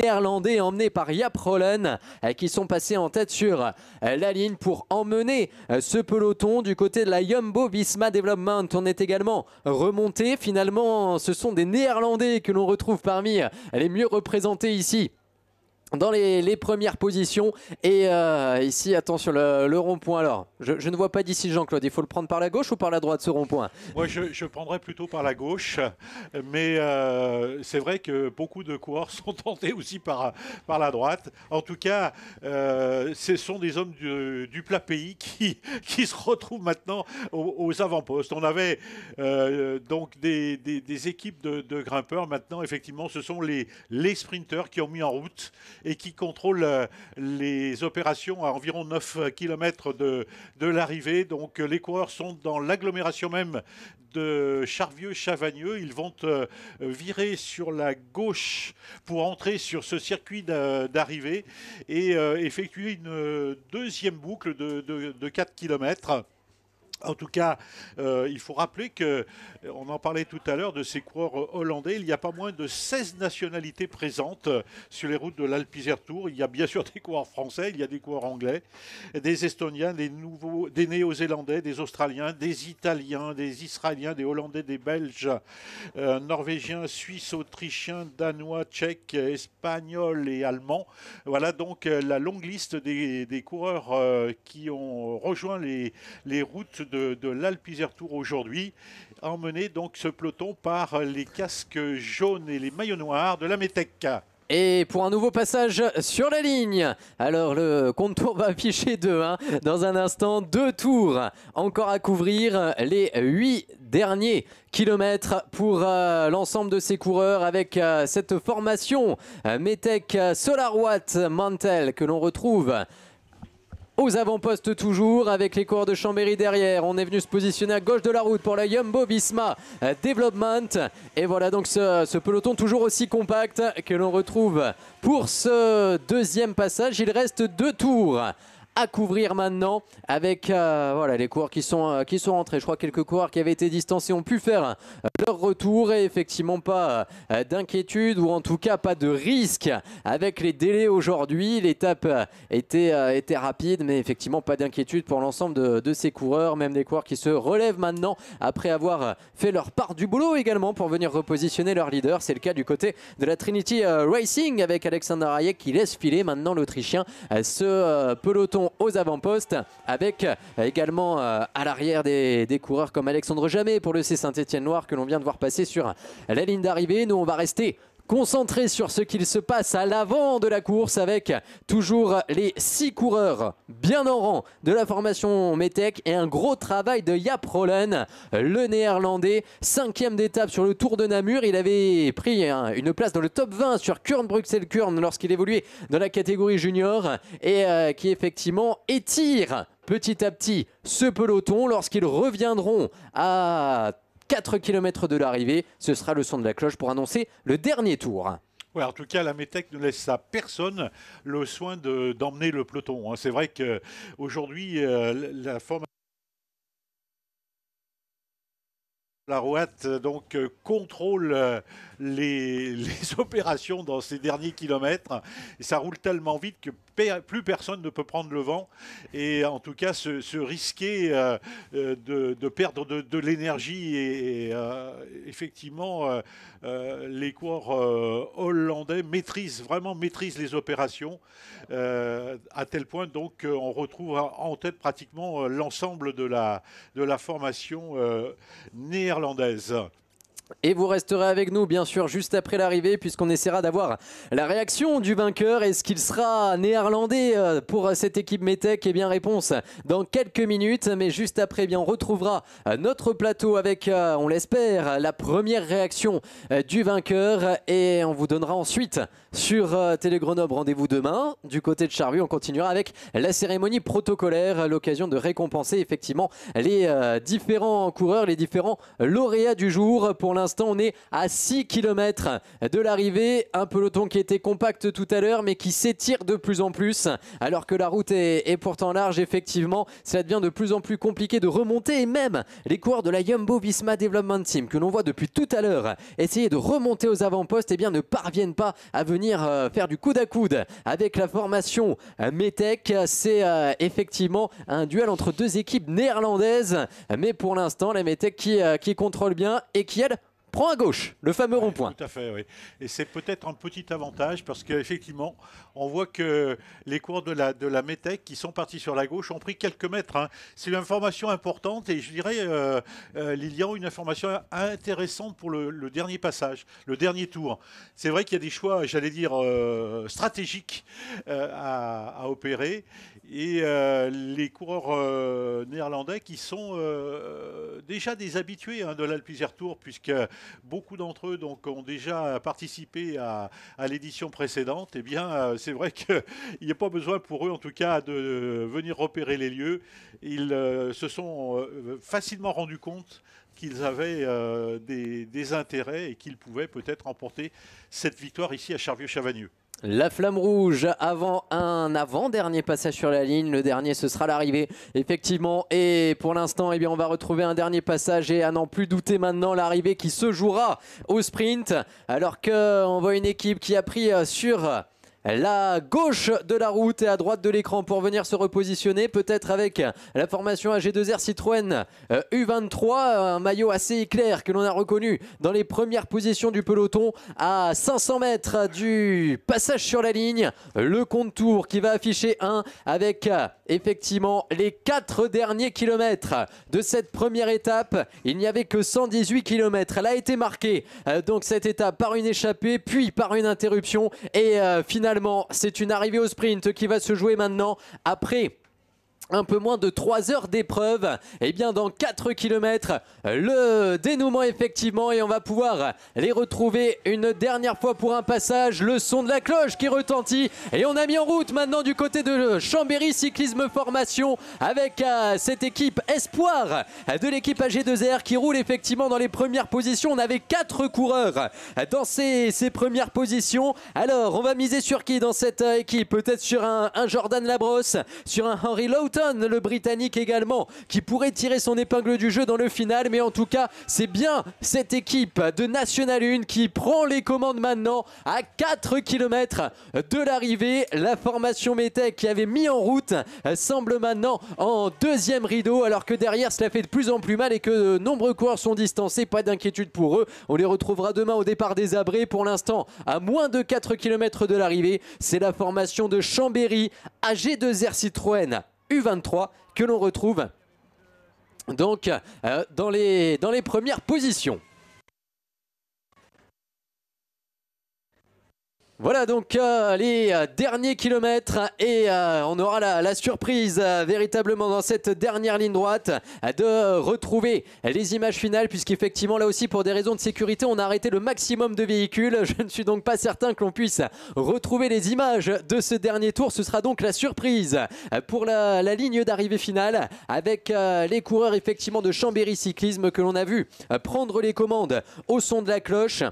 néerlandais emmenés par Rollen euh, qui sont passés en tête sur euh, la ligne pour emmener euh, ce peloton du côté de la Jumbo Visma Development. On est également remonté. Finalement, ce sont des Néerlandais que l'on retrouve parmi les mieux représentés ici dans les, premières positions. Et euh, ici, attention, le, le rond-point alors. Je, ne vois pas d'ici Jean-Claude. Il faut le prendre par la gauche ou par la droite, ce rond-point Moi, je, prendrais plutôt par la gauche. Mais euh, c'est vrai que beaucoup de coureurs sont tentés aussi par, par la droite. En tout cas, euh, ce sont des hommes du, plat pays qui, qui, se retrouvent maintenant aux, avant-postes. On avait donc des, des, équipes de, de, grimpeurs. Maintenant, effectivement, ce sont les, les sprinteurs qui ont mis en route et qui contrôle euh, les opérations à environ 9 km de, l'arrivée. Donc euh, les coureurs sont dans l'agglomération même de Charvieux-Chavagneux. Ils vont euh, virer sur la gauche pour entrer sur ce circuit d'arrivée et effectuer une deuxième boucle de, de 4 km. En tout cas, euh, il faut rappeler que, euh, on en parlait tout à l'heure de ces coureurs euh, hollandais, il n'y a pas moins de 16 nationalités présentes sur les routes de l'Alpizer Tour. Il y a bien sûr des coureurs français, il y a des coureurs anglais, des Estoniens, des, nouveaux, des Néo-Zélandais, des Australiens, des Italiens, des Israéliens, des Hollandais, des Belges, Norvégiens, Suisses, Autrichiens, Danois, Tchèques, Espagnols et Allemands. Voilà donc la longue liste des, coureurs qui ont rejoint les routes de, l'Alpizer Tour aujourd'hui, emmené donc ce peloton par les casques jaunes et les maillots noirs de la METEC Et pour un nouveau passage sur la ligne. Alors le contour va afficher 2 hein. dans un instant. Deux tours encore à couvrir. Les huit derniers kilomètres pour euh, l'ensemble de ces coureurs avec euh, cette formation euh, Metec Solarwatt Mantel que l'on retrouve aux avant-postes toujours avec les coureurs de Chambéry derrière. On est venu se positionner à gauche de la route pour la Yumbo Visma euh, Development. Et voilà donc ce peloton toujours aussi compact que l'on retrouve pour ce deuxième passage. Il reste deux tours à couvrir maintenant avec euh, voilà, les coureurs qui sont, euh, qui sont rentrés. Je crois quelques coureurs qui avaient été distancés ont pu faire euh, leur retour et effectivement pas d'inquiétude ou en tout cas pas de risque avec les délais aujourd'hui. L'étape était, rapide mais effectivement pas d'inquiétude pour l'ensemble de, ces coureurs, même des coureurs qui se relèvent maintenant après avoir fait leur part du boulot également pour venir repositionner leur leader. C'est le cas du côté de la Trinity Racing avec Alexander Hayek qui laisse filer maintenant l'Autrichien ce peloton aux avant-postes avec euh, également euh, à l'arrière des, coureurs comme Alexandre Jamais pour le C Saint-Etienne Noir que l'on vient de voir passer sur la ligne d'arrivée. Nous, on va rester concentré sur ce qu'il se passe à l'avant de la course avec toujours les six coureurs bien en rang de la formation Metec et un gros travail de Yap Rollen, le néerlandais, cinquième d'étape sur le Tour de Namur. Il avait pris hein, une place dans le top 20 sur Kurn Bruxelles Kurn lorsqu'il évoluait dans la catégorie junior et euh, qui effectivement étire petit à petit ce peloton lorsqu'ils reviendront à 4 km de l'arrivée. Ce sera le son de la cloche pour annoncer le dernier tour. Ouais, en tout cas, la METEC ne laisse à personne le soin d'emmener le peloton. Hein. C'est vrai qu'aujourd'hui, euh, la la forme La rouette donc euh, contrôle euh, les, les, opérations dans ces derniers kilomètres. Et ça roule tellement vite que plus personne ne peut prendre le vent et en tout cas se, risquer euh, euh, de, perdre de, l'énergie. Et, euh, effectivement, les corps hollandais maîtrisent vraiment maîtrisent les opérations à tel point donc on retrouve en tête pratiquement l'ensemble de la, de la formation néerlandaise. Et vous resterez avec nous, bien sûr, juste après l'arrivée, puisqu'on essaiera d'avoir la réaction du vainqueur. Est-ce qu'il sera néerlandais euh, pour cette équipe Metec Eh bien, réponse dans quelques minutes. Mais juste après, eh bien, on retrouvera euh, notre plateau avec, euh, on l'espère, la première réaction du vainqueur. Et on vous donnera ensuite sur Télé Grenoble rendez-vous demain. Du côté de Charvu, on continuera avec la cérémonie protocolaire, l'occasion de récompenser effectivement les différents coureurs, les différents lauréats du jour. Pour l'instant, on est à 6 km de l'arrivée. Un peloton qui était compact tout à l'heure, mais qui s'étire de plus en plus. Alors que la route est, pourtant large, effectivement, ça devient de plus en plus compliqué de remonter. Et même les coureurs de la Yumbo Visma Development Team, que l'on voit depuis tout à l'heure, essayer de remonter aux avant-postes, et eh bien, ne parviennent pas à venir euh, faire du coude à coude avec la formation Metec. C'est euh, effectivement un duel entre deux équipes néerlandaises. Mais pour l'instant, la Metec qui, euh, qui contrôle bien et qui, elle, prend à gauche, le fameux rond-point. Tout à fait, oui. Et c'est peut-être un petit avantage parce qu'effectivement, on voit que les cours de la, de la METEC qui sont partis sur la gauche ont pris quelques mètres. Hein. C'est une information importante et je dirais, euh, euh Lilian, une information intéressante pour le, dernier passage, le dernier tour. C'est vrai qu'il y a des choix, j'allais dire, euh, stratégiques euh, à, à, opérer et les coureurs néerlandais qui sont déjà des habitués hein, de Tour puisque beaucoup d'entre eux donc, ont déjà participé à, l'édition précédente, eh bien, euh, c'est vrai qu'il n'y a pas besoin pour eux, en tout cas, de venir repérer les lieux. Ils euh, se sont euh, facilement rendus compte qu'ils avaient des, des, intérêts et qu'ils pouvaient peut-être emporter cette victoire ici à Charvieux-Chavagneux. La flamme rouge avant un avant-dernier passage sur la ligne. Le dernier, ce sera l'arrivée, effectivement. Et pour l'instant, eh on va retrouver un dernier passage et à n'en plus douter maintenant l'arrivée qui se jouera au sprint. Alors qu'on voit une équipe qui a pris euh, sur la gauche de la route et à droite de l'écran pour venir se repositionner, peut-être avec la formation AG2R Citroën U23, euh, un maillot assez éclair que l'on a reconnu dans les premières positions du peloton à 500 mètres du passage sur la ligne. Le contour qui va afficher 1 avec euh, effectivement les 4 derniers kilomètres de cette première étape. Il n'y avait que 118 km. Elle a été marquée euh, donc cette étape par une échappée, puis par une interruption et finalement finalement, c'est une arrivée au sprint qui va se jouer maintenant après un peu moins de 3 heures d'épreuve. Et eh bien dans 4 km, le dénouement effectivement et on va pouvoir les retrouver une dernière fois pour un passage. Le son de la cloche qui retentit et on a mis en route maintenant du côté de Chambéry Cyclisme Formation avec euh, cette équipe espoir de l'équipe AG2R qui roule effectivement dans les premières positions. On avait 4 coureurs dans ces, premières positions. Alors on va miser sur qui dans cette euh, équipe Peut-être sur un, Jordan Labrosse, sur un Henry Lowe le Britannique également, qui pourrait tirer son épingle du jeu dans le final. Mais en tout cas, c'est bien cette équipe de National 1 qui prend les commandes maintenant à 4 km de l'arrivée. La formation Metec qui avait mis en route euh, semble maintenant en deuxième rideau alors que derrière cela fait de plus en plus mal et que de nombreux coureurs sont distancés. Pas d'inquiétude pour eux. On les retrouvera demain au départ des Abrés. Pour l'instant, à moins de 4 km de l'arrivée, c'est la formation de Chambéry, AG2R Citroën, U23 que l'on retrouve donc euh, dans, les, dans les premières positions. Voilà donc euh, les euh, derniers kilomètres hein, et euh, on aura la, surprise véritablement dans cette dernière ligne droite de retrouver les images finales puisqu'effectivement là aussi pour des raisons de sécurité on a arrêté le maximum de véhicules. Je ne suis donc pas certain que l'on puisse retrouver les images de ce dernier tour. Ce sera donc la surprise pour la ligne d'arrivée finale avec les coureurs effectivement de Chambéry Cyclisme que l'on a vu prendre les commandes au son de la cloche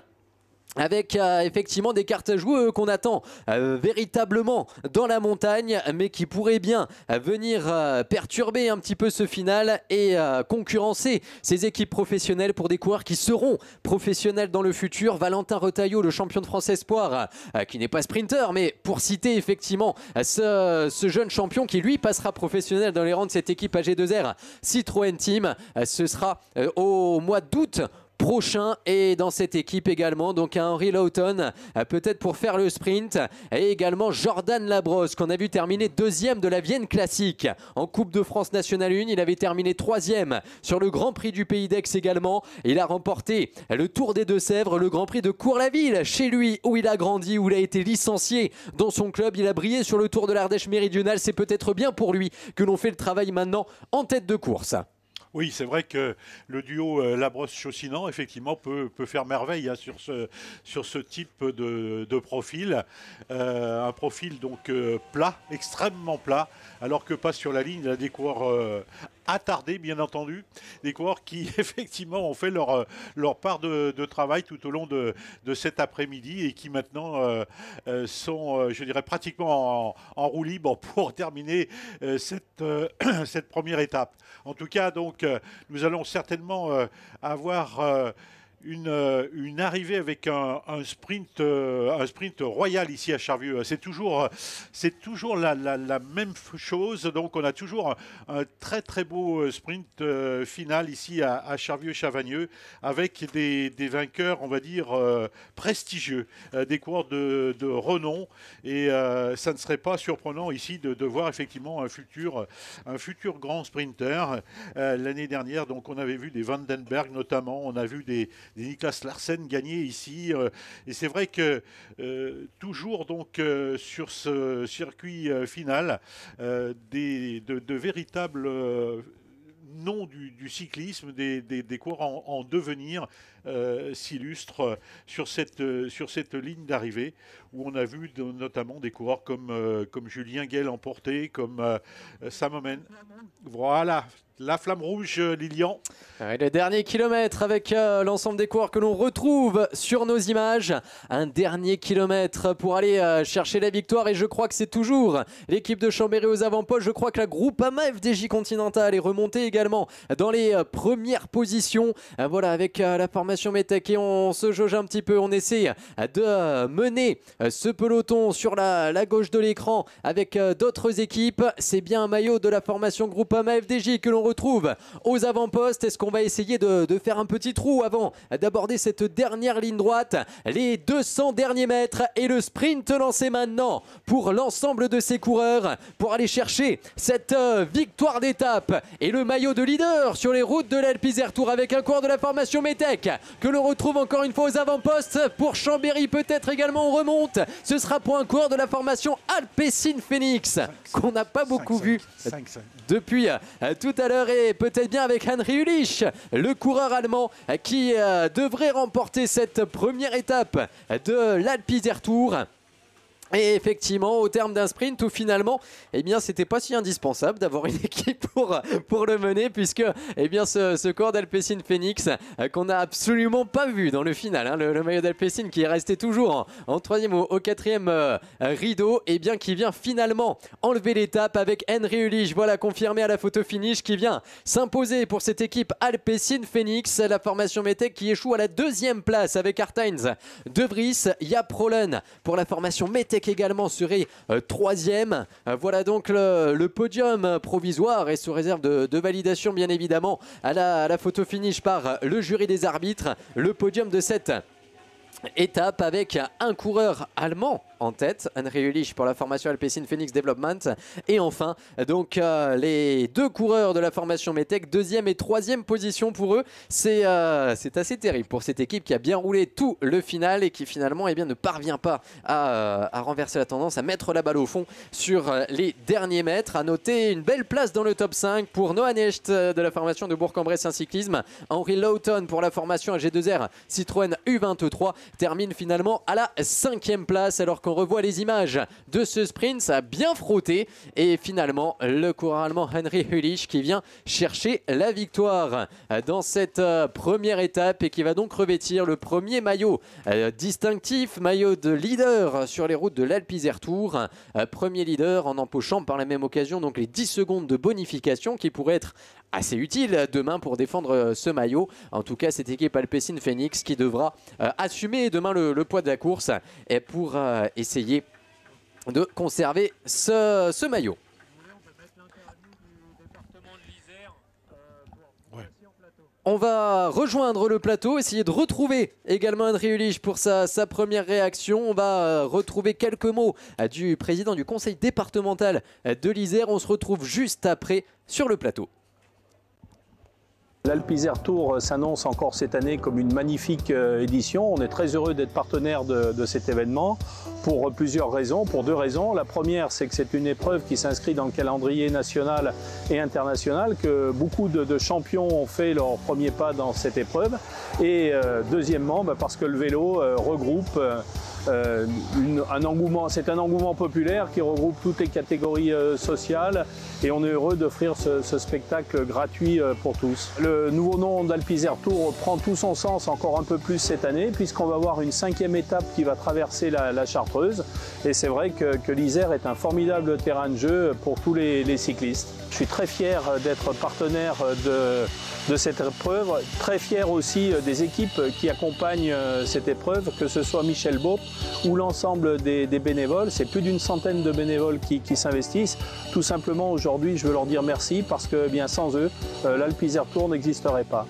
avec euh, effectivement des cartes joueuses euh, qu'on attend euh, véritablement dans la montagne mais qui pourraient bien venir perturber un petit peu ce final et concurrencer ces équipes professionnelles pour des coureurs qui seront professionnels dans le futur. Valentin Retailleau, le champion de France Espoir, qui n'est pas sprinter mais pour citer effectivement ce, ce, jeune champion qui lui passera professionnel dans les rangs de cette équipe AG2R Citroën Team, ce sera au mois d'août prochain et dans cette équipe également donc à Henry Lawton euh, peut-être pour faire le sprint et également Jordan Labrosse qu'on a vu terminer deuxième de la Vienne classique en Coupe de France Nationale 1 il avait terminé troisième sur le Grand Prix du Pays d'Aix également il a remporté le Tour des Deux-Sèvres le Grand Prix de cour la ville chez lui où il a grandi où il a été licencié dans son club il a brillé sur le Tour de l'Ardèche méridionale c'est peut-être bien pour lui que l'on fait le travail maintenant en tête de course. Oui, c'est vrai que le duo euh, Labrosse-Chaussinan, effectivement, peut, faire merveille hein, sur, ce, type de, profil. Euh, un profil donc euh, plat, extrêmement plat, alors que pas sur la ligne la découvre attardés, bien entendu, des coureurs qui effectivement ont fait leur, euh, leur part de, travail tout au long de, de cet après-midi et qui maintenant euh, euh, sont, je dirais, pratiquement en, roue libre pour terminer cette, cette première étape. En tout cas, donc, nous allons certainement avoir euh, une, arrivée avec un, sprint, euh, un sprint royal ici à Charvieux. C'est toujours, c'est toujours la, même chose. Donc on a toujours un, très très beau euh, sprint final ici à, Charvieux-Chavagneux avec des, des, vainqueurs, on va dire, prestigieux, des coureurs de, de renom. Et ça ne serait pas surprenant ici de, de voir effectivement un futur, un futur grand sprinter. L'année dernière, donc on avait vu des Vandenberg notamment, on a vu des, Nicolas Larsen gagnait ici. Euh, et c'est vrai que euh, toujours donc euh, sur ce circuit final, des, de, véritables noms du, cyclisme, des, des, coureurs en, devenir s'illustrent sur cette, sur cette ligne d'arrivée, où on a vu notamment des coureurs comme, comme Julien Guel emporté, comme Sam Omen. Voilà, la flamme rouge, euh, Lilian. Et le dernier kilomètre avec euh, l'ensemble des coureurs que l'on retrouve sur nos images. Un dernier kilomètre pour aller euh, chercher la victoire. Et je crois que c'est toujours l'équipe de Chambéry aux avant-postes. Je crois que la groupe AMA FDJ Continental est remontée également dans les premières positions. Voilà, avec la formation et on se jauge un petit peu. On essaie de mener ce peloton sur la, gauche de l'écran avec d'autres équipes. C'est bien un maillot de la formation groupe FDJ que l'on retrouve aux avant-postes. Est-ce qu'on va essayer de, faire un petit trou avant d'aborder cette dernière ligne droite Les 200 derniers mètres et le sprint lancé maintenant pour l'ensemble de ces coureurs pour aller chercher cette euh, victoire d'étape et le maillot de leader sur les routes de l'Alpizer Tour avec un coureur de la formation Metec que l'on retrouve encore une fois aux avant-postes pour Chambéry peut-être également on remonte. Ce sera pour un coureur de la formation Alpessine Phoenix qu'on n'a pas beaucoup vu depuis euh, tout à l'heure et peut-être bien avec Henry Ulich, le coureur allemand qui euh, devrait remporter cette première étape de l'Alpizertour Tour. Et effectivement, au terme d'un sprint où finalement, eh bien, c'était pas si indispensable d'avoir une équipe pour, pour le mener, puisque eh bien, ce, ce corps d'Alpecin Phoenix euh, qu'on n'a absolument pas vu dans le final, hein, le, maillot d'Alpecin qui est resté toujours en, troisième ou au quatrième euh, rideau, et eh bien, qui vient finalement enlever l'étape avec Henry Ulich, voilà confirmé à la photo finish, qui vient s'imposer pour cette équipe Alpecin Phoenix, la formation Metec qui échoue à la deuxième place avec Artines, De Vries, a pour la formation Metec qui également serait euh, troisième. Euh, voilà donc le, podium provisoire et sous réserve de, validation bien évidemment à la, à la photo finish par le jury des arbitres. Le podium de cette étape avec un coureur allemand en tête, Henri Ulich pour la formation Alpecin Phoenix Development. Et enfin, donc euh, les deux coureurs de la formation Metec, deuxième et troisième position pour eux. C'est euh, c'est assez terrible pour cette équipe qui a bien roulé tout le final et qui finalement et eh bien, ne parvient pas à, euh, à, renverser la tendance, à mettre la balle au fond sur les derniers mètres. À noter une belle place dans le top 5 pour Noah Necht de la formation de Bourg-en-Bresse Cyclisme. Henri Lawton pour la formation AG2R Citroën U23 termine finalement à la cinquième place alors on revoit les images de ce sprint. Ça a bien frotté. Et finalement, le coureur allemand Henry Hulich qui vient chercher la victoire dans cette euh, première étape et qui va donc revêtir le premier maillot euh, distinctif, maillot de leader sur les routes de l'Alpizer Tour. Euh, premier leader en empochant par la même occasion donc les 10 secondes de bonification qui pourraient être assez utile demain pour défendre euh, ce maillot. En tout cas, cette équipe Alpecin Phoenix qui devra euh, assumer demain le, poids de la course et pour euh, essayer de conserver ce, maillot. On va rejoindre le plateau, essayer de retrouver également André Ulich pour sa, sa, première réaction. On va retrouver quelques mots du président du conseil départemental de l'Isère. On se retrouve juste après sur le plateau. L'Alpizer Tour euh, s'annonce encore cette année comme une magnifique euh, édition. On est très heureux d'être partenaire de, cet événement pour euh, plusieurs raisons, pour deux raisons. La première, c'est que c'est une épreuve qui s'inscrit dans le calendrier national et international, que beaucoup de, champions ont fait leur premier pas dans cette épreuve. Et deuxièmement, bah, parce que le vélo regroupe... un engouement, c'est un engouement populaire qui regroupe toutes les catégories sociales et on est heureux d'offrir ce, spectacle gratuit euh, pour tous. Le nouveau nom d'Alpizer Tour prend tout son sens encore un peu plus cette année puisqu'on va avoir une cinquième étape qui va traverser la, Chartreuse et c'est vrai que, l'Isère est un formidable terrain de jeu pour tous les, cyclistes. Je suis très fier d'être partenaire de, cette épreuve, très fier aussi des équipes qui accompagnent euh, cette épreuve, que ce soit Michel Beau ou l'ensemble des, bénévoles. C'est plus d'une centaine de bénévoles qui s'investissent, tout simplement aujourd'hui aujourd'hui, je veux leur dire merci parce que eh bien sans eux, euh, l'Alpizer Tour n'existerait pas.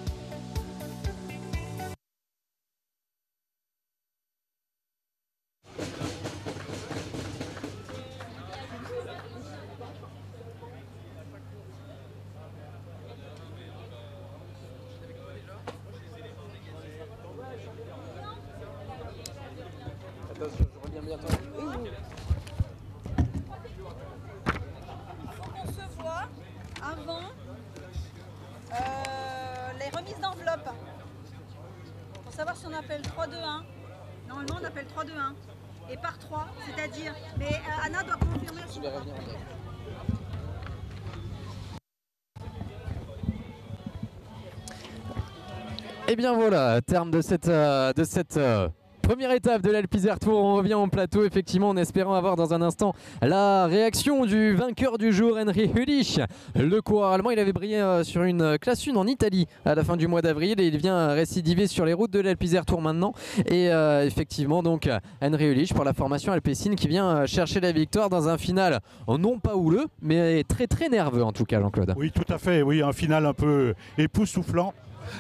Et eh bien voilà, terme de cette, euh, de cette euh, première étape de l'Alpizer Tour. On revient au plateau, effectivement, en espérant avoir dans un instant la réaction du vainqueur du jour, Henry Hulich. Le coureur allemand, il avait brillé euh, sur une classe 1 en Italie à la fin du mois d'avril et il vient récidiver sur les routes de l'Alpizer Tour maintenant. Et effectivement, donc, Henry Hulich pour la formation alpécine qui vient chercher la victoire dans un final non pas houleux, mais très très nerveux en tout cas, Jean-Claude. Oui, tout à fait. Oui, un final un peu époustouflant.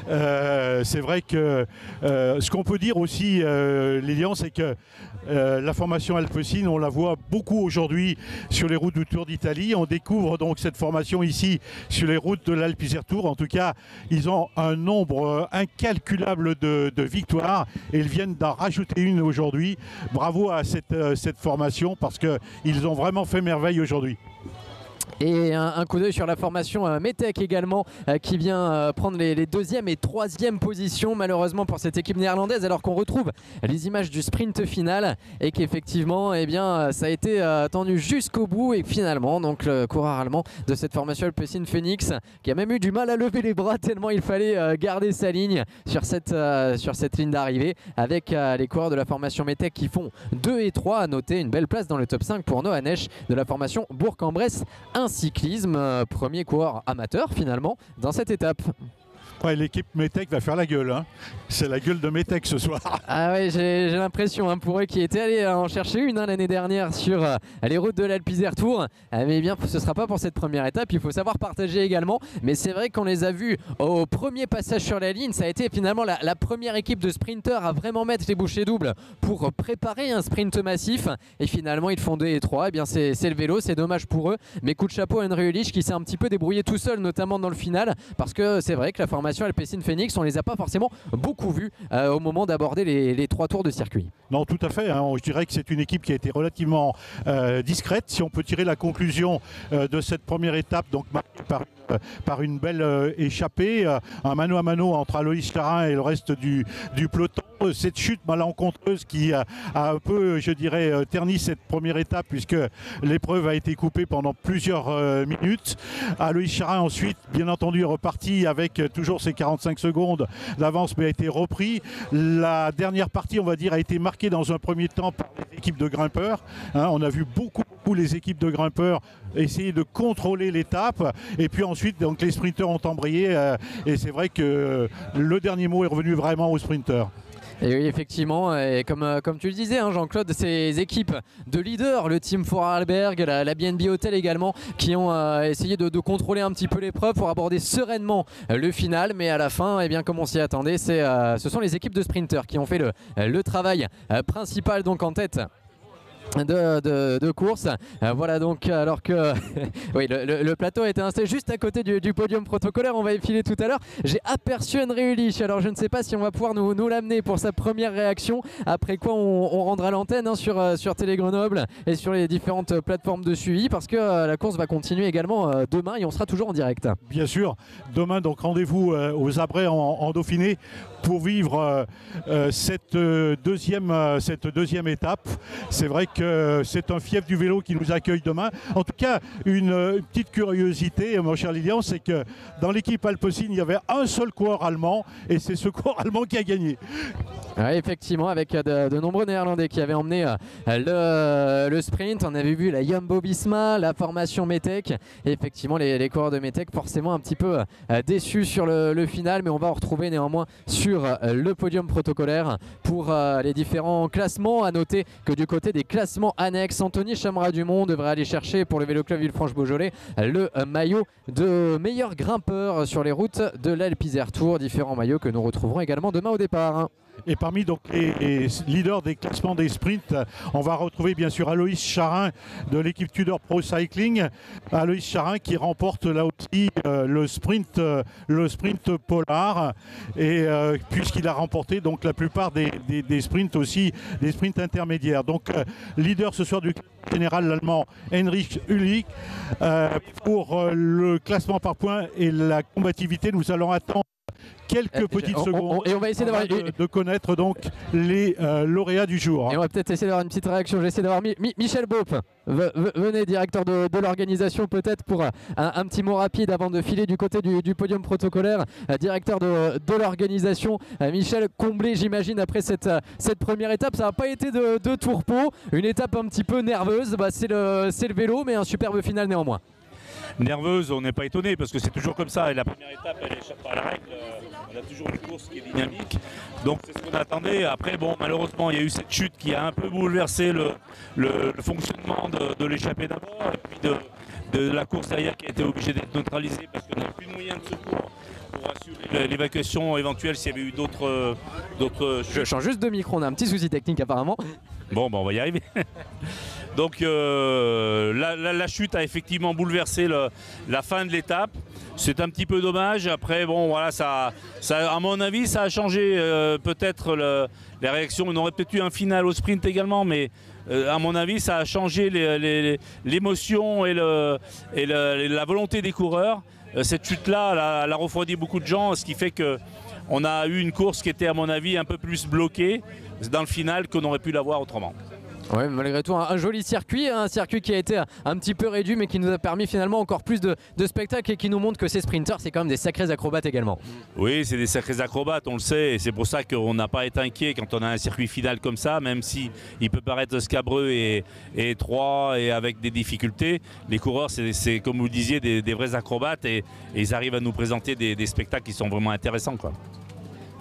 Euh, c'est vrai que euh, ce qu'on peut dire aussi, euh, Lilian, c'est que la formation Alpecin, on la voit beaucoup aujourd'hui sur les routes du Tour d'Italie. On découvre donc cette formation ici sur les routes de l'Alpizer Tour. En tout cas, ils ont un nombre incalculable de, victoires et ils viennent d'en rajouter une aujourd'hui. Bravo à cette, cette formation parce qu'ils ont vraiment fait merveille aujourd'hui. Et un, coup d'œil sur la formation euh, Metec également, euh, qui vient euh, prendre les, deuxièmes deuxième et troisième positions, malheureusement pour cette équipe néerlandaise, alors qu'on retrouve les images du sprint final et qu'effectivement, eh bien, ça a été tendu jusqu'au bout. Et finalement, donc le coureur allemand de cette formation, Alpecin Phoenix, qui a même eu du mal à lever les bras tellement il fallait garder sa ligne sur cette, sur cette ligne d'arrivée, avec les coureurs de la formation Metec qui font 2 et 3. À noter une belle place dans le top 5 pour Noah Nech de la formation Bourg-en-Bresse un cyclisme, euh, premier coureur amateur finalement dans cette étape. L'équipe METEC va faire la gueule. Hein. C'est la gueule de METEC ce soir. Ah oui, j'ai l'impression hein, pour eux qui étaient allés hein, en chercher une hein, l'année dernière sur euh, les routes de l'Alpizer Tour. Ah, mais bien, ce ne sera pas pour cette première étape. Il faut savoir partager également. Mais c'est vrai qu'on les a vus au premier passage sur la ligne. Ça a été finalement la, première équipe de sprinteurs à vraiment mettre les bouchées doubles pour préparer un sprint massif. Et finalement, ils font deux et trois. Eh bien, c'est le vélo. C'est dommage pour eux. Mais coup de chapeau à Henry Ulich qui s'est un petit peu débrouillé tout seul, notamment dans le final. Parce que c'est vrai que la formation formation Alpecin Phoenix, on les a pas forcément beaucoup vus euh, au moment d'aborder les, trois tours de circuit. Non, tout à fait. Hein. Je dirais que c'est une équipe qui a été relativement euh, discrète. Si on peut tirer la conclusion euh, de cette première étape, donc marquée par euh, par une belle euh, échappée, euh, un mano à mano entre Aloïs Charin et le reste du, du peloton cette chute malencontreuse qui a, un peu, je dirais, terni cette première étape puisque l'épreuve a été coupée pendant plusieurs minutes. Aloïs Charin ensuite, bien entendu, est reparti avec toujours ses 45 secondes d'avance mais a été repris. La dernière partie, on va dire, a été marquée dans un premier temps par les équipes de grimpeurs. Hein. on a vu beaucoup, beaucoup les équipes de grimpeurs essayer de contrôler l'étape et puis ensuite ensuite, donc, les sprinteurs ont embrayé. Euh, et c'est vrai que le dernier mot est revenu vraiment aux sprinteurs. Et oui, effectivement, et comme, euh, comme tu le disais, hein, Jean-Claude, ces équipes de leaders, le Team Vorarlberg, la, la BNB Hotel également, qui ont euh, essayé de, contrôler un petit peu l'épreuve pour aborder sereinement le final. Mais à la fin, et eh bien, comme on s'y attendait, ce sont les équipes de sprinters qui ont fait le, le travail principal donc en tête de, course. Euh, voilà donc, alors que oui, le, plateau a été installé juste à côté du, podium protocolaire, on va y filer tout à l'heure. J'ai aperçu Henry Ulich, alors je ne sais pas si on va pouvoir nous, l'amener pour sa première réaction, après quoi on, rendra l'antenne hein, sur, euh, sur Télé Grenoble et sur les différentes plateformes de suivi, parce que euh, la course va continuer également demain et on sera toujours en direct. Bien sûr, demain donc rendez-vous aux après en Dauphiné pour vivre euh, euh, cette, euh, deuxième, cette deuxième étape. C'est vrai que c'est un fief du vélo qui nous accueille demain. En tout cas, une, petite curiosité, mon cher Lilian, c'est que dans l'équipe Alpecin, il y avait un seul coureur allemand et c'est ce coureur allemand qui a gagné. effectivement, avec de, nombreux Néerlandais qui avaient emmené le, sprint. On avait vu la Jumbo Bisma, la formation Metec. Et effectivement, les, coureurs de Metec, forcément un petit peu déçus sur le, le final, mais on va en retrouver néanmoins sur euh, le podium protocolaire pour euh, les différents classements. À noter que du côté des classements annexes, Anthony Chamra-Dumont devrait aller chercher pour le Vélo Club Villefranche-Beaujolais le euh, maillot de meilleur grimpeur sur les routes de l'Alpizer Tour. Différents maillots que nous retrouverons également demain au départ. Et parmi donc les leaders des classements des sprints, on va retrouver bien sûr Aloïs Charin de l'équipe Tudor Pro Cycling. Aloïs Charin qui remporte là aussi euh, le sprint, euh, le sprint polar, et euh, puisqu'il a remporté donc la plupart des, sprints aussi, des sprints intermédiaires. Donc leader ce soir du général allemand Heinrich Ulrich pour le classement par points et la combativité. Nous allons attendre quelques euh, petites secondes. et on va essayer de, connaître donc les euh, lauréats du jour. Et on va peut-être essayer d'avoir une petite réaction. Michel Baup, Venez, directeur de, l'organisation, peut-être pour euh, un, petit mot rapide avant de filer du côté du, podium protocolaire. Directeur de, l'organisation, Michel, comblé, j'imagine, après cette, première étape. Ça n'a pas été de, de tourpeau, une étape un petit peu nerveuse. Bah, c'est le vélo, mais un superbe final néanmoins nerveuse, on n'est pas étonné parce que c'est toujours comme ça. Et la première étape, elle échappe pas à la règle. On a toujours une course qui est dynamique. Donc c'est ce qu'on attendait. Après, bon, malheureusement, il y a eu cette chute qui a un peu bouleversé le, fonctionnement de, l'échappée d'abord et puis de, de la course derrière qui a été obligée d'être neutralisée parce qu'on n'a plus de moyens de secours pour l'évacuation éventuelle s'il y avait eu d'autres. Euh, d'autres. Euh, Je change juste de micro, on a un petit souci technique apparemment. Bon, bon, on va y arriver. Donc euh, la, chute a effectivement bouleversé la fin de l'étape. C'est un petit peu dommage. Après, bon, voilà, ça, à mon avis, ça a changé peut-être les réactions. On aurait peut-être eu un final au sprint également, mais à mon avis, ça a changé l'émotion et, la volonté des coureurs. Euh, cette chute-là, elle, a refroidi beaucoup de gens, ce qui fait que on a eu une course qui était à mon avis un peu plus bloquée dans le final qu'on aurait pu l'avoir autrement. Oui, malgré tout, un, joli circuit, hein, un circuit qui a été un, petit peu réduit, mais qui nous a permis finalement encore plus de, spectacles et qui nous montre que ces sprinters, c'est quand même des sacrés acrobates également. Oui, c'est des sacrés acrobates, on le sait, et c'est pour ça qu'on n'a pas été inquiet quand on a un circuit final comme ça, même si il peut paraître scabreux et, étroit et avec des difficultés. Les coureurs, c'est comme vous le disiez, des, vrais acrobates et, ils arrivent à nous présenter des, des spectacles qui sont vraiment intéressants. Quoi.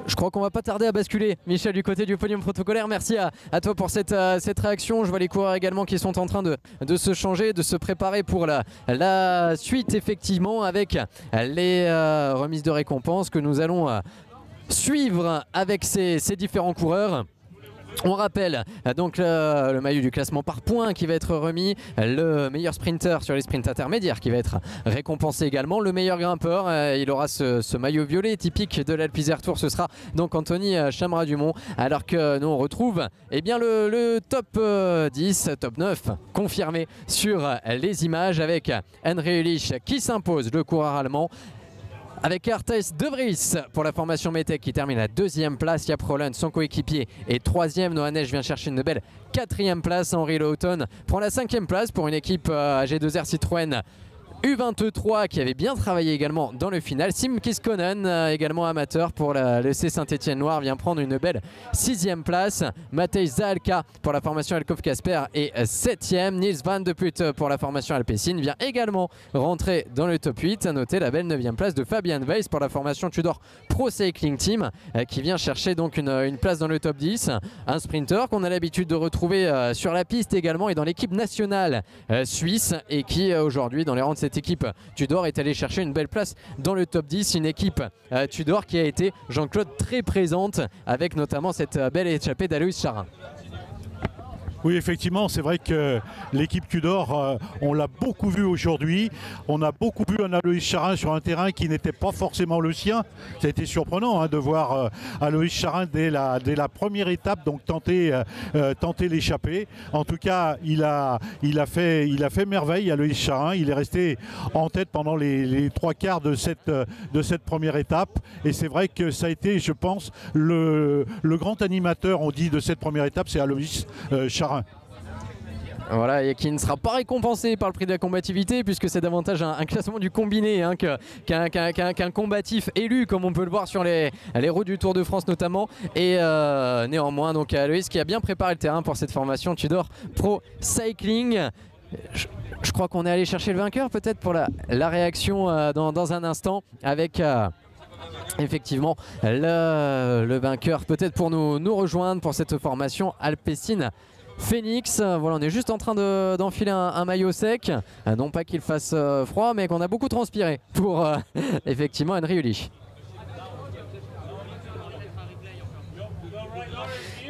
Je crois qu'on va pas tarder à basculer, Michel, du côté du podium protocolaire. Merci à, toi pour cette, euh, cette, réaction. Je vois les coureurs également qui sont en train de, se changer, de se préparer pour la, la suite, effectivement, avec les euh, remises de récompenses que nous allons euh, suivre avec ces, ces différents coureurs. On rappelle euh, donc euh, le, maillot du classement par points qui va être remis, le meilleur sprinter sur les sprints intermédiaires qui va être récompensé également, le meilleur grimpeur, euh, il aura ce, maillot violet typique de l'Alpizer Tour, ce sera donc Anthony Chamra-Dumont, alors que nous on retrouve eh bien, le, top 10, top 9 confirmé sur les images avec Henry Ulrich qui s'impose, le coureur allemand, avec Artes De Vries pour la formation Metec qui termine à deuxième place. Yap Roland, son coéquipier, est troisième. Neige vient chercher une belle quatrième place. Henri Lawton prend la cinquième place pour une équipe euh, g 2 r Citroën U23 qui avait bien travaillé également dans le final. Sim Kiskonen, euh, également amateur pour la, le C Saint-Etienne Noir, vient prendre une belle sixième place. Matej Zalka pour la formation Alkov Casper est euh, septième. Nils Van de Put euh, pour la formation Alpessine vient également rentrer dans le top 8. À noter la belle neuvième place de Fabian Weiss pour la formation Tudor Pro Cycling Team qui vient chercher donc une, place dans le top 10. Un sprinter qu'on a l'habitude de retrouver sur la piste également et dans l'équipe nationale suisse et qui aujourd'hui dans les rangs cette équipe Tudor est allée chercher une belle place dans le top 10. Une équipe euh, Tudor qui a été, Jean-Claude, très présente avec notamment cette euh, belle échappée d'Aloïs Charin. Oui, effectivement, c'est vrai que l'équipe Tudor, euh, on l'a beaucoup vu aujourd'hui. On a beaucoup vu un Aloïs Charin sur un terrain qui n'était pas forcément le sien. Ça a été surprenant hein, de voir euh, Aloïs Charin dès la, première étape donc tenter, l'échapper. Euh, tenter En tout cas, il a, il a, fait, il a fait merveille Aloïs Charin. Il est resté en tête pendant les, trois quarts de cette, de cette première étape. Et c'est vrai que ça a été, je pense, le, grand animateur, on dit, de cette première étape, c'est Aloïs Charin voilà, et qui ne sera pas récompensé par le prix de la combativité, puisque c'est davantage un, classement du combiné hein, qu'un combatif élu, comme on peut le voir sur les, routes du Tour de France notamment. Et euh, néanmoins, donc Aloïs euh, qui a bien préparé le terrain pour cette formation Tudor Pro Cycling. Je, crois qu'on est allé chercher le vainqueur peut-être pour la, réaction euh, dans, un instant avec... effectivement le, vainqueur peut-être pour nous, rejoindre pour cette formation alpestine. Phoenix. Euh, voilà, on est juste en train d'enfiler un, un, maillot sec. Euh, non pas qu'il fasse euh, froid, mais qu'on a beaucoup transpiré pour effectivement Henry Ulich.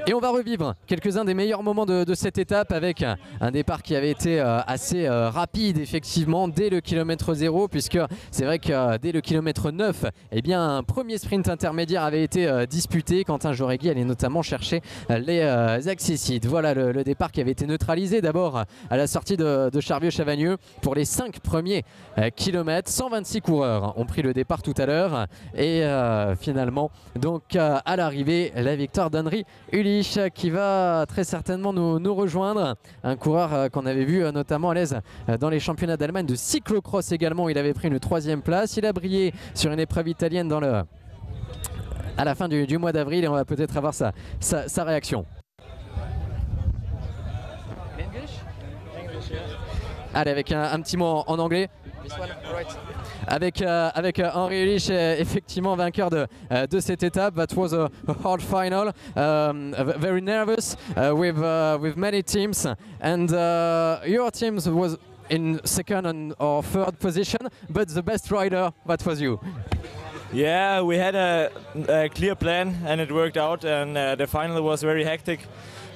Et on va revivre quelques-uns des meilleurs moments de, cette étape avec un, départ qui avait été euh, assez euh, rapide effectivement dès le kilomètre 0 puisque c'est vrai que euh, dès le kilomètre 9 eh bien, un premier sprint intermédiaire avait été disputé. Quentin Joregui allait notamment chercher les accessides. Voilà le, départ qui avait été neutralisé d'abord à la sortie de, de Charvieux-Chavagneux pour les 5 premiers kilomètres. 126 coureurs ont pris le départ tout à l'heure et finalement donc à l'arrivée la victoire d'Henri Uli qui va très certainement nous, rejoindre. Un coureur euh, qu'on avait vu euh, notamment à l'aise euh, dans les championnats d'Allemagne de cyclocross également. Il avait pris une troisième place. Il a brillé sur une épreuve italienne dans le, à la fin du, mois d'avril et on va peut-être avoir sa, sa, réaction. Allez, avec un, petit mot en anglais. Avec, euh, avec uh, Henri euh, effectivement vainqueur de, euh, de cette étape. That was a, hard final, um, very nervous uh, with, uh, with many teams. And uh, your team was in second or third position, but the best rider, that was you. Yeah, we had a, a clear plan and it worked out, and the final was very hectic.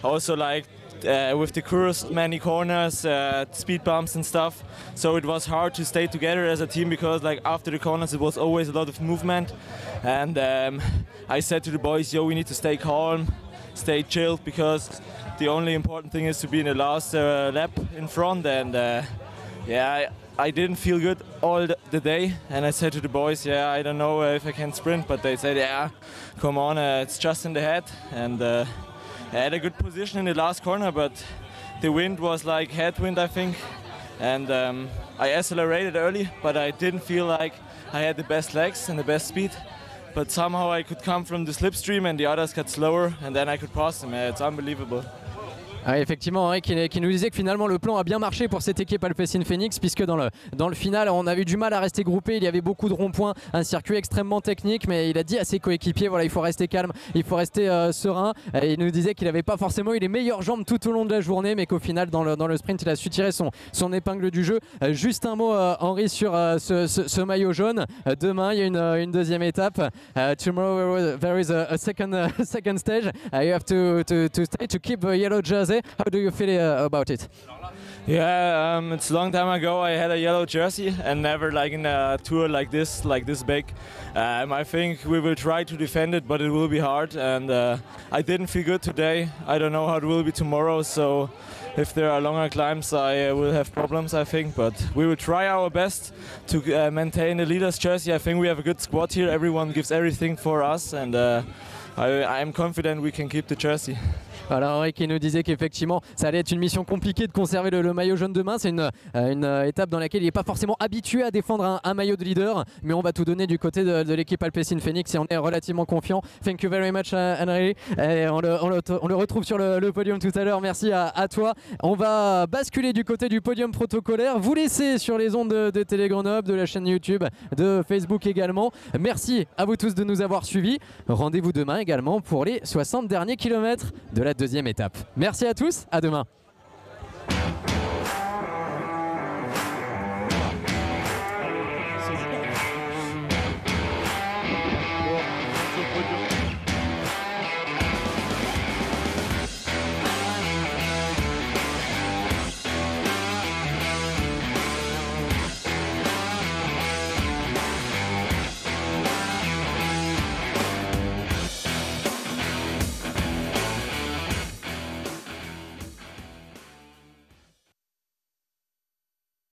Also, like uh, with the cursed many corners, uh, speed bumps and stuff. So it was hard to stay together as a team because like after the corners it was always a lot of movement. And um, I said to the boys, yo, we need to stay calm, stay chilled because the only important thing is to be in the last uh, lap in front. And uh, yeah, I, I, didn't feel good all the day. And I said to the boys, yeah, I don't know uh, if I can sprint, but they said, yeah, come on, uh, it's just in the head. And I had a good position in the last corner, but the wind was like headwind, I think. And um, I accelerated early, but I didn't feel like I had the best legs and the best speed. But somehow I could come from the slipstream and the others got slower, and then I could pass them. it's unbelievable. Ah, effectivement, Henri qui, nous disait que finalement le plan a bien marché pour cette équipe Alpecin Phoenix, puisque dans le, dans le final, on avait du mal à rester groupé, il y avait beaucoup de ronds-points, un circuit extrêmement technique, mais il a dit à ses coéquipiers, voilà, il faut rester calme, il faut rester euh, serein. Et il nous disait qu'il n'avait pas forcément eu les meilleures jambes tout au long de la journée, mais qu'au final, dans le, dans le sprint, il a su tirer son, son épingle du jeu. Euh, juste un mot, euh, Henri, sur ce, maillot jaune. demain, il y a une, deuxième étape. demain tomorrow, there a, second, stage. Uh, you have to, to, to stay to keep yellow jersey. How do you feel uh, about it? Yeah, um, it's a long time ago. I had a yellow jersey and never like in a tour like this, like this big. Um, I think we will try to defend it, but it will be hard. And uh, I didn't feel good today. I don't know how it will be tomorrow. So if there are longer climbs, I uh, will have problems, I think. But we will try our best to uh, maintain the leader's jersey. I think we have a good squad here. Everyone gives everything for us, and uh, I, I'm confident we can keep the jersey. alors Henri qui nous disait qu'effectivement, ça allait être une mission compliquée de conserver le, maillot jaune demain. C'est une, euh, une euh, étape dans laquelle il n'est pas forcément habitué à défendre un, maillot de leader, mais on va tout donner du côté de, l'équipe Alpecin Phoenix et on est relativement confiant. Thank you very much, euh, Henri. on, le, retrouve sur le, podium tout à l'heure. Merci à, toi. On va basculer du côté du podium protocolaire. Vous laissez sur les ondes de, de de la chaîne YouTube, de Facebook également. Merci à vous tous de nous avoir suivis. Rendez-vous demain également pour les 60 derniers kilomètres de la deuxième étape. Merci à tous, à demain.